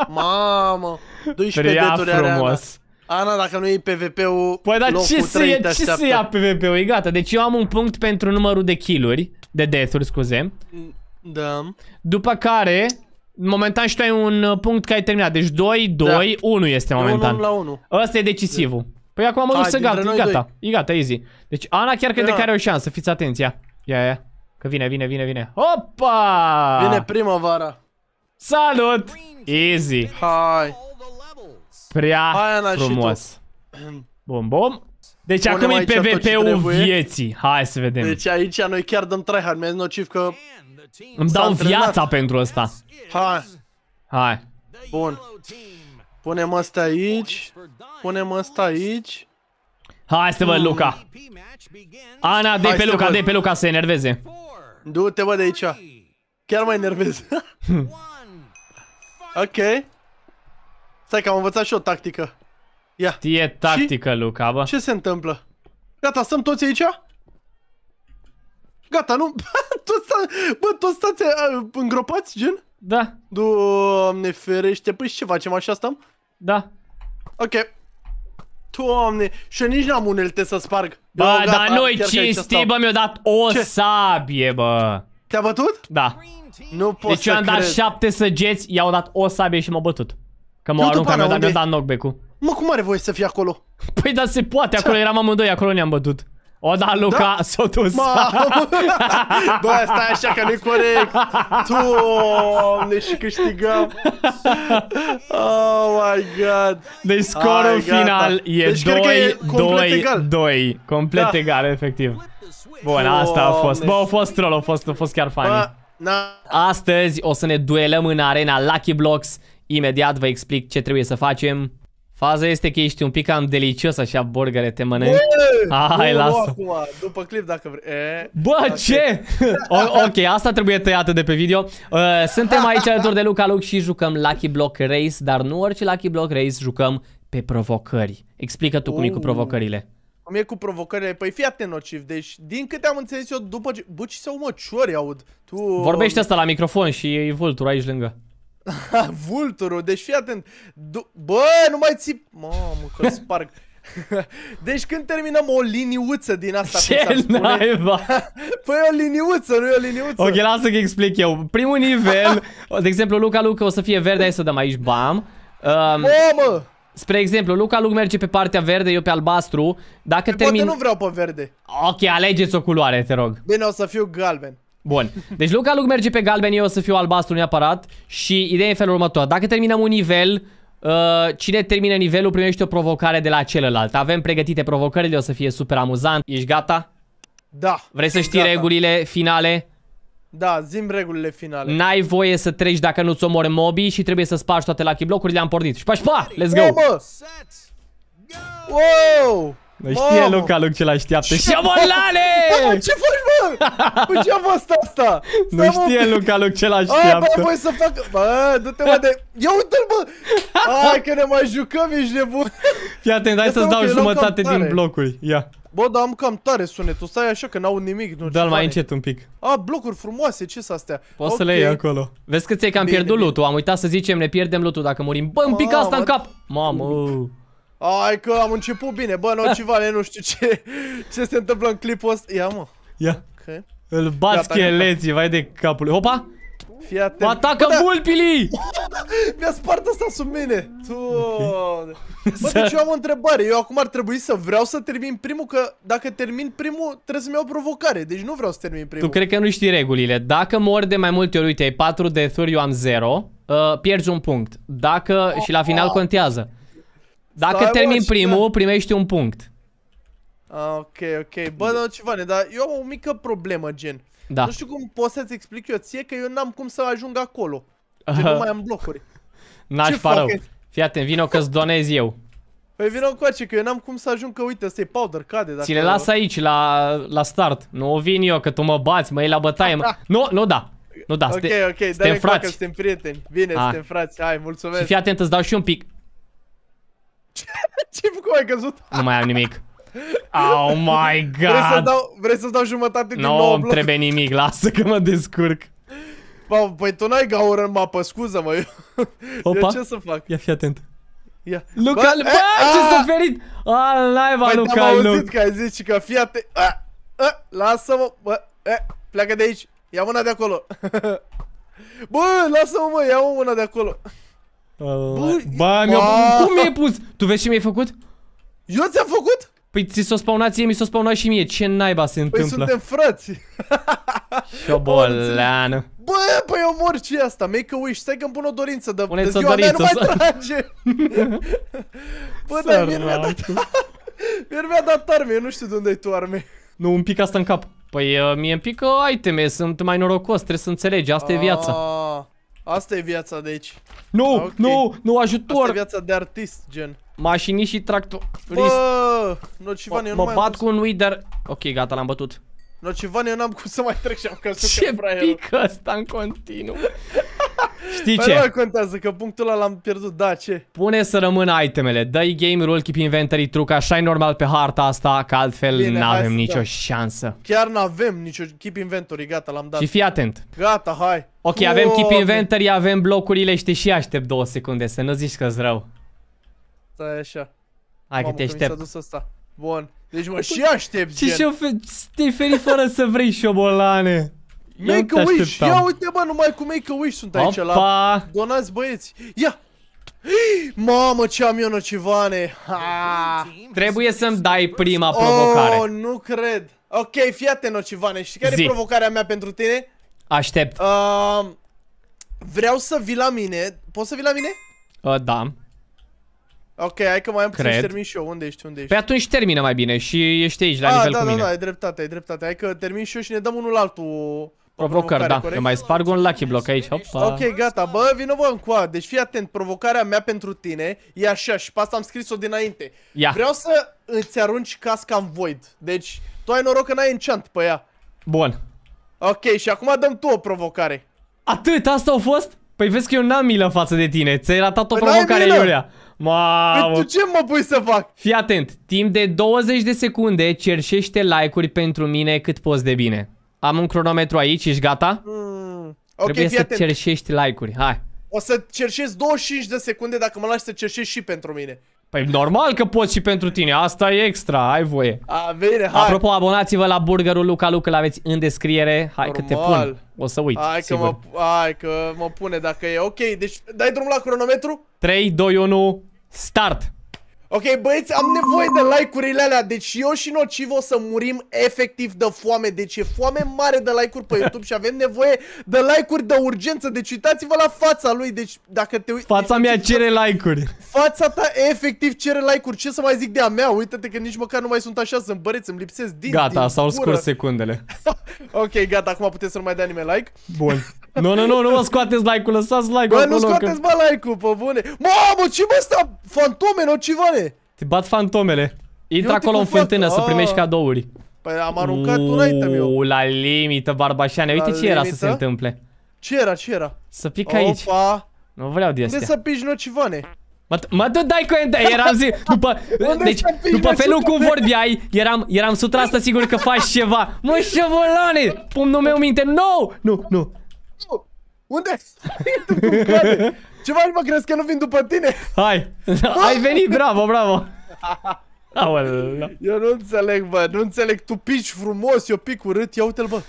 S2: Mamă. 12 Prea deturi are frumos. Ana. Ana, dacă nu e PVP-ul, Păi dar ce să, ia, ce să ia
S1: PVP-ul? E gata. Deci eu am un punct pentru numărul de kill-uri. De death-uri, scuze. Da. După care, momentan și tu ai un uh, punct care ai terminat. Deci 2, 2, da. 1 este momentan. 1 la 1. Ăsta e decisivul. Da.
S2: Păi acum mă duc să gata, e gata,
S1: e gata, easy. Deci Ana chiar crede că are o șansă, fiți atenția. ia. Ia, Că vine, vine, vine, vine.
S2: Opa! Vine primăvara.
S1: Salut! Easy. Hai. Prea Hai, Ana, frumos. Bum, bum. Deci Punem acum e PvP-ul vieții. Hai să vedem. Deci
S2: aici noi chiar dăm tryhard, mi-a nociv că... Îmi dau viața
S1: pentru asta.
S2: Hai. Hai. Bun. Punem asta aici. Punem asta aici.
S1: Hai să vă, hmm. Luca.
S2: Ana, de pe Luca, de pe
S1: Luca să se enerveze.
S2: Du-te, bă, de aici. Chiar mai enervez. <laughs> ok. Stai că am învățat și o tactică. Ia. E
S1: tactică, și? Luca, bă. Ce se întâmplă?
S2: Gata, stăm toți aici? Gata, nu? <laughs> toți sta... Bă, toți stați îngropați, gen? Da. Doamne ferește, păi ce facem, așa stăm? Da. Ok. Doamne, și nici n-am unelte să sparg. Bă, da dar noi cinsti, bă, mi-a dat
S1: o ce? sabie, bă. Te-a bătut? Da.
S2: Nu pot Deci eu am dat șapte
S1: săgeți, i-au dat o sabie și m-a bătut. Că m-au aruncat, mi-a dat, mi dat knockback-ul. Mă, cum are voie să fie acolo? Păi, dar se poate, acolo eram amândoi, acolo ne-am bătut. O, da, Luca, da? s o dus.
S3: Bă, stai așa că nu-i corect. Doamne,
S2: și câștigăm. Oh my god. Deci scorul oh final e 2-2. Deci 2, complet 2, egal.
S1: 2. Complet da. egal, efectiv. Bun, asta a fost. Bă, a fost troll, a fost, a fost chiar funny. na. Astăzi o să ne duelăm în arena Lucky Blocks. Imediat vă explic ce trebuie să facem. Faza este că ești un pic cam delicios așa, burgere, te mănânci. Hai, lasă.
S2: Acum, după clip dacă vrei. E,
S1: Bă, așa. ce? o, ok, asta trebuie tăiată de pe video. Uh, suntem aici alături de Luca Luc și jucăm Lucky Block Race, dar nu orice Lucky Block Race, jucăm pe provocări. Explică tu uh. cum e cu provocările.
S2: Cum e cu provocările? Păi fii atent nociv. Deci, din câte am înțeles eu, după ce... Bă, ce se ciori aud. Tu... Vorbește asta
S1: la microfon și e vultur aici lângă.
S2: <laughs> Vulturul, deci fii atent. Du- Bă, nu mai ții. Mamă, că sparg. <laughs> Deci când terminăm o liniuță din asta Ce naiba? <laughs> păi o liniuță, nu e o liniuță Ok, lasă că explic eu Primul nivel, de exemplu Luca
S1: Luca o să fie verde Hai să dăm aici bam um, Bă, mă! Spre exemplu, Luca Luca merge pe partea verde, eu pe albastru Dacă păi termin... Poate nu
S2: vreau pe verde
S1: Ok, alegeți o culoare, te rog
S2: Bine, o să fiu galben
S1: Bun. Deci Luca Luc merge pe galben, eu o să fiu albastru neapărat. Și ideea e în felul următor. Dacă terminăm un nivel, Uh, cine termină nivelul primește o provocare de la celălalt. Avem pregătite provocările, o să fie super amuzant. Ești gata? Da. Vrei să știi gata. regulile finale?
S2: Da, zim regulile finale.
S1: N-ai voie să treci dacă nu-ți omori mobii și trebuie să spargi toate lucky blocurile. Am pornit. Și pa, pa! Let's go!
S2: Wow! <laughs> Știe Luca,
S1: Luc ce-l așteaptă. Și molale! ce
S2: faci, bă? Cu ce-a fost asta? Nu știe Luca, Luc ce-l așteaptă. bă, să fac... Bă, du-te, mă, de... Ia uite-l, bă! Hai, că ne mai jucăm, ești nebun. Fii atent, hai să-ți dau jumătate din
S3: blocuri. Ia.
S2: Bă, dar am cam tare sunetul, stai așa că n-au nimic nu Dă-l mai încet un pic A, blocuri frumoase, ce s astea? Poți să le iei acolo
S1: Vezi că ți-ai cam pierdut loot-ul, am uitat să zicem ne pierdem loot dacă murim Bă,
S2: îmi pic asta în cap Mamă ai că am început bine, bă, Nocivale, <laughs> nu știu ce, ce se întâmplă în clipul ăsta. Ia, mă. Ia. Okay.
S1: Îl bat scheleții, vai de capul. Opa!
S2: Fii atent. Mă atacă bă, vulpili! Da. <laughs> Mi-a spart asta sub mine. Tu... Okay. Bă, deci <laughs> eu am o întrebare. Eu acum ar trebui să vreau să termin primul, că dacă termin primul, trebuie să-mi iau provocare. Deci nu vreau să termin primul. Tu cred
S1: că nu știi regulile. Dacă mor de mai multe ori, uite, ai 4 de uri eu am 0, uh, pierzi un punct. Dacă... Oh. și la final ah. contează.
S2: Dacă Star termin Wars, primul, da.
S1: primești un punct.
S2: Ah, ok, ok. Bă, dar ceva, dar eu am o mică problemă, gen. Da. Nu știu cum pot să-ți explic eu ție că eu n-am cum să ajung acolo. Gen, <laughs> nu mai am blocuri.
S1: N-aș rău. Fii atent, vino că-ți donez eu.
S2: Păi vino încoace, că eu n-am cum să ajung, că uite, ăsta powder, cade. Dacă... Ți le las
S1: aici, la, la start. Nu o vin eu, că tu mă bați, mă iei la bătaie. Mă... <laughs> Da. nu, nu da. Nu da, Ok, ok, suntem frați. suntem
S2: prieteni. Bine, ah. suntem frați. Hai, mulțumesc. Și fii atent, îți dau și un pic. Ce, <laughs> ce făcut? Ai căzut?
S1: Nu mai am nimic.
S2: Oh <laughs> my god! Vrei să-ți dau, să dau jumătate din nou Nu
S1: trebuie nimic, lasă că
S2: mă descurc. Bă, păi tu n-ai gaură în mapă, scuză mă. <laughs> Opa. Eu ce să fac? Ia fi atent. Ia. Luca, bă, bă ce ah! suferit! A, ah, naiva, păi Luca, am auzit că ai zis și că fii atent. Ah, lasă-mă, bă, pleacă de aici. Ia mâna de acolo. Bă, lasă-mă, mă, ia mâna de acolo.
S1: Bă, Bă bă. Cum mi-ai pus? Tu vezi ce mi-ai făcut? Eu ți-am făcut? Păi ți s-o spaunat ție, mi s-o spaunat și mie. Ce naiba se păi întâmplă? Păi suntem frăți. <laughs> Șoboleană.
S2: Bă, păi eu mor ce asta? Make a wish. Stai că-mi pun o dorință de, de ziua mea, nu mai trage. <laughs> Bă, dar mi-ar mi-a dat... <laughs> mi-ar dat arme, eu nu știu de unde-i tu arme. Nu, un pic asta în cap. Păi uh,
S1: mie îmi pică iteme, sunt mai norocos, trebuie să înțelegi, asta e viața.
S2: Ah. Asta e viața de aici. Nu, ah, okay. nu, nu, ajutor! Asta e viața de artist, gen. Mașini și tractor. Bă, no, Civan, eu mă mai bat cu un weeder.
S1: Ok, gata, l-am bătut.
S2: No ceva eu n-am cum să mai trec și am căzut Ce că pică asta în continuu <laughs> Știi păi ce? nu contează că punctul ăla l-am pierdut, da, ce?
S1: Pune să rămână itemele, dai game rule, keep inventory, truc, așa e normal pe harta asta, că altfel n-avem nicio da. șansă.
S2: Chiar n-avem nicio keep inventory, gata, l-am dat. Și fii atent. Gata, hai. Ok, Uo, avem keep inventory,
S1: avem blocurile, știi, și aștept două secunde, să nu zici că-s rău. Stai așa. Hai Mamă, că te aștept.
S2: Că Bun. Deci mă păi, și aștept, Și și te feri fără să vrei, șobolane. Make a wish! Ia uite, bă, numai cu Make a wish sunt aici Opa. la... Donați băieți! Ia! Mamă, ce am eu nocivane! Ha.
S1: Trebuie să-mi dai prima provocare. Oh,
S2: nu cred. Ok, fiate nocivane. Știi care e provocarea mea pentru tine? Aștept. Uh, vreau să vii la mine. Poți să vii la mine? Uh, da. Ok, hai că mai am puțin și termin și eu. Unde ești? Unde ești? Păi
S1: atunci termină mai bine și ești aici, la A, ah, nivel da, cu da, mine. da, ai
S2: dreptate, ai dreptate. Hai că termin și eu și ne dăm unul altul Provocări, da. Corect? Eu mai
S1: sparg un lucky block aici. Opa. Ok,
S2: gata. Bă, vină vă încoa. Deci fii atent. Provocarea mea pentru tine e așa și pe asta am scris-o dinainte. Ia. Vreau să îți arunci casca în void. Deci tu ai noroc că n-ai enchant pe ea. Bun. Ok, și acum dăm tu o provocare. Atât? Asta a fost? Păi vezi că eu n-am
S1: milă față de tine. Ți-ai ratat o păi provocare, Iulia. Mamă! Păi tu ce mă pui să fac? Fii atent, timp de 20 de secunde cerșește like-uri pentru mine cât poți de bine. Am un cronometru aici, ești gata?
S2: Mm,
S3: okay, Trebuie să atent.
S1: cerșești like-uri, hai.
S2: O să cerșesc 25 de secunde dacă mă lași să cerșești și pentru mine.
S1: Păi normal că poți și pentru tine, asta e extra, ai voie.
S2: A, bine, hai. Apropo,
S1: abonați-vă la burgerul Luca Luca, îl aveți în descriere. Hai normal. că te pun, o să uit, hai sigur. că,
S2: mă, hai că mă pune dacă e ok, deci dai drumul la cronometru?
S1: 3, 2, 1... Start!
S2: Ok, băieți, am nevoie de like-urile alea, deci eu și Nocivo o să murim efectiv de foame, deci e foame mare de like-uri pe YouTube și avem nevoie de like-uri de urgență, deci uitați-vă la fața lui, deci dacă te uiți... Fața mea cere like-uri. Fața ta efectiv cere like-uri, ce să mai zic de a mea, uite-te că nici măcar nu mai sunt așa, sunt băreți, îmi lipsesc din Gata, s-au scurs
S1: secundele.
S2: <laughs> ok, gata, acum puteți să nu mai dea nimeni like. Bun. Nu, nu, nu, nu mă scoateți like-ul, lăsați like-ul Bă, nu scoateți, bă, like-ul, pe bune. Mamă, ce bă, sta? Fantome, Nocivane! Te bat
S1: fantomele. Intră acolo în fântână să primești ah. cadouri.
S2: Păi am aruncat un
S1: item eu. la limită, Barbașane. Uite ce era să se întâmple.
S2: Ce era, ce era?
S1: Să pic aici. Opa. Nu vreau de astea. Unde să
S2: pici nocivane? Mă, tu dai cu enda, <laughs> eram zi, după, deci, după felul cum
S1: vorbeai, eram, eram asta sigur că faci ceva.
S2: Mă, șevolane,
S1: pumnul meu minte, no, nu, nu. Unde? <laughs>
S2: Ce faci, mă crezi că nu vin după tine? Hai! Da. Ai venit, bravo, bravo! Eu nu înțeleg, bă, nu înțeleg. Tu pici frumos, eu pic urât, ia uite-l, bă.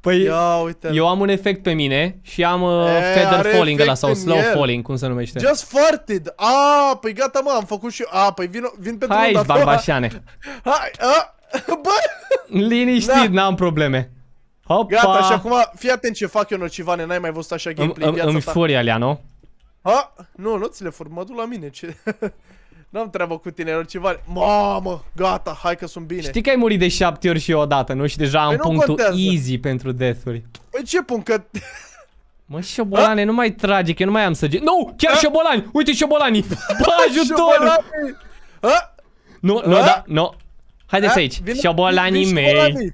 S2: Păi ia, uite eu
S1: am un efect pe mine și am uh, e, feather falling ăla sau slow el. falling, cum se numește. Just
S2: farted. A, păi gata, mă, am făcut și... A, păi vin, vin pentru Hai, un barbașane. Hai, a, <laughs>
S1: bă! Liniștit, da. n-am probleme. Opa. Gata, și acum
S2: fii atent ce fac eu nocivane, n-ai mai văzut așa gameplay în viața Îmi furi alea, nu? Ha? Nu, nu ți le fur, mă duc la mine. Ce... <laughs> N-am treabă cu tine, altceva. Mamă, gata, hai că sunt bine. Știi că
S1: ai murit de șapte ori și eu odată, nu? Și deja păi am punctul contează. easy pentru death-uri.
S2: Păi ce punct? Că... Mă, șobolane,
S1: nu mai tragic, eu nu mai am săge... Nu, chiar A? șobolani! Uite șobolanii! <laughs> Bă, ajutor! Nu, nu, da, nu. Haideți aici. Șobolanii mei.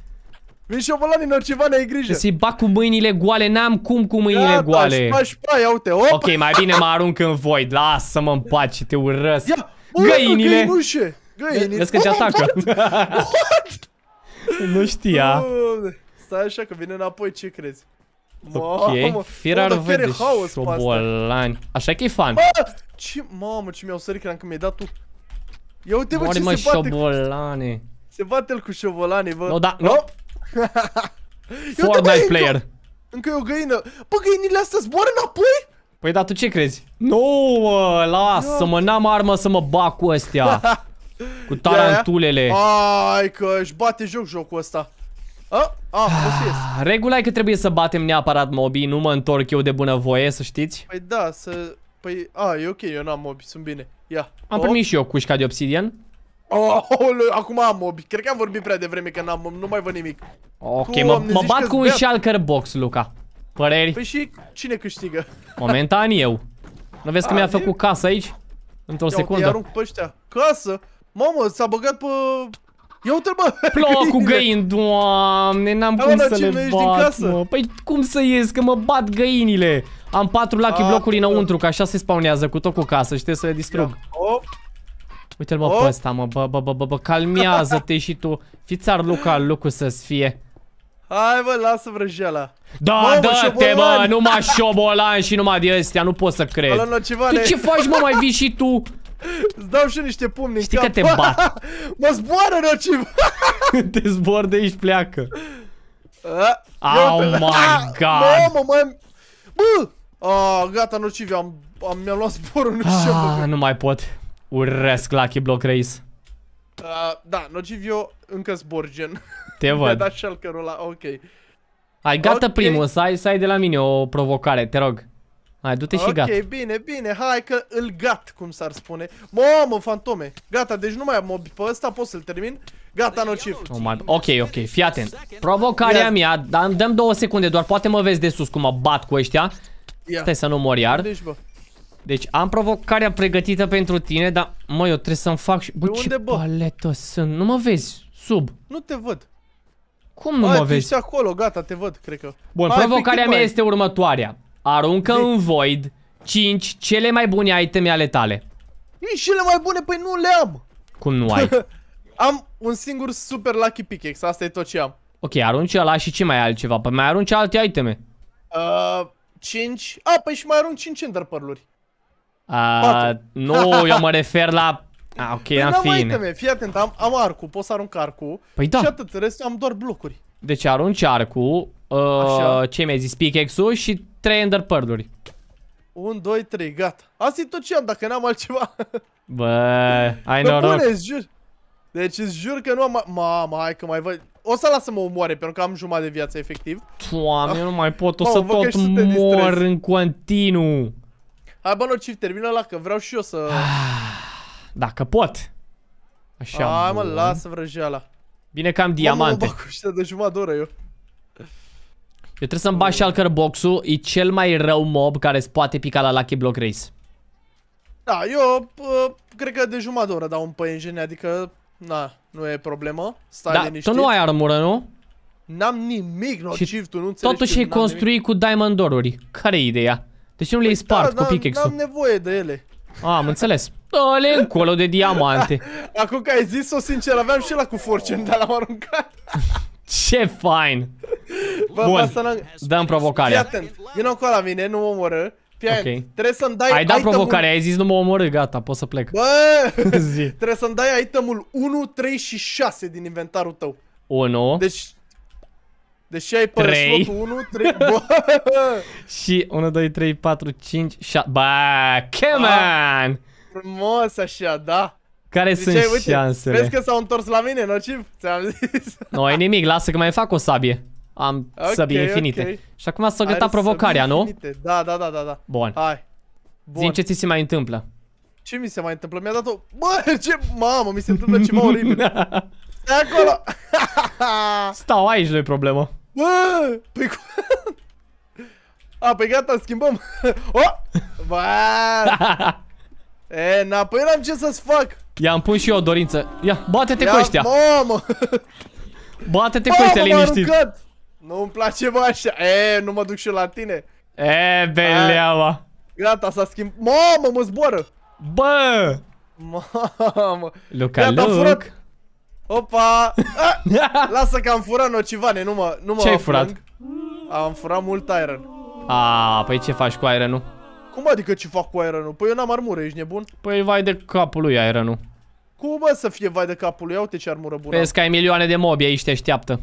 S1: Vin și eu din oriceva, ne-ai grijă. Să-i bag cu mâinile goale, n-am cum cu mâinile Gata, goale. da, șpa, ia uite, op. Ok, mai bine mă arunc în void, lasă-mă în pace, te urăsc. Ia, bă, Găinile.
S2: Găinușe, găinile. Vezi că te atacă. nu știa. Stai așa că vine înapoi, ce crezi? Ok, firar vede șobolani.
S1: Așa că e fan.
S2: ce, mamă, ce mi-au sărit, cream că mi-ai dat tu. Ia uite, bă, ce se bate. Moare, mă,
S1: șobolane.
S2: Se bate el cu șobolane, bă. Nu, da, nu. <laughs> Fortnite player. Încă, încă e o găină. Bă, găinile astea zboară înapoi?
S1: Păi, dar tu ce crezi? Nu, no, lasă-mă, n-am armă să mă bac cu astea. <laughs> cu tarantulele.
S2: Ai că își bate joc jocul ăsta. A, a, ah,
S1: Regula e că trebuie să batem neapărat mobii, nu mă întorc eu de bunăvoie, să știți.
S2: Păi da, să... Păi, a, e ok, eu n-am mobi, sunt bine. Ia. Am Op. primit și
S1: eu cușca de obsidian.
S2: Oh, oh, acum am mobi. Cred că am vorbit prea devreme că n-am nu mai văd nimic. Ok, tu, mă, mă bat cu un shulker
S1: box, Luca. Păreri?
S2: Păi și cine câștigă?
S1: Momentan eu. Nu vezi că mi-a făcut casă aici? Într-o secundă. Ia arunc
S2: pe ăștia. Casă? Mamă, s-a băgat pe... Ia uite bă! Plouă cu găini, doamne, n-am cum
S1: să le bat, din casă?
S2: Păi cum să
S1: ies, că mă bat găinile. Am patru lucky blocuri înăuntru, că așa se spawnează cu tot cu casă și trebuie să le distrug. Ia. Uite-l mă oh. pe ăsta mă, bă, bă, bă, bă, bă calmează-te și tu. Fițar Luca, lucru să-ți fie.
S2: Hai bă, lasă vrăjeala. Da, dă-te bă,
S1: numai șobolan și numai de ăstea, nu pot să cred. Ala,
S2: ceva, tu ce faci mă, mai vii și tu? Îți dau și niște pumni Știi că te bat. <laughs> mă zboară nociv.
S1: <laughs> te zbor de aici, pleacă.
S2: Oh my god. mă, mă, Bă! Ah, gata, nociv, am, am, mi-am luat sporul, nu știu. Ah,
S1: nu mai pot. Urăsc Lucky Block Race.
S2: Uh, da, eu da, încă zbor gen. Te <laughs> văd. Mi-a dat shulkerul ăla, ok.
S1: Hai, gata okay. primul, să ai, să ai de la mine o provocare, te rog. Hai, du-te okay, și gata. Ok,
S2: bine, bine, hai că îl gat, cum s-ar spune. Mamă, fantome, gata, deci nu mai am mobi pe ăsta, pot să-l termin. Gata, nociv.
S1: Oh, ok, ok, fii atent. Provocarea Ia. mea, dăm două secunde doar, poate mă vezi de sus cum mă bat cu ăștia.
S2: Ia. Stai să nu mor iar. Deci,
S1: deci am provocarea pregătită pentru tine, dar mă, eu trebuie să-mi fac și... Bă, unde, bă? paletă sunt? Nu mă vezi, sub. Nu te văd. Cum nu mă vezi? acolo,
S2: gata, te văd, cred că. Bun, provocarea mea este
S1: următoarea. Aruncă de... în void 5 cele mai bune iteme ale tale.
S2: Nici cele mai bune, păi nu le am. Cum nu ai? <laughs> am un singur super lucky pickaxe, asta e tot ce am.
S1: Ok, arunci ăla și ce mai ai altceva? Păi mai arunci alte iteme.
S2: Uh, 5... A, ah, păi și mai arunc 5 ender uri
S1: a, nu, eu mă refer la... A, ok, păi în fine. Mai
S2: Fii atent, am, am arcul, pot să arunc arcul. Păi da. Și atât, restul am doar blocuri.
S1: Deci arunci arcul, uh, ce mi-ai zis, pickaxe-ul și trei ender pearl-uri.
S2: 1, 2, 3, gata. Asta e tot ce am, dacă n-am altceva.
S1: Bă, ai Bă, noroc. Bune,
S2: jur. Deci îți jur că nu am... Mama, hai că mai văd... O să las să mă omoare, pentru că am jumătate de viață, efectiv. Doamne, ah. nu mai pot, o Mamă, să tot mor în
S1: continuu.
S2: Hai bă, lor, termină la că vreau și eu să... <sighs> Dacă pot. Așa, Hai mă, lasă vrăjeala.
S1: Bine că am diamante. Mă,
S2: mă, de jumătate oră eu. Eu
S1: trebuie să-mi bag shulker box-ul, e cel mai rău mob care îți poate pica la Lucky Block Race.
S2: Da, eu pă, cred că de jumătate oră dau un pe păi engine, adică, na, nu e problemă, stai da, liniștit. tu nu ai
S1: armură, nu?
S2: N-am nimic Chief, tu nu înțelegi Totuși ai construit
S1: cu diamond doruri, care e ideea? Deci ce nu le-ai păi da, spart da, cu pickaxe N-am
S2: nevoie de ele.
S1: A, am înțeles. Dă-le încolo de diamante. <laughs> Acum
S2: că ai zis-o, sincer, aveam și la cu fortune, dar l-am aruncat. <laughs> Ce fain! Bă, Bun,
S1: dăm provocarea. Fii
S2: atent, vină cu la mine, nu mă omoră. Fii okay. Atent. trebuie să-mi dai Ai dat provocarea, ai
S1: zis nu mă omoră, gata, pot să plec. Bă, <laughs>
S2: trebuie să-mi dai itemul 1, 3 și 6 din inventarul tău.
S1: 1. Deci
S2: Deși ai părăsit locul 1, 3, bă.
S1: Și 1, 2, 3, 4, 5, 6, ba, come on!
S2: Frumos așa, da. Care Ziceai, sunt uite, șansele? Vezi că s-au întors la mine, nociv, ți-am zis.
S1: Nu, e nimic, lasă că mai fac o sabie. Am okay, săbii infinite. Okay. Și acum s-a gătat provocarea, nu? Infinite.
S2: Da, da, da, da, da. Bun. Hai.
S1: Bun. Zin ce ți se mai întâmplă.
S2: Ce mi se mai întâmplă? Mi-a dat o... Bă, ce... Mamă, mi se întâmplă ceva oribil. <laughs> Stai acolo! <laughs>
S1: Stau aici, nu-i problemă.
S2: păi cum? <laughs> A, păi gata, schimbăm. <laughs> Oh! Bă! E, na, păi n-am ce să-ți fac.
S1: I-am pus și eu o dorință. Ia, bate-te cu ăștia.
S2: Mamă! Bate-te cu ăștia liniștit. Nu-mi place bă așa. E, nu mă duc și eu la tine.
S1: E, beleaua.
S2: Gata, s-a schimbat. Mamă, mă zboară. Bă! Mamă.
S1: Luca, Luc.
S2: Opa! Ah! Lasă că am furat nocivane, nu mă, nu mă Ce-ai furat? Am furat mult iron.
S1: A, păi ce faci cu iron-ul?
S2: Cum adică ce fac cu iron-ul? Păi eu n-am armură, ești nebun?
S1: Păi vai de capul lui iron-ul.
S2: Cum mă să fie vai de capul lui? uite ce armură bună. Vezi că
S1: ai milioane de mobi aici, te așteaptă.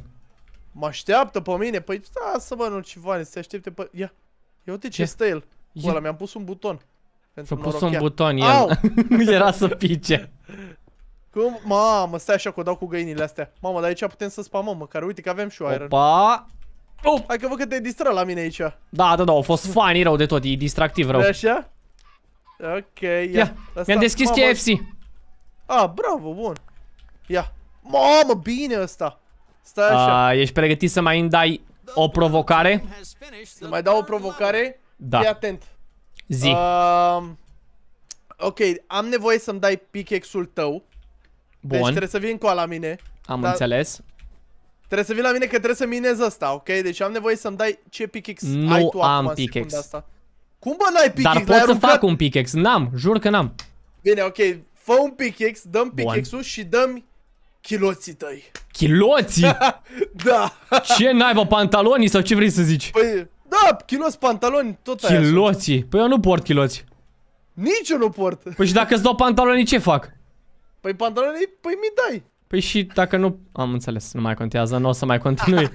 S2: Mă așteaptă pe mine? Păi să mă nocivane, să te aștepte pe... Ia, ia uite ce, ce stă el. Ia. Ăla, mi-am pus un buton. S-a pus un buton, el.
S1: <laughs> Era să pice. <laughs>
S2: Cum? Mamă, stai așa că o dau cu găinile astea. Mamă, dar aici putem să spamăm măcar. Uite că avem și o iron. Opa! Oh! Hai că văd că te distră la mine aici.
S1: Da, da, da, a fost funny rău de tot, e distractiv rău. așa?
S2: Ok, ia. ia. Mi-am deschis Mama. KFC. A, bravo, bun. Ia. Mamă, bine ăsta. Stai așa.
S1: A, ești pregătit să mai îmi dai o provocare?
S2: Să mai dau o provocare? Da. Fii atent. Zi. Uh, ok, am nevoie să-mi dai pickaxe-ul tău. Bun. Deci trebuie să vin cu la mine. Am dar... înțeles. Trebuie să vin la mine că trebuie să minez asta, ok? Deci am nevoie să-mi dai ce pickaxe ai tu am acum pickaxe. asta. Cum bă n-ai pickaxe? Dar pot să fac
S1: un pickaxe, n-am, jur că n-am.
S2: Bine, ok, fă un pickaxe, dăm pickaxe-ul și dăm chiloții tăi.
S1: Chiloții? <laughs>
S2: da. Ce naiba,
S1: pantalonii sau ce vrei să zici?
S2: Păi, da, chiloți, pantaloni, tot aia Chiloții?
S1: Păi eu nu port chiloți.
S2: Nici eu nu port. Păi și dacă îți dau pantalonii, ce fac? Păi pantalonii, păi mi dai.
S1: Păi și dacă nu... Am înțeles, nu mai contează, nu o să mai continui.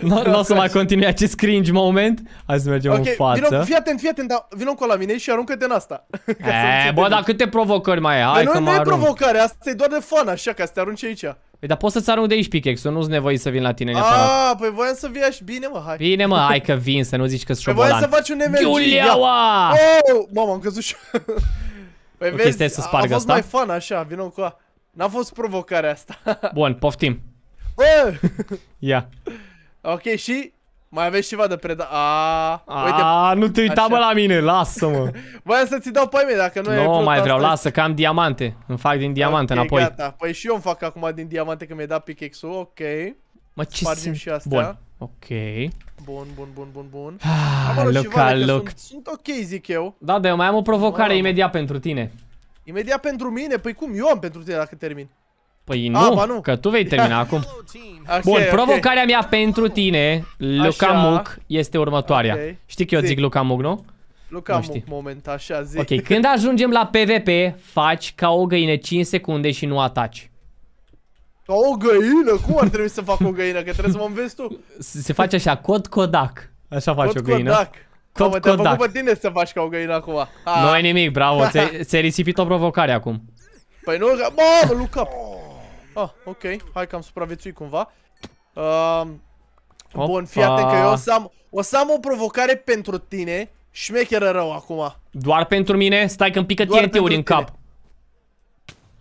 S1: nu, nu o să mai continui acest cringe moment. Hai să mergem okay, în față. Vino, fii
S2: atent, fii atent, dar vino cu la mine și aruncă-te în asta. <laughs>
S1: e, bă, dar câte provocări mai ai? Păi hai că nu, nu e provocare,
S2: asta e doar de fun, așa, ca să te arunci aici.
S1: Păi dar poți să-ți arunc de aici pickaxe nu-s nevoie să vin la tine neapărat.
S2: Ah, păi voiam să vii așa, bine mă, hai. Bine mă, hai
S1: că vin, să nu zici că-s șobolan. Păi voiam să
S2: faci un MLG. Iuliaua! Oh, mamă, am căzut și... <laughs> Păi o vezi, chestie să spargă a fost asta. mai fan așa, vină cu a... N-a fost provocarea asta. <laughs>
S1: Bun, poftim. Bă! Ia.
S2: Ok, și mai aveți ceva de preda? A, a, nu te uita, așa. mă,
S1: la mine, lasă-mă.
S2: <laughs> Voiam să ți dau pe mine dacă nu, nu ai Nu mai vreau, lasă,
S1: că am diamante. Îmi fac din diamante okay, înapoi.
S2: gata. Păi și eu îmi fac acum din diamante că mi-ai dat pickaxe-ul, ok. Mă, ce și astea. Bun. Ok. Bun, bun, bun, bun, bun. Ah, loca, loc. Sunt, sunt ok, zic eu.
S1: Da, dar eu mai am o provocare ah. imediat pentru tine.
S2: Imediat pentru mine? Păi cum? Eu am pentru tine dacă termin.
S1: Păi nu, A, ba, nu. că tu vei termina <laughs> acum.
S2: Okay, Bun, provocarea mea
S1: pentru tine, Luca Muc, este următoarea. Okay. Știi că eu zic, zic Luca Muc, nu?
S2: Luca nu Muc, moment, așa zic. Ok, când
S1: ajungem la PvP, faci ca o găină 5 secunde și nu ataci.
S2: Ca o găină? Cum ar trebui să fac o găină? Că trebuie să mă înveți tu.
S1: Se face așa, cod codac. Așa faci cod, o găină. Codac.
S2: Cod, codac. te a tine să faci ca o găină acum. Nu ai nimic, bravo, <laughs> ți-ai
S1: risipit o provocare acum.
S2: Păi nu, mamă, look up. Ah, ok, hai că am supraviețuit cumva. Uh, bun, fii atent că eu o să, am, o să am o provocare pentru tine, șmecheră rău acum.
S1: Doar pentru mine? Stai că-mi pică TNT-uri în cap.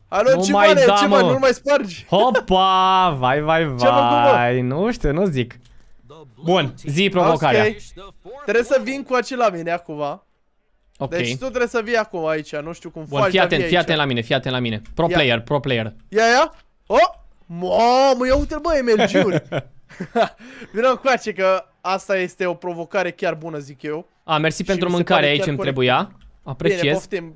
S2: Alo, nu ce mai mare, da, ce mă, nu mai spargi?
S1: Hopa, vai, vai, <laughs> vai. Ce nu știu, nu zic. Bun, zi provocarea. Okay.
S2: Trebuie să vin cu acela mine acum. Ok. Deci tu trebuie să vii acum aici, nu știu cum Bun, faci, fii atent, fii atent
S1: la mine, fii atent la mine. Pro ia. player, pro player.
S2: Ia, ia. Oh! Mamă, ia uite-l bă, MLG-uri. Vină <laughs> încoace că asta este o provocare chiar bună, zic eu. A, mersi și pentru mâncare aici îmi trebuia. Apreciez. Bine, poftim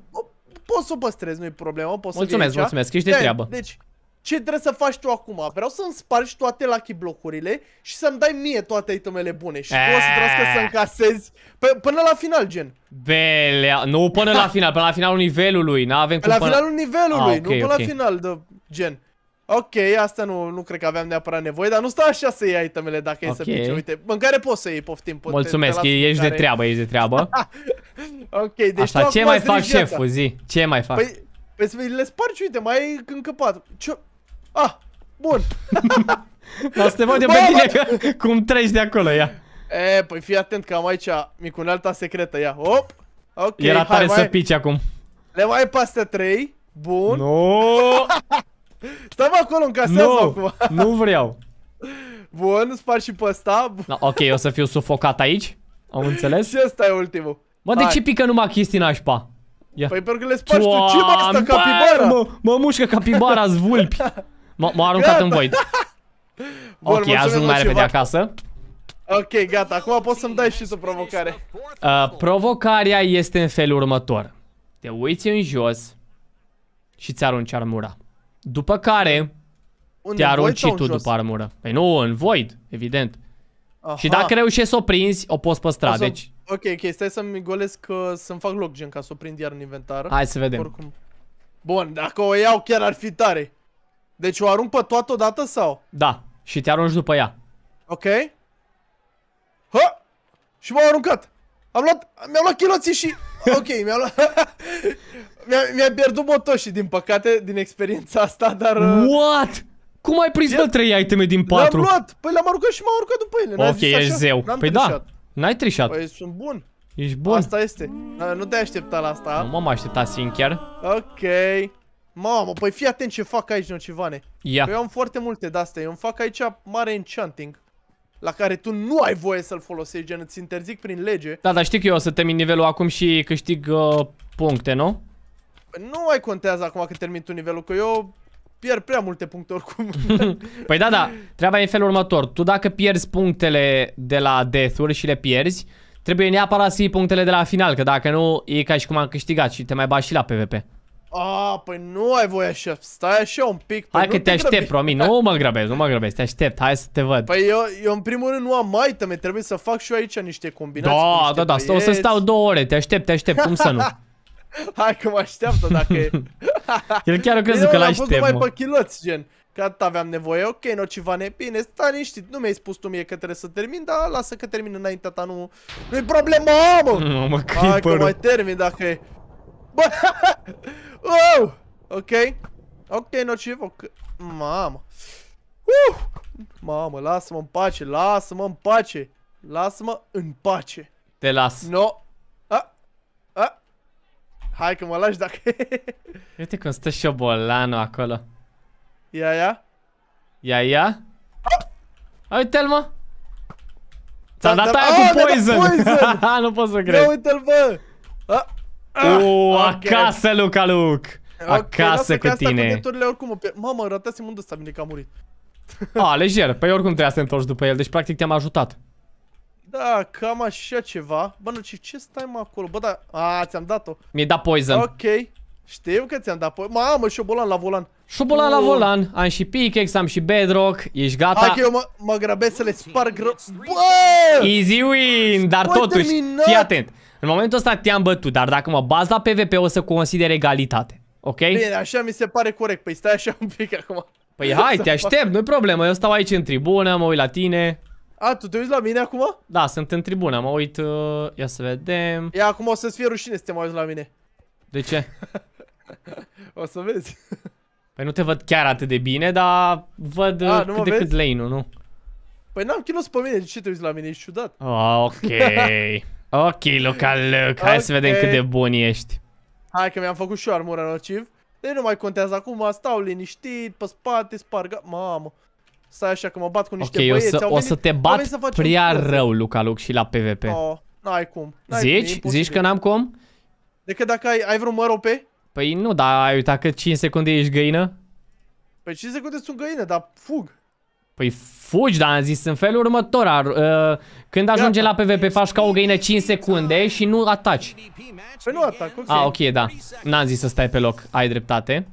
S2: poți să o păstrezi, nu-i problemă, poți mulțumesc, să Mulțumesc, ești de deci, treabă. Deci, ce trebuie să faci tu acum? Vreau să-mi spargi toate lucky blocurile și să-mi dai mie toate itemele bune și tu o să trebuie să eh. încasezi până la final, gen.
S1: Belea, nu până la final, până la finalul nivelului, n-avem cum La finalul nivelului, ah, nu până la
S2: final, gen. Ok, asta nu, nu cred că aveam neapărat nevoie, dar nu stau așa să iei itemele dacă okay. e să pice. Uite, mâncare poți să iei, poftim. Pot Mulțumesc, te, te ești mâncare. de treabă,
S1: ești de treabă.
S2: <laughs> ok, deci Așa, ce mai fac șeful,
S1: zi? Ce mai fac? Păi,
S2: păi să le spargi, uite, mai ai încăpat. Ce? Ah, bun. <laughs> dar să te văd de pe tine cum treci de acolo, ia. E, păi fii atent că am aici micunealta secretă, ia, hop. Ok, Era hai, tare mai... să pici acum. Le mai ai pe astea trei. Bun. No! <laughs> Stai acolo, în casă. nu, acum.
S1: <laughs> Nu vreau.
S2: Bun, spar și pe ăsta. No,
S1: da, ok, o să fiu sufocat aici. Am înțeles? și
S2: ăsta e ultimul. Mă, de ce
S1: pică numai chestii nașpa?
S3: Ia.
S2: Păi pentru că le spargi tu. Ce mă asta, capibara? Mă,
S1: mă mușcă capibara, zvulpi. M-a aruncat gata. în void. Bun, ok, ajung mai repede acasă.
S2: Ok, gata. Acum poți să-mi dai și tu provocare.
S1: Uh, provocarea este în felul următor. Te uiți în jos și ți arunci armura. După care
S2: un te arunci tu după
S1: armură. Păi nu, în void, evident.
S2: Aha. Și dacă reușești
S1: să o prinzi, o poți păstra, o să... deci...
S2: Ok, ok, stai să-mi golesc, că să-mi fac loc gen ca să o prind iar în inventar. Hai să vedem. Oricum. Bun, dacă o iau chiar ar fi tare. Deci o arunc pe toată odată sau? Da,
S1: și te arunci după ea.
S2: Ok. Ha! Și m-au aruncat. Am luat, mi-am luat chiloții și... Ok, mi-am luat... <laughs> Mi-a, mi-a pierdut motoșii, din păcate, din experiența asta, dar... Uh, What? Cum ai prins bă trei iteme din patru? Le-am luat! Păi le-am aruncat și m-am aruncat după ele, n ai Ok, zis ești așa. zeu. Păi da, trișat. da,
S1: n-ai trișat. Păi sunt bun. Ești bun. Asta este.
S2: Nu te-ai așteptat la asta. Nu m-am așteptat, sincer. Ok. Mamă, păi fii atent ce fac aici, nocivane. Ia. Păi eu am foarte multe de-astea. Eu îmi fac aici mare enchanting. La care tu nu ai voie să-l folosești, gen îți interzic prin lege.
S1: Da, dar știi că eu o să termin nivelul acum și câștig uh, puncte, nu?
S2: Păi nu mai contează acum că termin tu nivelul, că eu pierd prea multe puncte oricum.
S1: <laughs> păi da, da. Treaba e în felul următor. Tu dacă pierzi punctele de la death-uri și le pierzi, trebuie neapărat să iei punctele de la final, că dacă nu, e ca și cum am câștigat și te mai bași și la PvP.
S2: A, păi nu ai voie așa, stai așa un pic păi Hai că te, te aștept,
S1: promit, nu mă grăbesc, nu mă grăbesc, te aștept, hai să te văd
S2: Păi eu, eu în primul rând nu am tămi. trebuie să fac și eu aici niște combinații Da, niște da, da, băieți. o să stau
S1: două ore, te aștept, te aștept, cum să nu
S2: <laughs> Hai că mă așteaptă dacă e.
S1: <laughs> El chiar a crezut că l-aștept,
S2: mă. mai pe chiloți, gen. Că atât aveam nevoie, ok, no ceva ne bine, stai liniștit, nu mi-ai spus tu mie că trebuie să termin, dar lasă că termin înaintea ta, nu... Nu-i problemă,
S3: mă! <laughs> Nu, Hai că mai
S2: termin dacă e... Bă, <laughs> wow! Ok? Ok, nociv, ok... Mamă! Uh! Mamă, lasă-mă în pace, lasă-mă în pace! Lasă-mă în pace! Te las! No! Hai că mă lași dacă... <laughs>
S1: Uite cum stă șobolanul acolo. Ia, ia. Ia, ia.
S2: Uite-l, mă. ți a da, dat da, aia oh, cu poison. <laughs> Ah,
S1: nu pot să cred. Ia
S2: uite-l, bă. Uuu, acasă,
S1: Luca, Luc. Acasă cu tine.
S2: Mamă, ratea-se unde ăsta, bine că a murit.
S1: a, lejer. Păi oricum trebuia să te întorci după el, deci practic te-am ajutat.
S2: Da, cam așa ceva. Bă, nu, ce, ce stai mă acolo? Bă, da, a, ți-am dat-o. Mi-ai dat poison. Ok. Știu că ți-am dat poison. Mamă, șobolan la volan. Șobolan oh. la volan.
S1: Am și pickaxe, am și bedrock. Ești gata? Hai că eu mă,
S2: mă grăbesc să le sparg Bă! Easy
S1: win, dar Bă, totuși, terminat. fii atent. În momentul ăsta te-am bătut, dar dacă mă baz la PvP o să consider egalitate. Ok? Bine,
S2: așa mi se pare corect. Păi stai așa un pic acum. Păi hai, <laughs> te aștept,
S1: nu-i problemă. Eu stau aici în tribună, mă uit la tine.
S2: A, tu te uiți la mine acum?
S1: Da, sunt în tribună, mă uit, uh, ia să
S2: vedem. Ia, acum o să-ți fie rușine să te mai uiți la mine. De ce? <laughs> o să vezi.
S1: Păi nu te văd chiar atât de bine, dar văd A, uh, cât de vezi? cât lane nu?
S2: Păi n-am kilos pe mine, de ce te uiți la mine? Ești ciudat.
S1: Oh, ok. <laughs> ok, Luca look, hai okay. să vedem cât de bun ești.
S2: Hai că mi-am făcut și eu armura nociv. Deci nu mai contează acum, stau liniștit, pe spate, sparga... Mamă. Stai așa că mă bat cu niște okay, băieți. o să, venit, o să te bat să prea rău,
S1: Luca Luc, și la PvP. no,
S2: oh, n-ai cum. N-ai Zici? Cum, Zici că n-am cum? Decât dacă ai, ai vreun mărope?
S1: Păi nu, dar ai uitat că 5 secunde ești găină?
S2: Păi 5 secunde sunt găină, dar fug.
S1: Păi fugi, dar am zis în felul următor. Ar, uh, când Gata. ajunge la PvP faci ca o găină 5 secunde și nu ataci.
S2: Păi nu atac, cum A, ah, ok, da.
S1: N-am zis să stai pe loc, ai dreptate.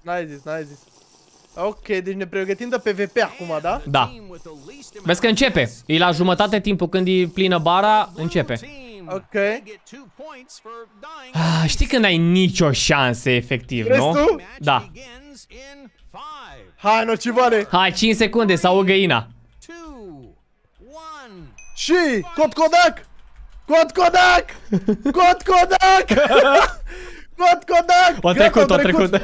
S2: N-ai zis, n-ai zis. Ok, deci ne pregătim de PvP acum, da? Da.
S1: Vezi că începe. E la jumătate timpul când e plină bara, începe. Ok. Ah, știi când ai nicio șansă efectiv, Crezi nu? Tu? Da. Hai, vale? Hai, 5 secunde sau o găina.
S2: Și cod Kodak! Cod Kodak! Cod Kodak! <laughs> Cod, Kodak! O trecut, o trecut.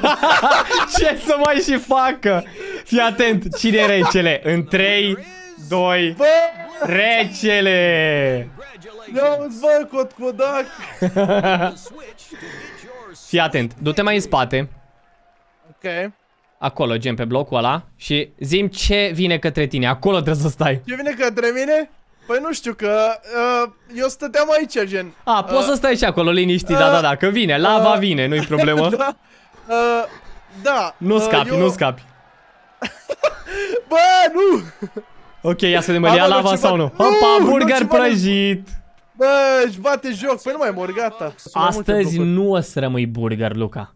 S2: <laughs> Ce să
S1: mai și facă? Fii atent, cine e recele? În 3, 2, Bă! recele!
S2: Ia uzi, bă, Cod, Kodak!
S1: <laughs> Fii atent, du-te mai în spate. Ok. Acolo, gen, pe blocul ăla. Și zim ce vine către tine. Acolo trebuie să stai.
S2: Ce vine către mine? Păi nu știu că uh, eu stăteam aici, gen. A, uh, poți să stai
S1: și acolo liniștit, uh, da, da, da, că vine, lava uh, vine, nu-i problemă. <laughs> Da.
S2: Uh, da nu uh, scapi, uh, eu... nu scapi. <laughs> Bă, nu!
S1: Ok, ia să ne mai ia lava sau nu? nu
S2: Opa, burger prăjit! Bă, își bate joc, păi nu mai mor, gata. Astăzi
S1: nu o să rămâi burger, Luca.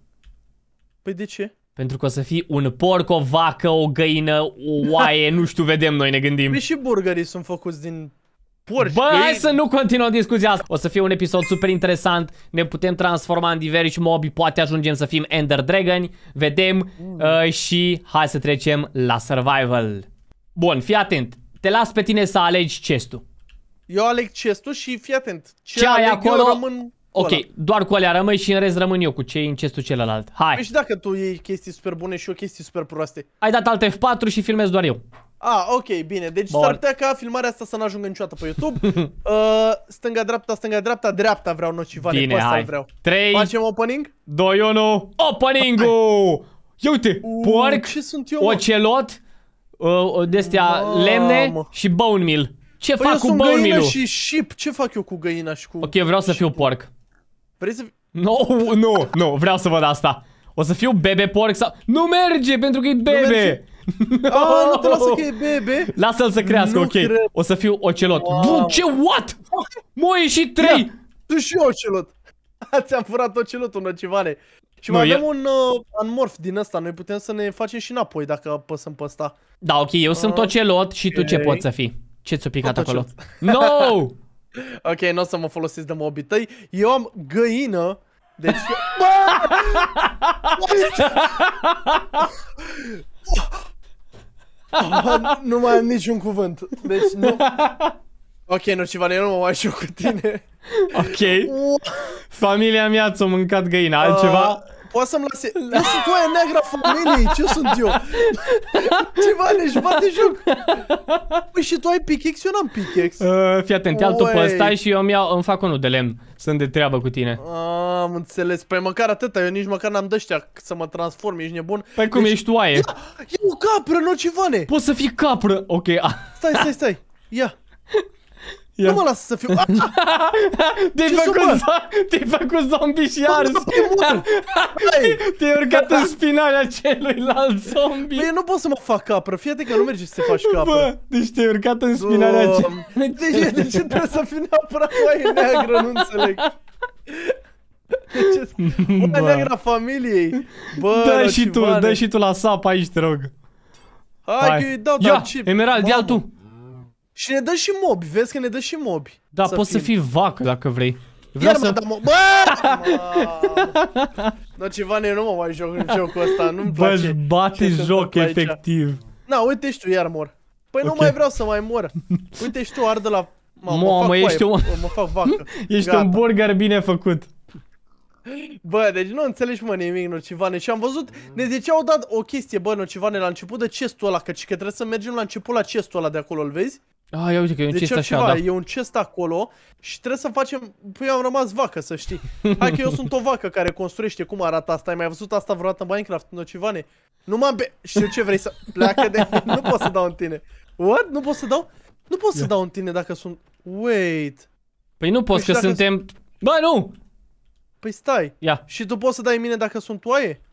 S1: Păi de ce? Pentru că o să fii un porc, o vacă, o găină, o oaie, <laughs> nu știu, vedem noi, ne gândim. Păi
S2: și burgerii sunt făcuți din
S1: porci, Bă, hai să nu continuăm discuția asta. O să fie un episod super interesant. Ne putem transforma în diversi mobi, poate ajungem să fim Ender Dragon. Vedem mm. uh, și hai să trecem la survival. Bun, fii atent. Te las pe tine să alegi chestul.
S2: Eu aleg chestul și fii atent. Ce, ce ai acolo? Rămân... Ok, ăla.
S1: doar cu alea rămâi și în rest rămân eu cu ce în chestul celălalt. Hai.
S2: Păi și dacă tu iei chestii super bune și eu chestii super proaste.
S1: Ai dat alte F4 și filmez doar eu.
S2: Ah, ok, bine. Deci s-ar putea ca filmarea asta să nu ajungă niciodată pe YouTube. <laughs> uh, stânga-dreapta, stânga-dreapta, dreapta vreau nocivane. Bine, hai. vreau. 3, Facem opening? 2, 1, opening-ul! Ia uite, uh,
S1: porc, ce sunt eu, ocelot, uh, de-astea lemne și bone meal. Ce păi fac eu cu sunt bone meal și
S2: ship. Ce fac eu cu găina și cu...
S1: Ok, vreau să fiu porc. Vrei să... Nu, no, nu, nu, vreau să văd asta. O să fiu bebe porc sau... Nu merge, pentru că e bebe! Nu <laughs> oh, nu te lasă că e bebe! Lasă-l să crească, nu ok. Cred. O să fiu ocelot. Wow. Bun, ce,
S2: what? M-au ieșit trei! tu și ocelot. <laughs> Ți-am furat ocelotul, nocivane. Și mai avem un uh, anmorf din ăsta, noi putem să ne facem și înapoi dacă apăsăm pe ăsta. Da, ok, eu uh, sunt ocelot și tu ce poți să
S1: fii? Ce ți o picat acolo? No!
S2: <laughs> <laughs> Ok, nu o să mă folosesc de mobi tăi. Eu am găină. Deci... <laughs> Bă! nu mai am niciun cuvânt. Deci nu... Ok, nu ceva, eu nu mă mai știu cu tine. Ok. Familia mea ți-a mâncat găina. Altceva? Uh... Poate să-mi lase... Eu sunt oaia neagră a familiei, ce sunt eu?
S3: <laughs> ce alegi, bate joc!
S2: Păi și tu ai pichex, eu
S1: n-am pichex. Uh, fii atent, ia tu pe ăsta și eu îmi, iau, îmi fac unul de lemn. Sunt de treabă cu tine.
S2: Ah, am înțeles. Păi măcar atâta, eu nici măcar n-am dăștea să mă transform, ești nebun. Păi cum deci... ești oaie? Ia, ia o capră, nu vane. Poți să fii capră! Ok, a... Stai, stai, stai. Ia. Ia. Nu mă lasă să fiu... Ah, ah! Te-ai făcut, zo te făcut zombie și ars. Te-ai urcat în spinarea celuilalt zombie. Băi, nu pot să mă fac capră. Fii că nu merge să te faci capră. Bă, deci te-ai urcat în spinarea celuilalt. De deci, ce, de ce trebuie să fiu neapărat mai neagră? Nu înțeleg. De ce? neagră a familiei. Bă, dă și tu, dă și tu la sap aici, te rog. Hai, Hai. că îi dau, Ia, Emerald, ia tu. Și ne dă și mobi, vezi că ne dă și mobi. Da, să poți fim. să fii
S1: vacă dacă vrei. Vreau Iar să...
S2: mă, Bă! <laughs> Dar ceva ne nu mă mai joc în jocul ăsta, nu-mi place. Bă, bate joc efectiv. Na, uite și tu, iar mor. Păi okay. nu mai vreau să mai mor. <laughs> Uite și tu, ardă la... Mă, mă, mă ești un... Mă fac vacă. <laughs> Ești Gata. un
S1: burger bine făcut.
S2: Bă, deci nu înțelegi mă nimic, Nocivane Și am văzut, ne ziceau dat o chestie, bă, Nocivane La început de chestul ăla, că, că trebuie să mergem la început la chestul ăla de acolo, îl vezi? Ah, ia uite
S1: că e un deci cest așa, da. E
S2: un chest acolo și trebuie să facem... Păi eu am rămas vacă, să știi. Hai că eu sunt o vacă care construiește. Cum arată asta? Ai mai văzut asta vreodată în Minecraft? Nu civane? Nu m-am be... Știu ce vrei să... Pleacă de... <laughs> nu pot să dau în tine. What? Nu pot să dau? Nu pot să yeah. dau în tine dacă sunt... Wait. Păi nu poți păi că suntem... Bă, nu! Păi stai. Ia. Și tu poți să dai mine dacă sunt oaie?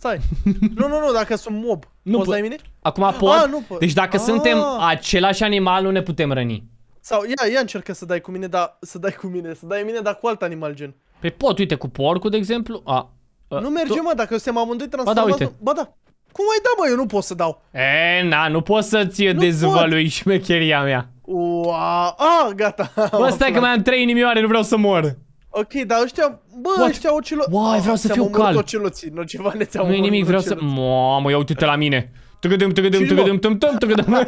S2: Stai. nu, nu, nu, dacă sunt mob. Nu poți dai mine? Acum pot. A, ah, nu pot. Deci dacă A. suntem ah.
S1: același animal, nu ne putem răni.
S2: Sau ia, ia încercă să dai cu mine, dar să dai cu mine, să dai mine, dar cu alt animal gen. Păi pot,
S1: uite, cu porcul, de exemplu. A,
S2: a, nu merge, tu... mă, dacă suntem amândoi transformat. Ba da, uite. Ba da. Cum ai da, mă, eu nu pot să dau. E,
S1: na, nu pot să-ți dezvălui pot. șmecheria mea.
S2: Ua, a, gata. Bă, stai că mai am
S1: trei inimioare, nu vreau să mor.
S2: Ok, dar ăștia, bă, What? ăștia ocilo... Wow, vreau să fiu cal. nu ceva ne ți-am Nu e nimic, vreau să...
S1: Mamă, ia uite-te la mine. Tăgădâm, tăgădâm, tăgădăm, tăm, tăm, tăgădăm.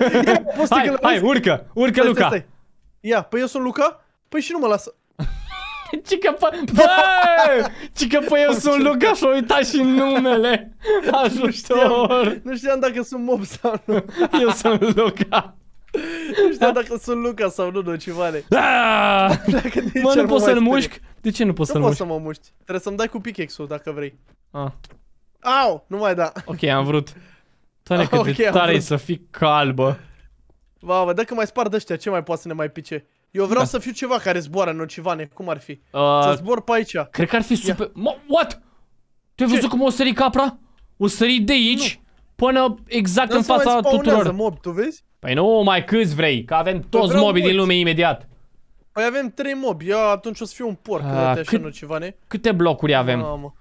S1: Hai, hai, urcă, urcă
S2: Luca. Ia, păi eu sunt Luca? Păi și nu mă lasă. <laughs> Ce că pă... Bă! Păi <laughs> Ce că pă eu sunt Luca și-o uita și numele. Ajutor. <laughs> Nu știam, nu știam dacă sunt mob sau nu. Eu sunt Luca. Nu știu dacă sunt Luca sau nu, docivane. Ah! Mă, nu poți să-l mușc?
S1: De ce nu poți să-l mușc? Nu poți
S2: să mă muști. Trebuie să-mi dai cu pickaxe-ul dacă vrei. Ah. Au, nu mai da.
S1: Ok, am vrut. Tare <laughs> cât de tare e să fii calbă.
S2: Mamă, dacă mai spart ăștia, ce mai poate să ne mai pice? Eu vreau da. să fiu ceva care zboară, nocivane. Cum ar fi? Uh, să zbor pe aici. Cred că ar fi super... what? Tu ai văzut cum o sări capra? O sări de aici până exact în fața tuturor. Mob, tu vezi?
S1: Păi nu mai câți vrei, că avem păi toți mobii din lume imediat.
S2: Păi avem trei mobi, eu atunci o să fiu un porc, ah, A, cât, așa, nu ceva, ne?
S1: Câte blocuri
S2: avem? Mamă.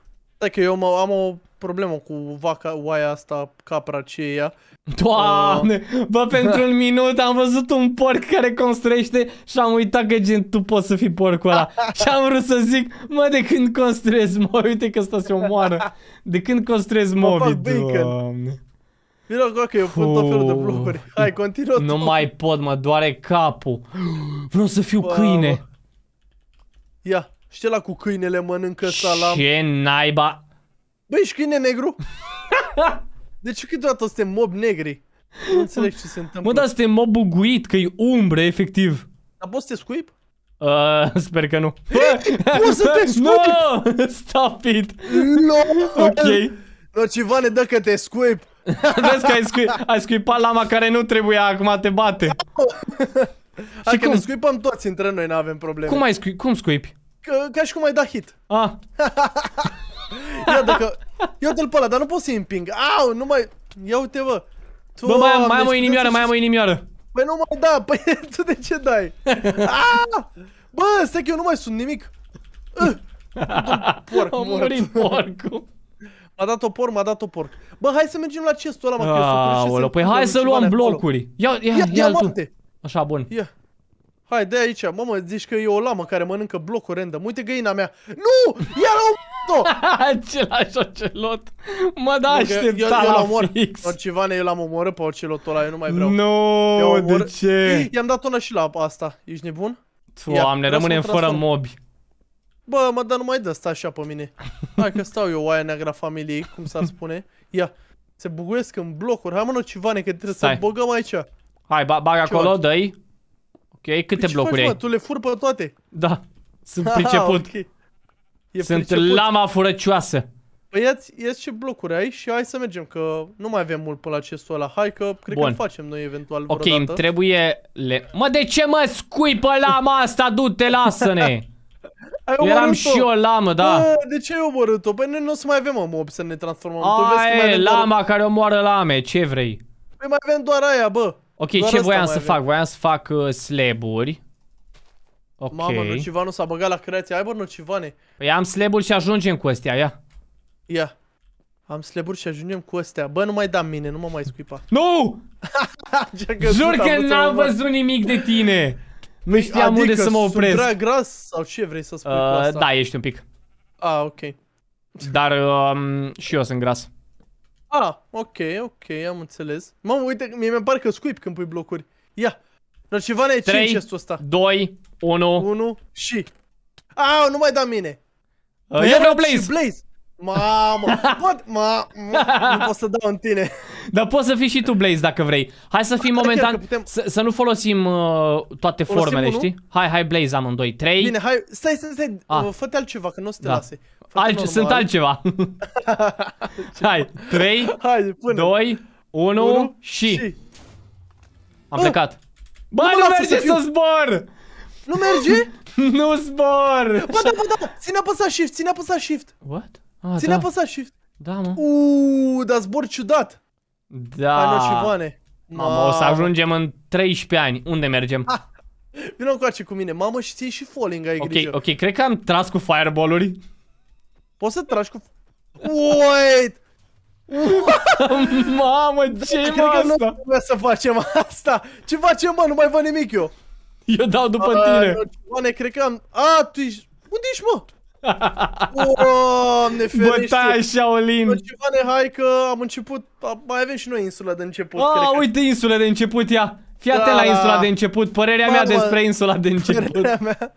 S2: că eu am o problemă cu vaca, oaia asta, capra, ce e ea. Doamne, uh... bă, pentru un minut am văzut un porc care
S1: construiește și am uitat că gen tu poți să fii porcul ăla. <laughs> și am vrut să zic, mă, de
S2: când construiesc, mă, uite că ăsta se omoară. De când construiesc mobi,
S1: doamne.
S2: Vino că eu pun tot felul de blocuri. Hai, continuă Nu tot. mai pot, mă doare capul. Vreau să fiu Bă, câine. Mă. Ia, știi la cu câinele mănâncă salam? Ce naiba? Băi, ești câine negru? <laughs> De ce câteodată suntem mob negri. Nu înțeleg ce se întâmplă. Mă, dar suntem mob buguit, că-i umbre, efectiv. Dar poți să te scuip? Uh, <laughs> sper că nu. Poți să te <laughs> No! Stop it! No! Ok. Nocivane, dă că te scuip.
S3: <laughs> Vezi că ai, scui,
S2: ai scuipat lama care nu trebuia, acum te bate. <laughs> Hai și cum? ne scuipăm toți între noi, nu avem probleme. Cum ai scu cum scuipi? Ca, ca și cum ai da hit. Ah. <laughs> Ia dacă... Eu te-l pe ăla, dar nu pot să-i împing. Au, nu mai... Ia uite, bă. Tu, bă, mai am, mai am o inimioară, mai am o inimioară. Păi nu mai da, păi tu de ce dai? Ah! Bă, stai că eu nu mai sunt nimic. Uh,
S3: porc, Am murit
S2: porcul a dat topor, m-a dat topor. Bă, hai să mergem la chestul ăla, mă, că eu Păi hai să luăm blocuri. Ia, ia, ia, ia tu. Așa, bun. Ia. Hai, de aici. mă, zici că e o lamă care mănâncă blocuri random. Uite găina mea. Nu! Iar <laughs> o... Același ocelot. Mă, da, aștepta la fix. Orcivane, eu l-am omorât pe ocelotul ăla, eu nu mai vreau. Nu, de ce? I-am dat una și la asta. Ești nebun? Doamne, rămânem fără mobi. Bă, mă, dar nu mai dă, stai așa pe mine. Hai că stau eu oaia neagra familiei, cum s-ar spune. Ia, se buguiesc în blocuri. Hai mă, nu, civane, că trebuie Stai. să bogăm aici. Hai, ba bag acolo, dă-i. Ok, câte păi blocuri faci, ai? Mă, tu le fur pe toate. Da, sunt <laughs> Aha, priceput. Okay. E sunt priceput. lama
S1: furăcioasă.
S2: Păi ia-ți, ia ce blocuri ai și hai să mergem, că nu mai avem mult pe la acestul ăla. Hai că cred Bun. că facem noi eventual Ok, vreodată. îmi
S1: trebuie... Le... Mă, de ce mă scui pe lama asta? Du-te, lasă-ne! <laughs>
S2: eu eram și o lamă, da. Bă, de ce ai omorât-o? Păi noi nu o să mai avem o mob să ne transformăm. A, tu vezi că mai lama doar... care omoară
S1: lame, ce vrei?
S2: Păi mai avem doar aia, bă. Ok, doar ce voiam să avem. fac?
S1: Voiam să fac uh, slaburi.
S2: Ok. Mamă, Nocivanul s-a băgat la creație. Ai bă, Nocivane.
S1: Păi am slaburi și ajungem cu astea, ia.
S2: Ia. Am sleburi și ajungem cu astea. Bă, nu mai da mine, nu mă mai scuipa. Nu! <laughs> Jur că n-am văzut nimic de tine! Nu știam adică unde să mă opresc. Sunt prea gras sau ce vrei să spui uh, asta? Da, ești un pic. Ah, ok.
S1: Dar um, și eu sunt gras.
S2: Ah, ok, ok, am înțeles. Mă, uite, mie mi-e pare că scuip când pui blocuri. Ia. Dar ceva ne ai 3, chestul ăsta. 2, 1. 1 și. Ah, nu mai da mine.
S1: Uh, păi eu vreau Blaze.
S2: Blaze. Mamă, pot, ma, ma, mm, nu pot să dau în tine.
S1: Dar poți să fii și tu, Blaze, dacă vrei. Hai să fim momentan, putem... să, să nu folosim uh, toate folosim formele, unu? știi? Hai, hai, Blaze, amândoi. 3. Bine,
S2: hai, stai, stai, stai, ah. fă-te altceva, că nu o să te da. lase. normal. sunt altceva.
S1: <laughs> hai, 3, hai, până. 2, 1, 1 și... și... Am ah. plecat. Bă, nu, nu merge să,
S3: să
S2: zbor! Nu merge? <laughs> nu zbor! Bă, da, bă, da! Ține apăsat shift, ține apăsat shift! What? Ah, Ține da. apăsat shift. Da, mă. Uuu, dar zbor ciudat.
S1: Da. Mamă, o să ajungem în 13 ani. Unde mergem?
S2: Vino cu cu mine. Mamă, și ții și falling ai grijă.
S1: Ok, ok, cred că am tras cu fireball-uri.
S2: Poți să tragi cu... Wait! <laughs> Mamă, da, ce e Cred asta? că nu să facem asta. Ce facem, mă? Nu mai văd nimic eu. Eu dau după A, tine. Ioane, cred că am... A, tu ești... Unde ești, mă? Doamne ferește! Bă, Shaolin! Ceva hai că am început, mai avem și noi insula de început. Ah, cred
S1: uite că... insula de început, ia! Fii da. la insula de început, părerea Mamă, mea despre insula de început. Mea.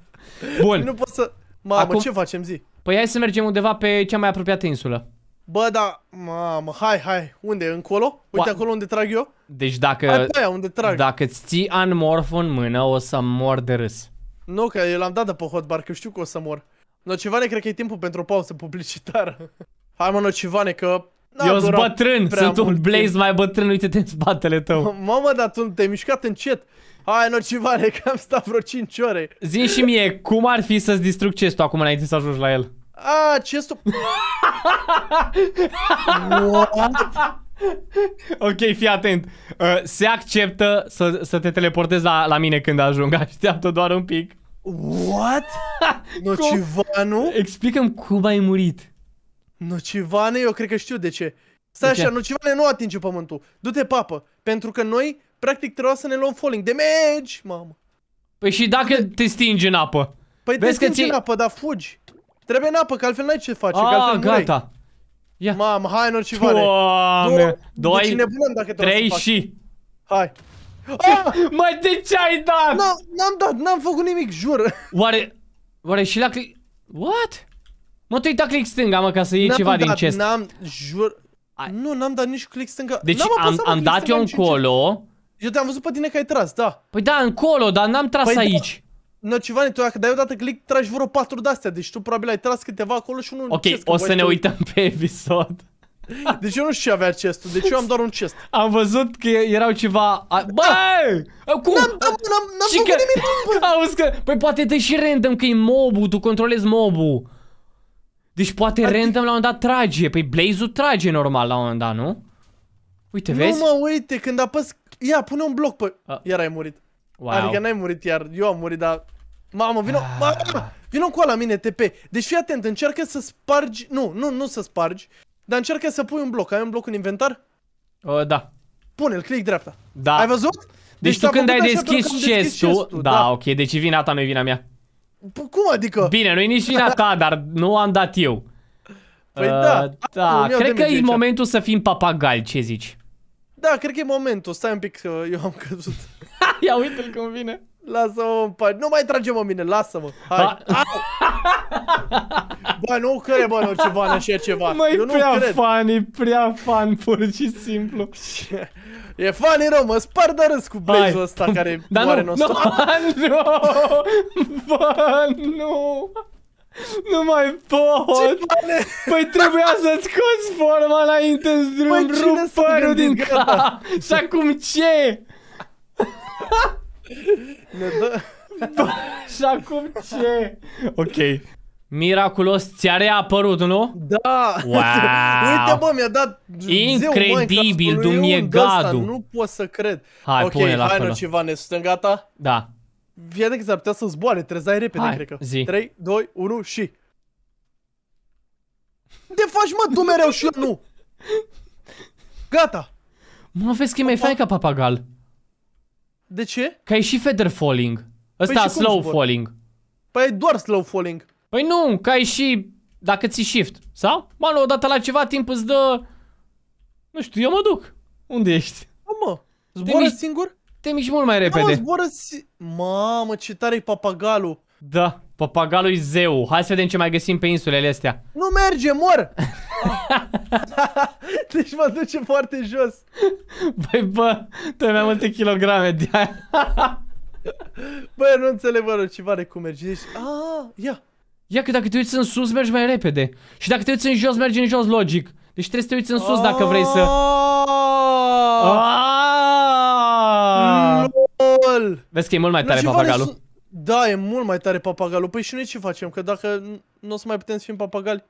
S1: Bun. Nu
S2: pot să... Mamă, Acum... ce facem zi?
S1: Păi hai să mergem undeva pe cea mai apropiată insulă.
S2: Bă, da, mamă, hai, hai, unde, încolo? Uite acolo unde trag eu? Deci dacă... Hai aia, unde trag. Dacă
S1: ți ții anmorf în mână, o să mor de râs.
S2: Nu, că eu l-am dat de pe hotbar, că știu că o să mor. Nocivane, cred că e timpul pentru o pauză publicitară. <laughs> Hai mă, Nocivane, că... Eu sunt bătrân, sunt un Blaze timp.
S1: mai bătrân, uite-te în spatele tău. <laughs>
S2: Mamă, dar tu te-ai mișcat încet. Hai, Nocivane, <laughs> că am stat vreo 5 ore.
S1: Zi și mie, cum ar fi să-ți distrug chestul acum înainte să ajungi la el?
S2: A, chestul... What?
S1: Ok, fii atent. Uh, se acceptă să, să te teleportezi la, la mine când ajung. Așteaptă doar un pic.
S2: What? <laughs> Nocivanu? Explicăm cum ai murit. Nocivane, eu cred că știu de ce. Stai de așa, ce? Nocivane nu atinge pământul. Du-te, papă, pentru că noi, practic, trebuia să ne luăm falling damage, mamă. Păi și
S1: dacă păi- te stingi în apă? Păi Vezi te stingi că ți... în
S2: apă, dar fugi. Trebuie în apă, că altfel n-ai ce face, A, că ah, altfel gata. Ia. Mamă, hai Nocivane. Doamne. Doi, deci, trei și... Hai. Ah! Mai de ce ai dat?
S1: N-am dat, n-am făcut nimic, jur. Oare, oare și la click... What? Mă, tu ai dat click stânga, mă, ca să iei ceva din chest.
S2: N-am, jur... Nu, n-am dat nici click stânga. Deci am, dat eu încolo... Eu te-am văzut pe tine că ai tras, da. Păi da, încolo, dar n-am tras păi da. aici. Da. No, ceva, tu dacă dai dată click, tragi vreo patru de-astea, deci tu probabil ai tras câteva acolo și unul... Ok, o să ne uităm pe episod. Deci eu nu știu ce avea chestul, deci eu am doar un chest. Am văzut că erau ceva... A... Bă! Ah! Cum? N-am făcut
S1: că... nimic! <laughs> Auzi că... Păi poate te și random că e mobul, tu controlezi mobul. Deci poate Adic... random la un dat trage. Păi blaze trage normal la un dat, nu?
S2: Uite, nu, vezi? Nu mă, uite, când apăs... Ia, pune un bloc pe... Iar ai murit. Wow. Adică n-ai murit iar, eu am murit, dar... Mamă, vino... Ah. Vino cu la mine, TP. Deci fii atent, încearcă să spargi... Nu, nu, nu să spargi. Dar încearcă să pui un bloc. Ai un bloc în inventar? Uh, da. Pune-l, click dreapta. Da. Ai văzut? Deci, deci tu când ai deschis chest-ul...
S3: Da, da, ok,
S1: deci e vina ta, nu e vina mea. P cum adică? Bine, nu e nici vina ta, <laughs> dar nu am dat eu.
S2: Păi uh, da. Da, cred că e momentul
S1: să fim papagal, ce zici?
S2: Da, cred că e momentul. Stai un pic, uh, eu am căzut. <laughs> Ia uite-l cum vine. Lasă-mă Nu mai trage mă mine, lasă-mă. Hai. Bă, nu cred, bă, orice oriceva, în așa ceva. Măi, e prea fan, e prea fan, pur și simplu. E fan, e rău, mă spar de râs cu blaze ul ăsta care <laughs> da, moare nu, nostru. Nu, <laughs> nu, bă, nu. Nu mai pot! Păi trebuia să-ți scoți forma înainte să drum rup părul din cap! Și acum ce? Ne
S3: dă...
S1: <laughs> și
S3: acum ce?
S1: Ok. Miraculos, ți-a reapărut, nu? Da! Wow! Uite, bă, mi-a dat Incredibil, Dumiegadu! Nu
S2: pot să cred. Hai, okay, pune la hai, ceva, ne suntem gata? Da. Viene că s-ar putea să zboare, trezai repede, hai, cred că. Zi. 3, 2, 1 și... De faci, mă, tu mereu și eu nu! Gata!
S1: Mă, vezi că e mai fain ca papagal. De ce? Că e și feather falling. Ăsta păi slow zbor? falling.
S2: Păi doar slow falling. Păi nu,
S1: ca ai și dacă ți shift, sau? Mă, o dată la ceva timp îți dă... Nu știu, eu mă duc.
S2: Unde ești? Nu, mă, Zbor mici... singur? Te mici mult mai repede. Nu, mă, zboară si... Mamă, ce tare e papagalul. Da,
S1: papagalul e zeu. Hai să vedem ce mai găsim pe insulele astea.
S2: Nu merge, mor! <laughs> deci mă duce foarte jos. Băi, bă, tu ai mai multe kilograme de aia. <laughs> <laughs> Bă, nu înțeleg, mă, ceva de cum mergi. Deci, aaa, ah, ia. Ia că dacă te uiți în sus, mergi mai
S1: repede. Și dacă te uiți în jos, mergi în jos, logic. Deci trebuie să te uiți în sus dacă vrei să... Ah! Ah!
S2: LOL!
S1: Vezi că e mult mai tare
S2: papagalul. Da, e mult mai tare papagalul. Păi și noi ce facem? Că dacă nu o să mai putem să fim papagali...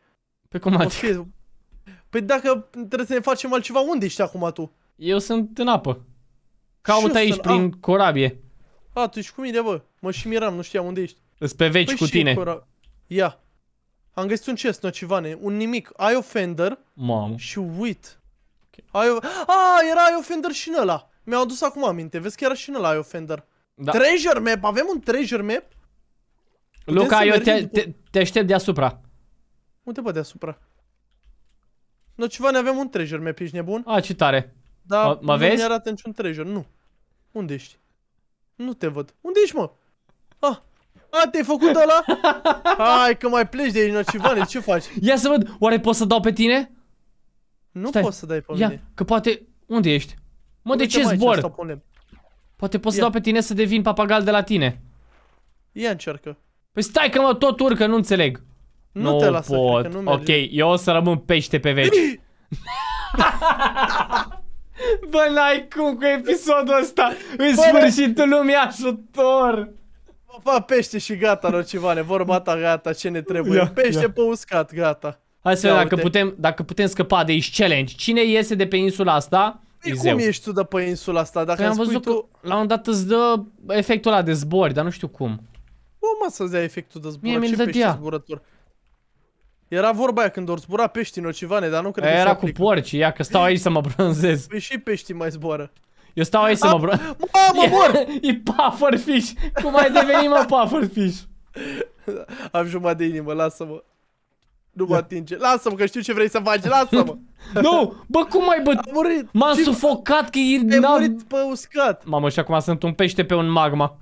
S2: Pe cum adică? Păi dacă trebuie să ne facem altceva, unde ești acum tu? Eu sunt în apă. Caut aici prin
S1: corabie.
S2: A, tu ești cu mine, bă. Mă și miram, nu știam unde ești.
S1: Îți pe veci păi cu tine. Cora...
S2: Ia. Am găsit un chest, nocivane. Un nimic. Ai offender. Mam. Și uit. Okay. Ai o... A, era ai offender și în ăla. Mi-au adus acum aminte. Vezi că era și în ăla ai offender. Da. Treasure map. Avem un treasure map? Putem Luca, eu te, te, te aștept deasupra. Unde pe deasupra? Nocivane, avem un treasure map. Ești nebun? A, ce tare. Da, mă vezi? nu mi arată niciun treasure. Nu. Unde ești? Nu te văd. Unde ești, mă? Ah, a, te-ai făcut ăla? <laughs> Hai că mai pleci de aici, nocivane, ce faci? Ia să văd, oare pot să dau pe tine? Nu Stai. poți să dai pe Ia, că poate...
S1: Unde ești? Mă, Uite de ce zbor? Aici, poate pot să Ia. dau pe tine să devin papagal de la tine.
S2: Ia încearcă.
S1: Păi stai că mă tot urcă, nu înțeleg.
S2: Nu, nu te lasă, pot. Că nu merge.
S1: ok, eu o să rămân pește pe veci.
S2: <laughs> Bă, n-ai cum cu episodul ăsta! În sfârșitul lumii ajutor! fac pește și gata, Rocivane, vorba ta gata, ce ne trebuie. Ia, pește ia. pe uscat, gata. Hai să vedem dacă putem,
S1: dacă putem scăpa de aici challenge. Cine iese de pe insula asta?
S2: Păi cum ești tu de pe insula asta? Dacă păi am văzut tu... că la un dat îți dă efectul ăla de zbori, dar nu știu cum. Cum mă să-ți dea efectul de zbor? Mie mi-l dădea. Zburător? Era vorba aia când ori zbura pești în oceane, dar nu cred că Era
S1: cu porci, ia că stau aici să mă bronzez.
S2: Păi și peștii mai zboară. Eu stau aici să mă bronzez. Ah, mamă, <laughs> mor! E pufferfish! Cum ai devenit, mă, pufferfish? <laughs> Am jumătate de inimă, lasă-mă. Nu mă atinge. Lasă-mă că știu ce vrei să faci, lasă-mă. <laughs> nu! Bă, cum ai bătut? M-am sufocat că e... Ai murit pe uscat.
S1: Mamă, și acum sunt un pește pe un magma.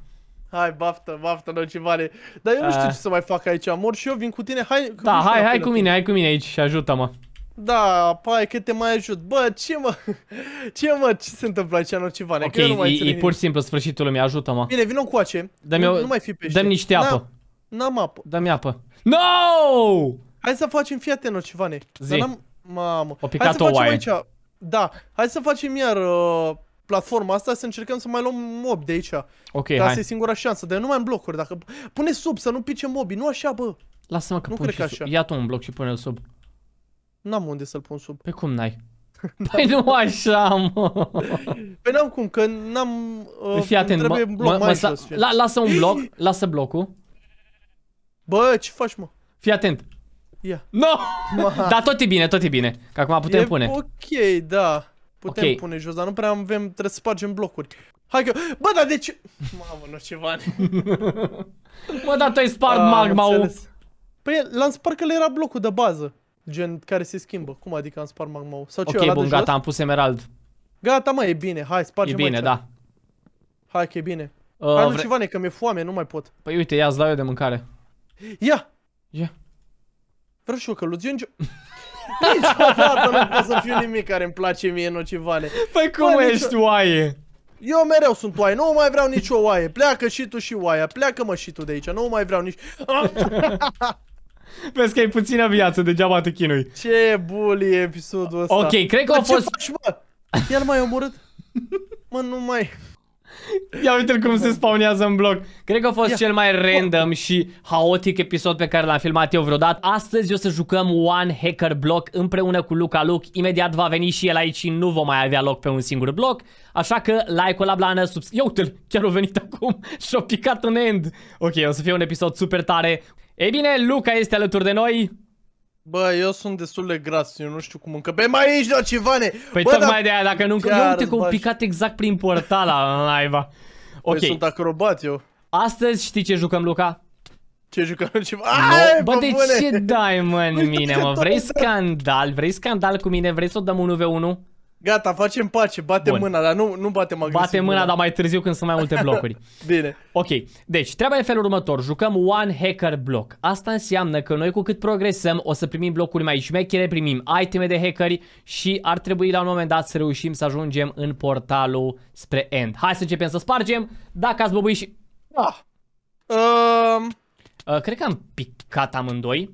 S2: Hai, baftă, baftă, nocivale. Dar eu nu știu eh. ce să mai fac aici, mor și eu, vin cu tine, hai... Da, hai, hai cu mine,
S1: hai cu mine aici și ajută-mă.
S2: Da, pai, că te mai ajut. Bă, ce mă? <laughs> Ce mă? Ce se întâmplă aici, nocivale? Ok, că eu e, pur și
S1: simplu sfârșitul lumii, ajută-mă. Bine,
S2: vină cu ace. nu, mai fi pește. Dă-mi niște apă. N-am apă. Dă-mi apă. No! Hai să facem, fii atent, nocivane. Zi. n-am... Mamă. O picat Hai să facem aici. Da, hai să facem iar... Uh, platforma asta să încercăm să mai luăm mob de aici. Ok, Dar asta e singura șansă, dar nu mai am blocuri. Dacă... Pune sub să nu pice mobii, nu așa, bă. Lasă-mă că nu pun cred și așa.
S1: Ia tu un bloc și pune-l sub. N-am unde să-l pun sub. Pe cum n-ai?
S2: <laughs> Păi nu așa, mă. Păi n-am cum, că n-am... Uh, Fii atent, mă, bloc mă, mai mă, jos, la, lasă un bloc,
S1: lasă blocul.
S2: Bă, ce faci, mă? Fii atent. Ia. No! <laughs> Dar tot
S1: e bine, tot e bine. Că acum putem e pune.
S2: ok, da. Putem okay. pune jos, dar nu prea avem, trebuie să spargem blocuri. Hai că... Bă, dar de ce... Mamă, nu ceva. <laughs> Bă, dar tu ai spart ah, magma Păi l-am spart că le era blocul de bază. Gen care se schimbă. Cum adică am spart magma Sau ce, ok, bun, gata, jos?
S1: am pus emerald.
S2: Gata, mă, e bine. Hai, spargem E bine, aici. da. Hai că e bine. Uh, Hai, vre... ceva, că mi-e foame, nu mai pot. Păi
S1: uite, ia-ți dau eu de mâncare.
S2: Ia! Ia. Vreau și eu căluț, gen... <laughs> Niciodată nu pot să fiu nimic care îmi place mie nocivale. Păi cum Bă, ești nicio... oaie? Eu mereu sunt oaie, nu mai vreau nicio oaie. Pleacă și tu și oaia, pleacă mă și tu de aici, nu mai vreau nici... <laughs> Vezi că e puțină viață, degeaba te chinui. Ce bully episodul ăsta. Ok, cred că a fost... Faci, mă? El m-a omorât. mă, nu mai... Ia uite cum se spawnează în bloc.
S1: Cred că a fost Ia. cel mai random și haotic episod pe care l-am filmat eu vreodată. Astăzi o să jucăm One Hacker Block împreună cu Luca Luc. Imediat va veni și el aici nu vom mai avea loc pe un singur bloc. Așa că like-ul la blană, subs... Ia uite-l, chiar a venit acum <laughs> și a picat un end. Ok, o să fie un episod super tare. Ei bine, Luca este alături de noi.
S2: Bă, eu sunt destul de gras, eu nu știu cum mai ești la ne! Păi Bă, tocmai dar... de aia, dacă nu nu uite cum
S1: picat exact prin portala în laiva. Păi ok. Păi sunt acrobat eu. Astăzi știi ce jucăm, Luca? Ce jucăm ceva? No. Bă, de bune. ce dai, mă, în mine, mă? Vrei scandal? Vrei scandal cu mine? Vrei să o dăm 1v1? Gata,
S2: facem pace,
S1: bate Bun. mâna, dar nu, nu batem agresiv. Bate mâna, mâna, da. dar mai târziu când sunt mai multe blocuri. <laughs> Bine. Ok, deci treaba e felul următor. Jucăm one hacker block. Asta înseamnă că noi cu cât progresăm o să primim blocuri mai șmechere, primim iteme de hackeri și ar trebui la un moment dat să reușim să ajungem în portalul spre end. Hai să începem să spargem. Dacă ați băbuit și... Ah. Um... Uh, cred că am picat amândoi.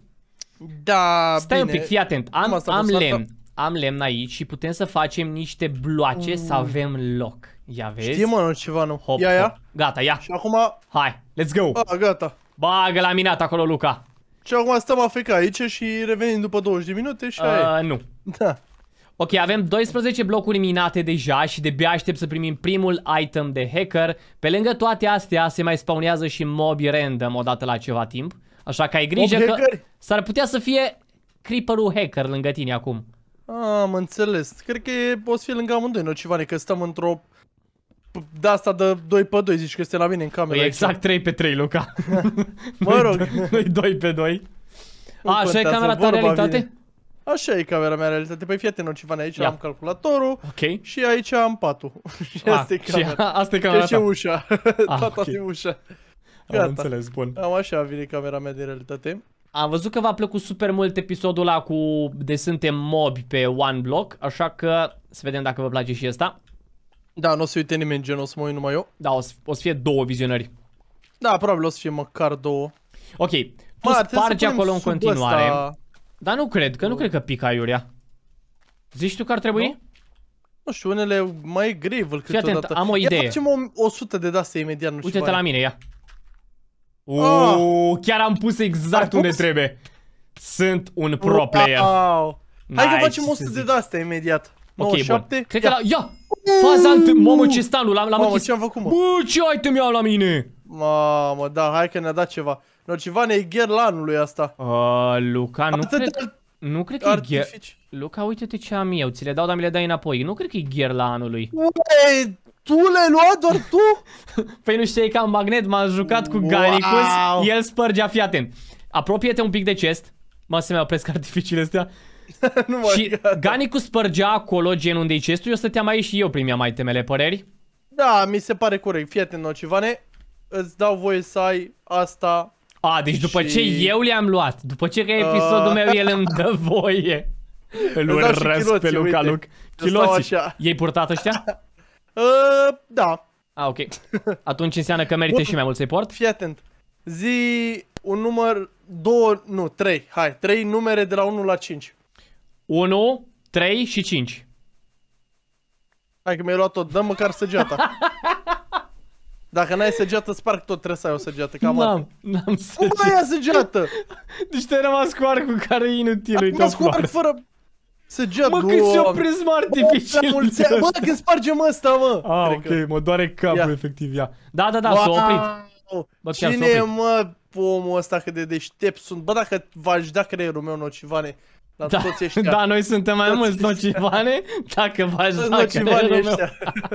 S1: Da,
S2: Stai bine. un pic, fii atent. Am, am lemn
S1: am lemn aici și putem să facem niște bloace mm. să uh. avem loc. Ia vezi? Știi mă, nu ceva nu. Hop, ia, ia. Hop. Gata, ia. Și acum... Hai, let's go. A, ah, gata. Bagă la minat acolo, Luca.
S2: Și acum stăm Africa aici și revenim după 20 de minute și uh, aia Nu. Da. Ok, avem 12 blocuri minate
S1: deja și de bea aștept să primim primul item de hacker. Pe lângă toate astea se mai spawnează și mobi random odată la ceva timp. Așa că ai grijă mob că s-ar putea să fie creeperul hacker lângă tine acum.
S2: Am înțeles. Cred că o să fie lângă amândoi, nu ceva, că adică stăm într-o de da, asta de 2 pe 2 zici că este la mine în cameră. Păi exact 3 pe 3, Luca. <laughs> mă rog. Noi 2 pe 2. A, așa e camera ta realitate? Vine. Așa e camera mea realitate. Păi fii atent, Ocivane, aici Ia. am calculatorul Ok. și aici am patul. <laughs> și ah, <laughs> asta e camera. Și ah, asta e ușa. Toată okay. e ușa. Gata. Am înțeles, bun. Am așa vine camera mea de realitate. Am văzut că v-a plăcut super mult
S1: episodul ăla cu de suntem mobi pe One Block, așa că să vedem dacă vă place și ăsta. Da, nu o să uite nimeni gen, o să mă uit numai eu. Da, o să, o să fie două vizionări.
S2: Da, probabil o să fie măcar două. Ok, tu Bă, spargi acolo în continuare. Ăsta...
S1: Dar nu cred, că nu cred că pica iurea. Zici tu că ar trebui? Nu, nu știu,
S2: unele mai e gravel câteodată. Fii atent, am o idee. Ia facem o, 100 de dase imediat, nu Uite-te la mine, ia. Uuu, oh, oh. chiar am pus exact unde trebuie. Sunt un pro player. Wow. Hai nice, că facem 100 de astea imediat. Ok, 97. bun. Cred că la... Ia! Faza altă... Mamă, ce stanul, l-am închis. ce am făcut, mă? Bă, ce item iau la mine? Mamă, da, hai că ne-a dat ceva. No, ceva ne-i gherlanului asta. Aaa, Luca, nu Atât cred.
S1: Nu cred că e Luca, uite-te ce am eu, ți le dau, dar mi le dai înapoi. Nu cred că e gher la anului.
S2: Uite, tu le-ai luat doar tu? <laughs>
S1: păi nu știi că am magnet, m-am jucat cu wow. Ganicus, el spărgea, fii atent. Apropie-te un pic de chest, mă să-mi opresc <laughs> artificiile astea. <laughs> nu și Ganicu Ganicus spărgea acolo gen unde e chestul, eu stăteam aici și eu primeam mai temele păreri.
S2: Da, mi se pare corect. Fii atent, Nocivane, îți dau voie să ai asta a, deci după și... ce eu
S1: le-am luat, după ce
S2: că episodul uh... meu el îmi dă voie. Îl urăsc pe Luca Luc. Chiloții. ei purtat ăștia? <laughs> Uh, da. A, ok. Atunci înseamnă că merită și mai mult să-i port? Fii atent. Zi un număr, două, nu, trei. Hai, trei numere de la 1 la 5. 1, 3 și 5. Hai că mi-ai luat tot, dă măcar săgeata. <laughs> Dacă n-ai săgeată, sparg tot trebuie să ai o săgeată, ca N-am, n-am săgeată. Cum n-ai săgeată? <laughs> deci te-ai rămas cu arcul care e inutil, uite o cu Acum fără săgeată. Mă, cât și-o prisma artificial. Mă, când spargem ăsta, mă. Ah, ok, că... mă doare capul, ia. efectiv, ia. Da, da, da, s-a oprit. Bă, Cine, mă, pomul ăsta cât de deștept sunt? Bă, dacă v-aș da creierul meu, nocivane, la da, toți ăștia. da, noi suntem mai toți mulți
S1: nocivane, dacă v-aș da creierul meu.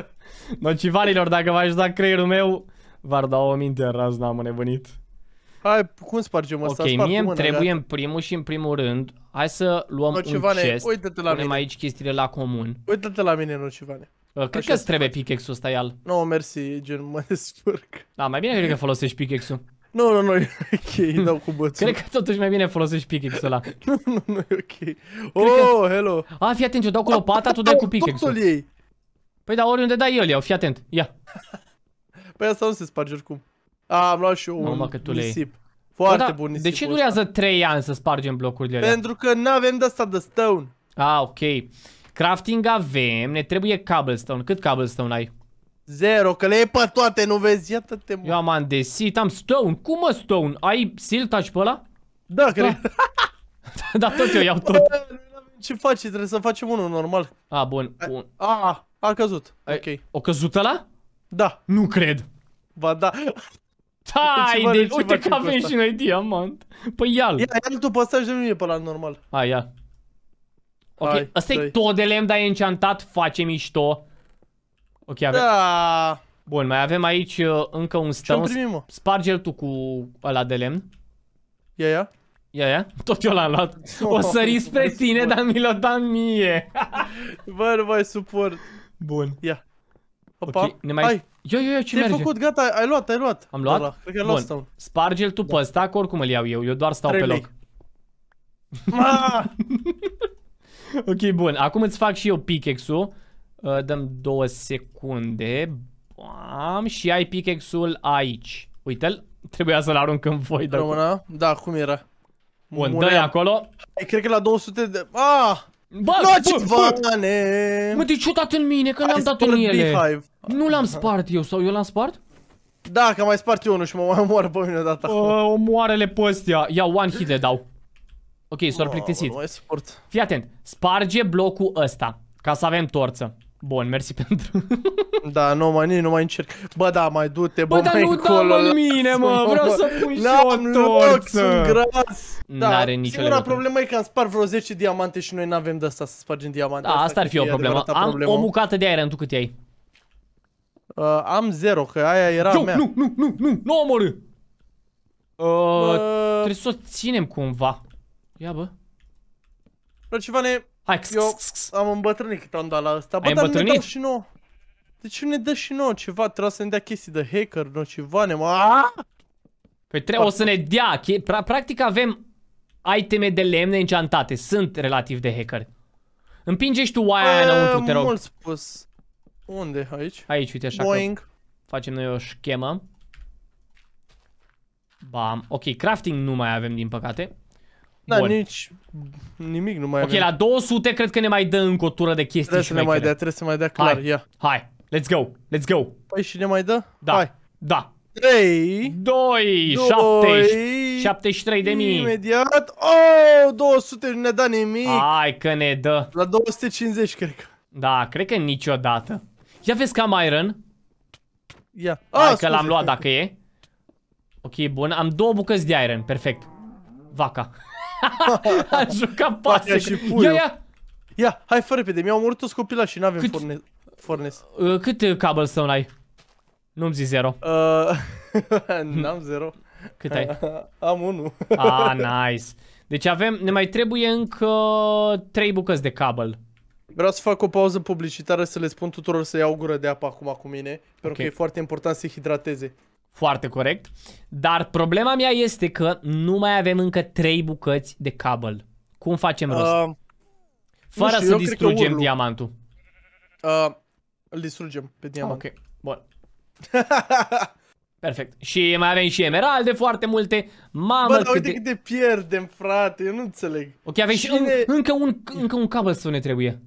S1: <laughs> Nocivanilor, dacă v-aș da creierul meu, v-ar da o minte în raz, n-am nebunit.
S2: Hai, cum spargem ăsta? Ok, mie îmi trebuie gata. în
S1: primul și în primul rând, hai să luăm nocivane, un chest, uite-te la punem mine. aici chestiile la comun.
S2: Uite-te la mine, nocivane.
S1: Uh, cred că îți trebuie pickaxe-ul ăsta, Ial.
S2: Nu, no, mersi, gen, mă descurc. Da, mai bine cred că folosești
S1: pickaxe-ul. Nu, nu, nu, <laughs> e ok, dau cu bățul. Cred că totuși mai bine folosești pickaxe ăla. <laughs> nu, nu, nu, e
S2: ok. Oh, hello. A, fii atent, eu dau cu lopata, tu dai cu pickaxe-ul. ei.
S1: Păi da, oriunde dai eu iau, fii atent,
S2: ia. Păi asta nu se sparge oricum. A, am luat și eu un nisip. Da, Foarte bun
S1: nisipul De ce durează trei 3 ani să spargem blocurile alea? Pentru că n-avem de asta de stone. A, ok. Crafting avem, ne trebuie cobblestone. Cât cobblestone ai? Zero, că le e pe toate, nu vezi? Iată-te, Eu am andesit, am stone. Cum mă stone? Ai siltage pe ăla? Da, cred. Da. <laughs> da, tot eu iau
S2: tot. ce faci? Trebuie să facem unul normal. A, bun. bun. A, a căzut. A, ok. O căzut ăla? Da. Nu cred. Ba da. Hai, de, deci, uite că avem și noi diamant. Păi ia-l. Ia, l ia ia tu pe să ajungi de mine pe la normal.
S1: Hai, ia. Ok, ăsta e tot de lemn, dar e enchantat, face mișto. Ok, avem... Da. Bun, mai avem aici uh, încă un stone. Ce primim, Sparge-l tu cu ăla de lemn. Ia, ia. Ia, ia. Tot eu l-am luat. O sări <laughs> spre tine, suport. dar mi
S2: l-a dat mie. <laughs> Bă, nu mai suport. Bun. Ia. Opa. Ok, ne mai... Hai. eu eu ia, ce merge? făcut, gata, ai, luat, ai luat. Am luat? Bun. cred că ai luat stone.
S1: Sparge-l tu da. pe ăsta, că oricum îl iau eu. Eu doar stau Trei pe loc. <laughs> ok, bun. Acum îți fac și eu pickaxe-ul. Uh, dăm două secunde. Bam. Și ai pickaxe-ul aici. Uite-l.
S2: Trebuia să-l arunc în voi. Română? Da, cum era? Bun, dă acolo. Cred că la 200 de... Ah! Bă, bă, Mă, te
S1: dat în mine, că n-am dat în ele. Beehive.
S2: Nu l-am spart eu, sau eu l-am spart? Da, că mai spart eu unul și mă
S1: mai omoară pe mine odată. Uh, omoarele pe ăstea. Ia, one hit le dau. Ok, s-au plictisit. Fii atent. Sparge blocul ăsta, ca să avem torță. Bun, mersi <laughs> pentru...
S2: da, nu mai, nici nu mai încerc. Bă, da, mai du-te, bă, bă mai nu încolo. Da, mine, mă, vreau să pun și o loc, sunt gras. Da, are nicio singura problemă e că am spart vreo 10 diamante și noi n-avem de asta să spargem diamante. Da, asta, ar fi o problemă. Am problemă. o
S1: bucată de aer, tu cât ai? Uh, am zero, că aia era Yo, mea. Nu, nu, nu, nu, nu omorâ! Uh, bă... Trebuie să o ținem cumva. Ia, bă.
S2: Răcivane, Hai, x, Eu am îmbătrânit cât am dat la ăsta. Bă, Ai dar ne dau și nouă. Deci nu ne dă și nouă ceva, trebuie să ne dea chestii de hacker, nu ceva, ne mă...
S1: Păi trebuie o să ne dea, pra practic avem iteme de lemne înceantate, sunt relativ de hacker. Împingești tu oaia aia înăuntru, te rog. mult
S2: spus.
S1: Unde? Aici? Aici, uite așa Boing. că facem noi o schemă. Bam, ok, crafting nu mai avem din păcate.
S3: Da, Bun. nici
S2: nimic nu mai Ok, avem. la
S1: 200 cred că ne mai dă încă o tură de chestii trebuie să ne mai dea, trebuie să mai dea clar, Hai. ia. Hai, let's go, let's go. Păi și ne mai dă? Da, Hai. da. 3, 2, 70, 73 de mii. Imediat, oh, 200 nu ne dă nimic. Hai că ne dă. La 250 cred că. Da, cred că niciodată. Ia vezi că am iron. Ia. Hai ah, că l-am luat dacă e. Ok, bun, am două bucăți de iron, perfect. Vaca
S2: a jucat pasă și puiul. Ia, ia. Ia, hai fă repede, mi-au omorât toți copila și n-avem Cât... forne... fornes.
S1: Uh, cât uh, cobblestone ai? Nu-mi zi zero. Uh, <laughs> N-am
S2: zero. Cât ai? <laughs> Am unul. ah,
S1: nice. Deci avem, ne mai trebuie încă trei bucăți de cabl.
S2: Vreau să fac o pauză publicitară să le spun tuturor să iau gură de apă acum cu mine, okay. pentru că e foarte important să se hidrateze. Foarte corect.
S1: Dar problema mea este că nu mai avem încă trei bucăți de cabăl. Cum facem uh, rost? Uh,
S3: Fără știu, să distrugem
S1: diamantul. Uh, îl distrugem pe diamant. Ah, ok,
S2: bun. <laughs>
S1: Perfect. Și mai avem și
S2: emeralde foarte multe.
S1: Mamă, Bă, dar uite cât
S2: de pierdem, frate, eu nu înțeleg.
S1: Ok, avem Cine... și în, încă, un, încă un cabăl să ne trebuie.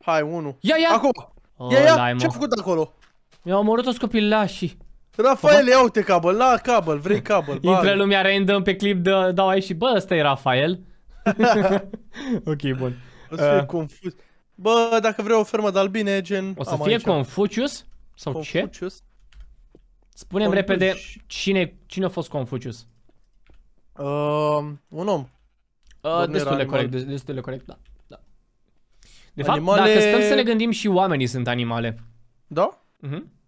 S1: Hai, unul. Ia, ia! Acum! Oh, ia, ia! Ce-a
S2: făcut acolo? Mi-au omorât toți copilașii. Rafael, ia uite Cabăl, la Cabăl, vrei <laughs> Cabăl. Intră
S1: lumea random pe clip, de, dau aici și bă, ăsta e Rafael. <laughs>
S2: ok, bun. O să fie uh, confuz. Bă, dacă vreau o fermă de albine, gen... O să fie aici.
S1: Confucius? Sau Confucius?
S2: ce? spune Confuci... repede
S1: cine, cine a fost Confucius. Uh, un om. Uh, destul de corect,
S2: destul de corect, da. da.
S1: De animale... fapt, dacă stăm să ne gândim și oamenii sunt animale.
S2: Da? Mhm. Uh -huh.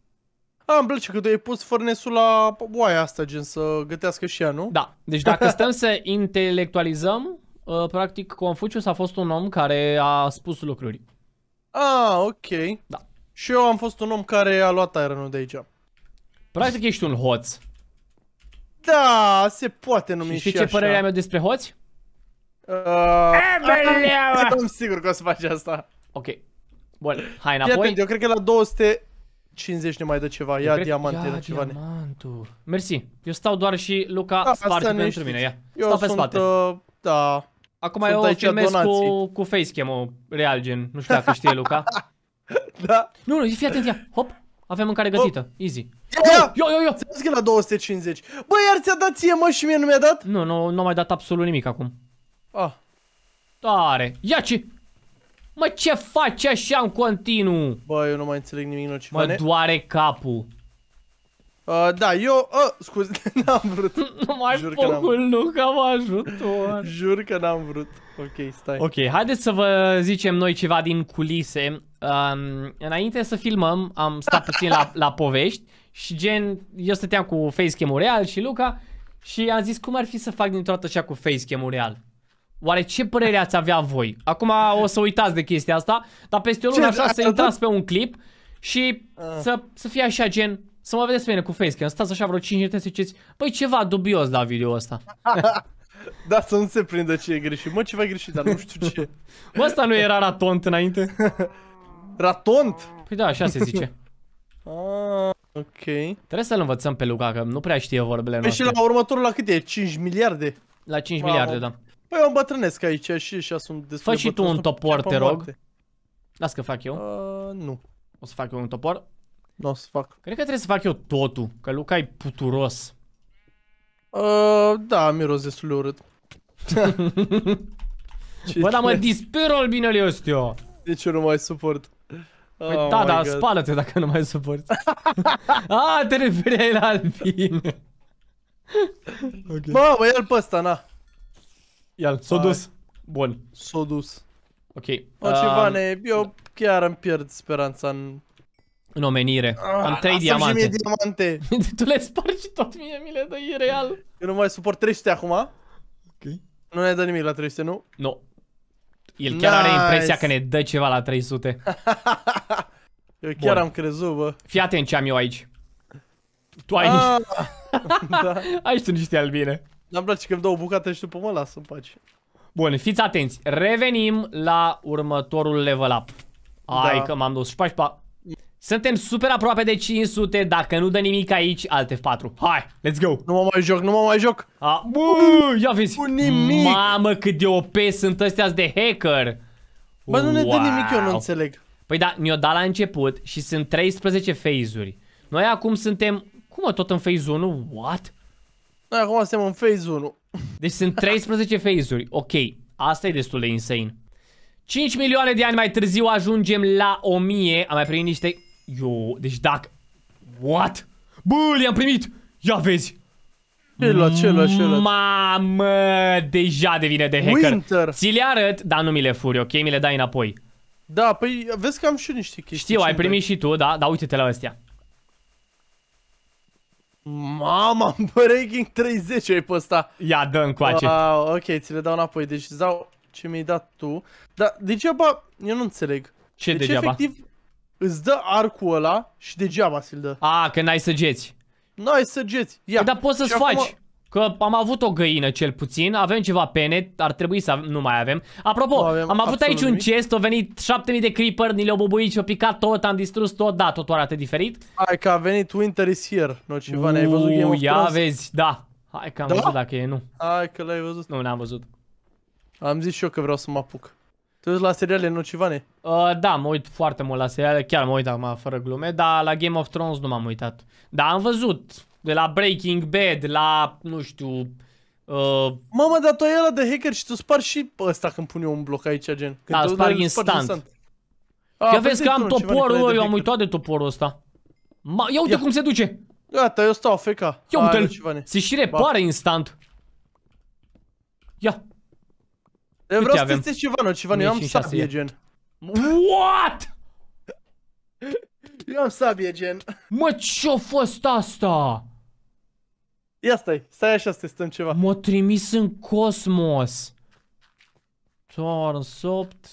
S2: A, ah, îmi place că tu ai pus furnesul la oaia asta, gen să gătească și ea, nu? Da. Deci dacă <laughs> stăm să intelectualizăm, uh, practic
S1: Confucius a fost un om care a spus lucruri.
S2: Ah, ok. Da. Și eu am fost un om care a luat iron de aici. Practic ești un hoț. Da, se poate numi și, știi și ce așa. părere am eu despre hoți? Uh,
S1: eu <laughs> sunt sigur că o să faci asta. Ok. Bun, hai înapoi. Atent,
S2: eu cred că la 200 50 ne mai dă ceva, ia cred... diamant, ia ceva. diamantul. Ne... Mersi, eu stau
S1: doar și Luca da, sparge pentru știți. mine, ia. Eu stau pe sunt, spate.
S2: Uh, da. Acum sunt eu filmez cu,
S1: cu facecam-ul real, gen, nu știu dacă știe Luca.
S2: <laughs> da. Nu, nu,
S1: fii atent, ia, hop, avem mâncare gătită, hop. easy. Ia, ia, ia, ia. Ți-a la 250. Bă, iar ți-a dat ție, mă, și mie nu mi-a dat? Nu, nu, nu am mai dat absolut nimic acum. Ah. Tare. Ia ce? Mă, ce faci așa în continuu? Bă, eu nu mai înțeleg
S2: nimic în Mă doare capul. Uh, da, eu... Uh, scuze, <laughs> n-am vrut. <laughs> Nu mai focul, nu, că am ajutor. <laughs> Jur că n-am vrut. Ok,
S3: stai.
S1: Ok, haideți să vă zicem noi ceva din culise. Um, înainte să filmăm, am stat puțin la, la povești și gen, eu stăteam cu facecam-ul real și Luca și am zis cum ar fi să fac din toată așa cu facecam-ul real. Oare ce părere ați avea voi? Acum o să uitați de chestia asta, dar peste o lună așa să intrați pe un clip și uh. să, să fie așa gen, să mă vedeți pe mine cu facecam, stați așa vreo 5 minute și ziceți, băi ceva dubios la video ăsta.
S2: <laughs> da, să nu se prindă ce e greșit. Mă, ceva e greșit, dar nu știu ce. Mă, <laughs> ăsta nu era ratont înainte? <laughs> ratont? Păi da, așa
S1: se zice. Ah, ok. Trebuie să-l învățăm pe Luca, că nu prea știe vorbele păi noastre. și la
S2: următorul la cât e? 5 miliarde? La 5 wow. miliarde, da. Păi eu îmbătrânesc aici și așa sunt destul Fă și tu un topor, te rog. Las că fac eu. Uh, nu. O să fac eu un topor? Nu o să fac. Cred că trebuie să fac eu totul, că Luca e puturos. Uh, da, miros destul de urât. <laughs> Bă, dar mă disperă albinele ăstea. Deci eu nu mai suport. Păi oh da, dar
S1: spală-te dacă nu mai suporti.
S2: A, <laughs> ah, te referi la albine. okay. Bă, mă, ia-l pe ăsta, na. Ial, s-o dus. Bun. S-o dus. Ok. O, Civane, um, eu chiar îmi pierd speranța în...
S1: În omenire. Ah, Am trei diamante. Mie
S2: diamante. <laughs> tu le spargi tot mie, mi le dai, e real. Eu nu mai suport 300 acum. Ok. Nu ne dă nimic la 300, nu? Nu.
S1: El chiar nice. are impresia că ne dă ceva la 300.
S2: <laughs> eu chiar Bun. am
S1: crezut, bă. Fii atent ce am eu aici.
S3: Tu ai ah. niște... da.
S2: ai tu niște albine. N-am place că îmi dau o bucată și după mă las în pace.
S1: Bun, fiți atenți. Revenim la următorul level up. Ai da. că m-am dus. Pa, pa. Suntem super aproape de 500. Dacă nu dă nimic aici, alte 4. Hai, let's go. Nu mă
S2: mai joc, nu mă mai joc. A, bă, ia vezi. Cu nimic.
S1: Mamă, cât de OP sunt ăstea de hacker.
S2: Bă, nu ne wow. dă nimic, eu nu înțeleg.
S1: Păi da, ne-o dat la început și sunt 13 phase-uri. Noi acum suntem, cum mă, tot în phase 1? What? Noi acum suntem în
S2: phase 1.
S1: Deci sunt 13 phase-uri. Ok, asta e destul de insane. 5 milioane de ani mai târziu ajungem la 1000. Am mai primit niște... Yo, deci dacă... What? Bă, le-am primit! Ia vezi! Ela, celălalt, ela. Mamă, deja devine de hacker. Winter. Ți le arăt, dar nu mi le furi, ok? Mi le dai înapoi. Da, păi vezi că am și niște chestii. Știu, ai primit și tu, da? Dar uite-te la astea.
S2: Mama, breaking 30 ai pe ăsta. Ia, dă încoace. Wow, ok, ți le dau înapoi. Deci dau ce mi-ai dat tu. Dar degeaba, eu nu înțeleg. Ce deci, degeaba? efectiv, îți dă arcul ăla și degeaba ți-l dă.
S1: A, că n-ai săgeți.
S2: N-ai săgeți. Ia. Păi, dar poți să-ți faci.
S1: Acum... Că am avut o găină cel puțin, avem ceva pene, ar trebui să avem, nu mai avem. Apropo, nu avem am avut aici un chest, au venit 7000 de creeper, ni le-au bubuit și au picat tot, am distrus tot, da, totul arată diferit.
S2: Hai că a venit Winter is here, nu ceva, ne-ai văzut Game of ia Thrones? vezi,
S1: da. Hai că am da? văzut dacă e, nu. Hai că l-ai văzut. Nu, n-am văzut. Am zis și eu că vreau să mă apuc. Te uiți la seriale nocivane? Uh, da, mă uit foarte mult la seriale, chiar mă uit acum fără glume, dar la Game of Thrones nu m-am uitat. Dar am văzut de la Breaking Bad, la, nu știu... Uh...
S2: Mama, dar tu ai de hacker și tu spari și ăsta când pun eu un bloc aici, gen. Când da, spari instant. instant. A, Ia ah, vezi că am toporul, eu am uitat de toporul ăsta. Ma, ia uite ia. cum se duce. Gata, eu stau feca. Ia uite se și
S1: repare ba. instant. Ia. Eu vreau să testez
S3: ceva, nu, ceva, eu am sabie, gen.
S2: What? Eu am sabie, gen. Mă, ce-a fost asta? Ia stai, stai așa să testăm ceva. M-a trimis în cosmos.
S1: Turns 8.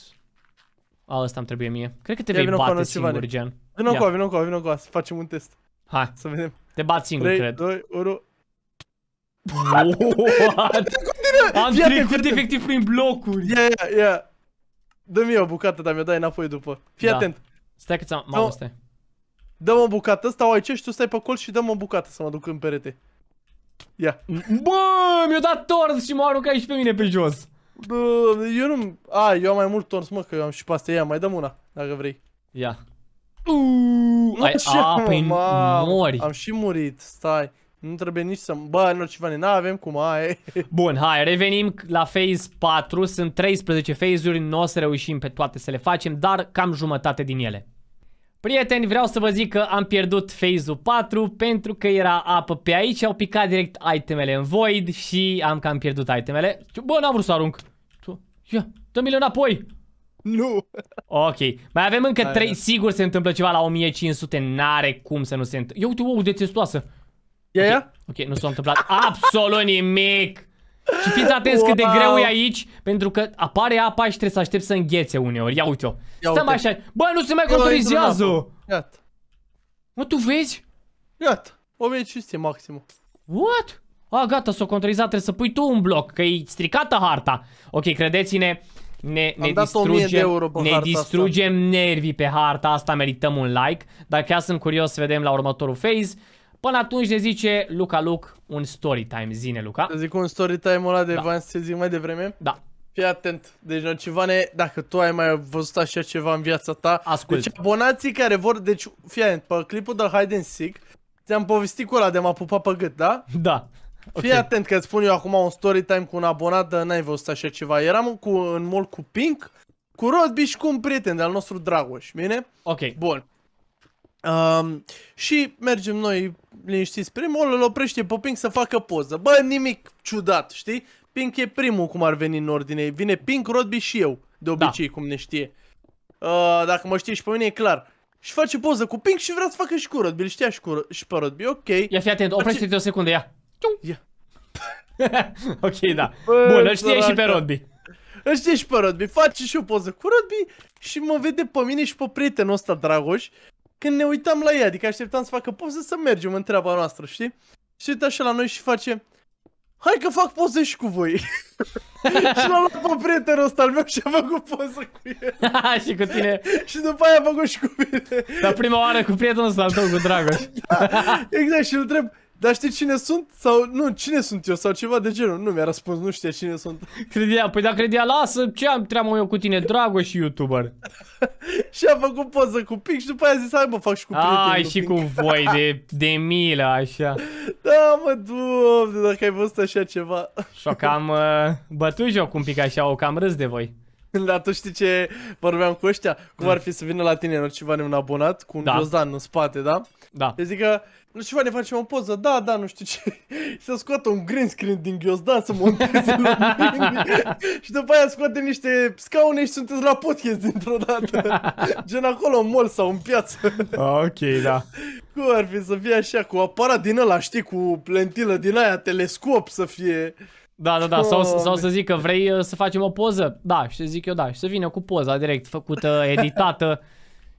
S1: A, ăsta îmi trebuie mie. Cred că te Ia vei bate singur, gen. Vino cu
S2: vino cu vino cu să facem un test. Hai. Să vedem. Te bat singur, 3, cred. 2, 1.
S3: What?
S2: Am trecut efectiv prin blocuri. Ia, ia, ia. Dă-mi o bucată, dar mi-o dai înapoi după. Fii da. atent.
S1: Stai că ți-am... Mamă, stai.
S2: Dă-mă o bucată, stau aici și tu stai pe colț și dă-mă o bucată să mă duc în perete. Ia. Bă, mi-a dat tors și m-a aruncat și pe mine pe jos. Bă, eu nu... A, eu am mai mult tors, mă, că eu am și pasta ea. Mai dăm una, dacă vrei. Ia.
S3: Uuu, ai, a, mori. Am
S2: și murit, stai. Nu trebuie nici să... Bă, nu ceva, n-avem cum, ai. <laughs> Bun,
S1: hai, revenim la phase 4. Sunt 13 phase-uri, nu o să reușim pe toate să le facem, dar cam jumătate din ele. Prieteni, vreau să vă zic că am pierdut phase-ul 4 pentru că era apă pe aici, au picat direct itemele în void și am cam pierdut itemele. Bă, n-am vrut să arunc. Ia, dă-mi-le înapoi. Nu. Ok, mai avem încă Hai, 3, da. sigur se întâmplă ceva la 1500, n-are cum să nu se întâmple. Ia uite, wow, de testoasă. Ia, ia? Ok, nu s-a întâmplat absolut nimic. Și fiți atenți wow. cât de greu e aici, pentru că apare apa și trebuie să aștept să înghețe uneori. Ia uite-o. Ia Stăm așa.
S2: Bă, nu se mai contorizează. Iată. Mă, tu vezi? Iată. 1500 maxim. What?
S1: A, gata, s-o controlizat, trebuie să pui tu un bloc, că e stricată harta. Ok, credeți-ne, ne, ne distrugem, ne distrugem nervii pe harta asta, merităm un like. Dar chiar sunt curios să vedem la următorul phase. Până atunci ne zice Luca Luc un story time, zine Luca.
S2: Să zic un story time ăla de da. Vans, să zic mai devreme? Da. Fii atent, deci Nocivane, dacă tu ai mai văzut așa ceva în viața ta Ascult Deci abonații care vor, deci fii atent, pe clipul de Hide and Seek Ți-am povestit cu ăla de m-a pupat pe gât, da? Da Fii okay. atent că îți spun eu acum un story time cu un abonat, dar n-ai văzut așa ceva Eram cu, în mall cu Pink, cu Rodby și cu un prieten de-al nostru Dragoș, bine? Ok Bun Um, și mergem noi liniștiți prin mall, îl oprește pe Pink să facă poză. Bă, nimic ciudat, știi? Pink e primul cum ar veni în ordine. Vine Pink, Rodby și eu, de obicei, da. cum ne știe. Uh, dacă mă știi și pe mine, e clar. Și face poză cu Pink și vrea să facă și cu Rodby. știa și, cu, și pe Rodby, ok. Ia fi atent, oprește-te face... o secundă, ia. ia. <laughs> ok, da. <laughs> Bă, Bun, îl știe și pe Rodby. Îl știe și pe Rodby. Face și o poză cu Rodby și mă vede pe mine și pe prietenul ăsta, Dragoș. Când ne uitam la ea, adică așteptam să facă poză să mergem în treaba noastră, știi? Și uite așa la noi și face hai că fac poze și cu voi. <laughs> și l-am luat pe prietenul ăsta al meu și
S3: am făcut poză cu el. <laughs> și cu tine.
S2: și după aia am făcut și cu mine. Dar prima oară cu prietenul ăsta al tău, cu Dragoș. da, exact, și îl întreb, dar știi cine sunt? Sau nu, cine sunt eu? Sau ceva de genul. Nu mi-a răspuns, nu știe cine sunt. <laughs> Credea, păi da, credea, lasă, ce am treabă eu cu tine, dragă și YouTuber. <laughs> și a făcut poză cu pic și după aia a zis, hai mă, fac
S1: și cu prietenii. Ai, și cu voi, de, de milă, așa. <laughs>
S2: Da, mă, doamne, dacă ai văzut așa ceva. Și-o cam uh, bătut joc un pic așa, o cam râs de voi. <laughs> Dar tu știi ce vorbeam cu ăștia? Cum ar mm. fi să vină la tine Nocivan un abonat cu un da. gozdan în spate, da? Da. Deci zică, ceva ne facem o poză, da, da, nu știu ce. <laughs> să scoată un green screen din ghiozdan să monteze la <laughs> și după aia scoate niște scaune și sunteți la podcast dintr-o dată. Gen acolo în mall sau în piață.
S1: ok, da.
S2: Cum ar fi să fie așa, cu aparat din ăla, știi, cu plentilă din aia, telescop să fie... Da, da, da, sau, sau să
S1: zic că vrei uh, să facem o poză, da, și să zic eu da, și să vină cu poza direct făcută, <laughs> editată,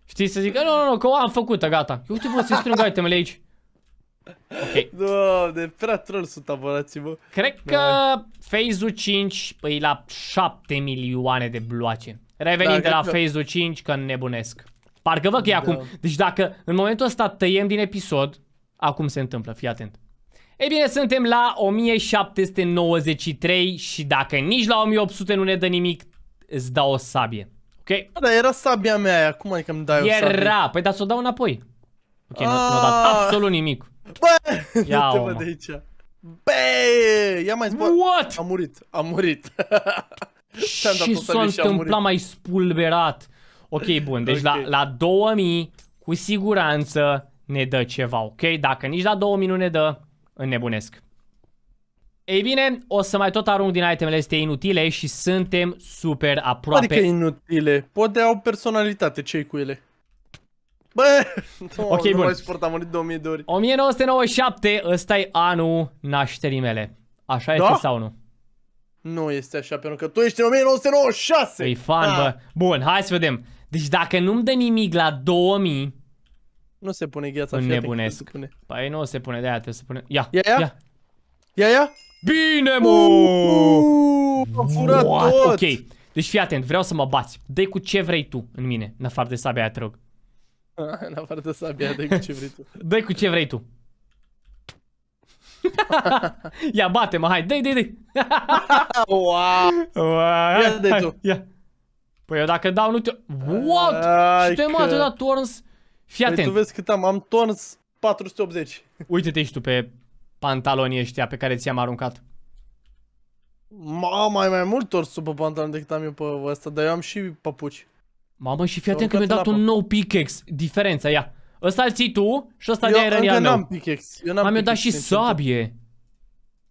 S1: știi, să zic, nu, nu, nu, că o am făcută, gata, uite bă, să strâng <laughs> itemele aici.
S2: Ok. Doamne, prea troll sunt abonații, bă. Cred
S1: da. că Phase-ul 5 păi la 7 milioane de bloace. Revenind da, de la Phase-ul 5, că nebunesc. Parcă văd că e da. acum. Deci dacă în momentul ăsta tăiem din episod, acum se întâmplă, fii atent. Ei bine, suntem la 1793 și dacă nici la 1800 nu ne dă nimic, îți dau o sabie.
S2: Ok? Da, era sabia mea aia, cum adică îmi dai era. o sabie? Era,
S1: păi da, să o dau înapoi.
S2: Ok, nu a dat ah! absolut nimic. Bă, ia te văd de aici. Bă, ia mai zbor. What? A murit, a murit. Ce <laughs> s-a întâmplat mai
S1: spulberat? Ok, bun, deci okay. la, la 2000 cu siguranță ne dă ceva, ok? Dacă nici la 2000 nu ne dă, înnebunesc. Ei bine, o să mai tot arunc din itemele astea inutile și suntem super aproape. Adică
S2: inutile, poate au personalitate cei cu ele. Bă, <laughs> no, ok, nu bun. mai suport, am murit 2000 de ori.
S1: 1997, ăsta e anul nașterii mele. Așa da? sau nu?
S2: Nu este așa, pentru că tu ești în 1996!
S1: Păi fan, da. bă. Bun, hai să vedem. Deci dacă nu-mi dă nimic la 2000, nu se pune gheața. Nu nebunesc. Pune. Păi nu se pune, de-aia trebuie să pune. Ia, ia, ia. Ia, ia. ia. Bine, mă! Am furat tot! Ok, deci fii atent, vreau să mă bați. dă cu ce vrei tu în mine, în afară de sabia aia, te rog.
S2: <laughs> în afară de sabia aia, dă cu ce vrei tu.
S1: <laughs> dă cu ce vrei tu. <laughs> ia, bate-mă, hai, dă-i, dă-i, dă-i. wow! wow. Ia, dă tu. Ia. Păi eu dacă dau, nu te... What? Ai Ce te mă, te tu dat turns? Fii atent. Păi tu vezi cât am, am tons 480. Uite-te și tu pe pantalonii ăștia pe care ți-am aruncat.
S2: Mama, mai mai mult tors pe pantaloni decât am eu pe ăsta, dar eu am și papuci.
S1: Mamă, și fii atent că mi-a dat un nou pickex. Diferența, ia. Ăsta l ții tu și ăsta de-aia rănia meu. N-am pickex. Eu n-am Am eu dat și sabie.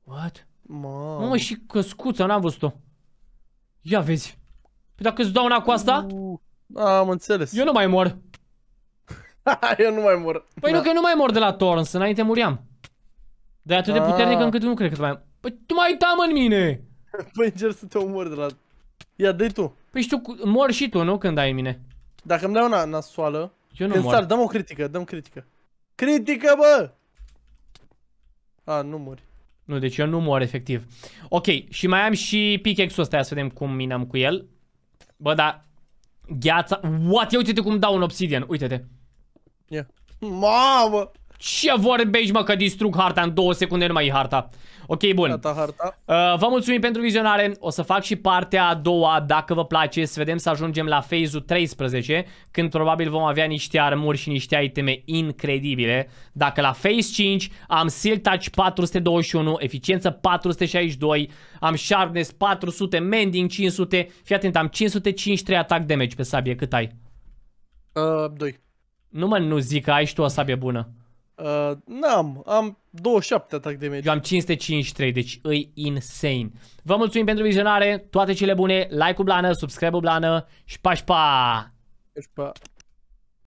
S3: What? Mamă. Mamă, și
S1: căscuța, n-am văzut-o. Ia vezi. Păi dacă îți dau una cu asta... Uh, am înțeles. Eu nu mai mor. <laughs> eu nu mai mor. Păi da. nu că nu mai mor de la Thorns, înainte muriam.
S2: De atât de puternic ah. încât nu cred că mai... Păi tu mai tam în mine! Păi încerc să te omor de la... Ia, dă tu. Păi și tu, mor și tu, nu? Când ai mine. Dacă îmi dai una nasoală... Eu nu mor. dăm o critică, dăm critică. Critică, bă! A, nu mori.
S1: Nu, deci eu nu mor efectiv. Ok, și mai am și pickaxe-ul ăsta, să vedem cum minam cu el. Bă, da, gheața... What? Ia uite-te cum dau un obsidian, uite-te.
S2: Yeah. Mamă!
S1: Ce vorbești, mă, că distrug harta în două secunde, nu mai e harta. Ok, bun. Gata, harta. Uh, vă mulțumim pentru vizionare. O să fac și partea a doua, dacă vă place, să vedem să ajungem la phase-ul 13, când probabil vom avea niște armuri și niște iteme incredibile. Dacă la phase 5 am Seal Touch 421, eficiență 462, am Sharpness 400, Mending 500, fii atent, am 553 attack damage pe sabie, cât ai? Uh, 2. Nu mă, nu zic că ai și tu o sabie bună.
S2: Uh, n-am, am 27 atac de mediu. Eu am 553,
S1: deci e insane. Vă mulțumim pentru vizionare, toate cele bune, like-ul blană, subscribe-ul blană și pașpa! Pașpa!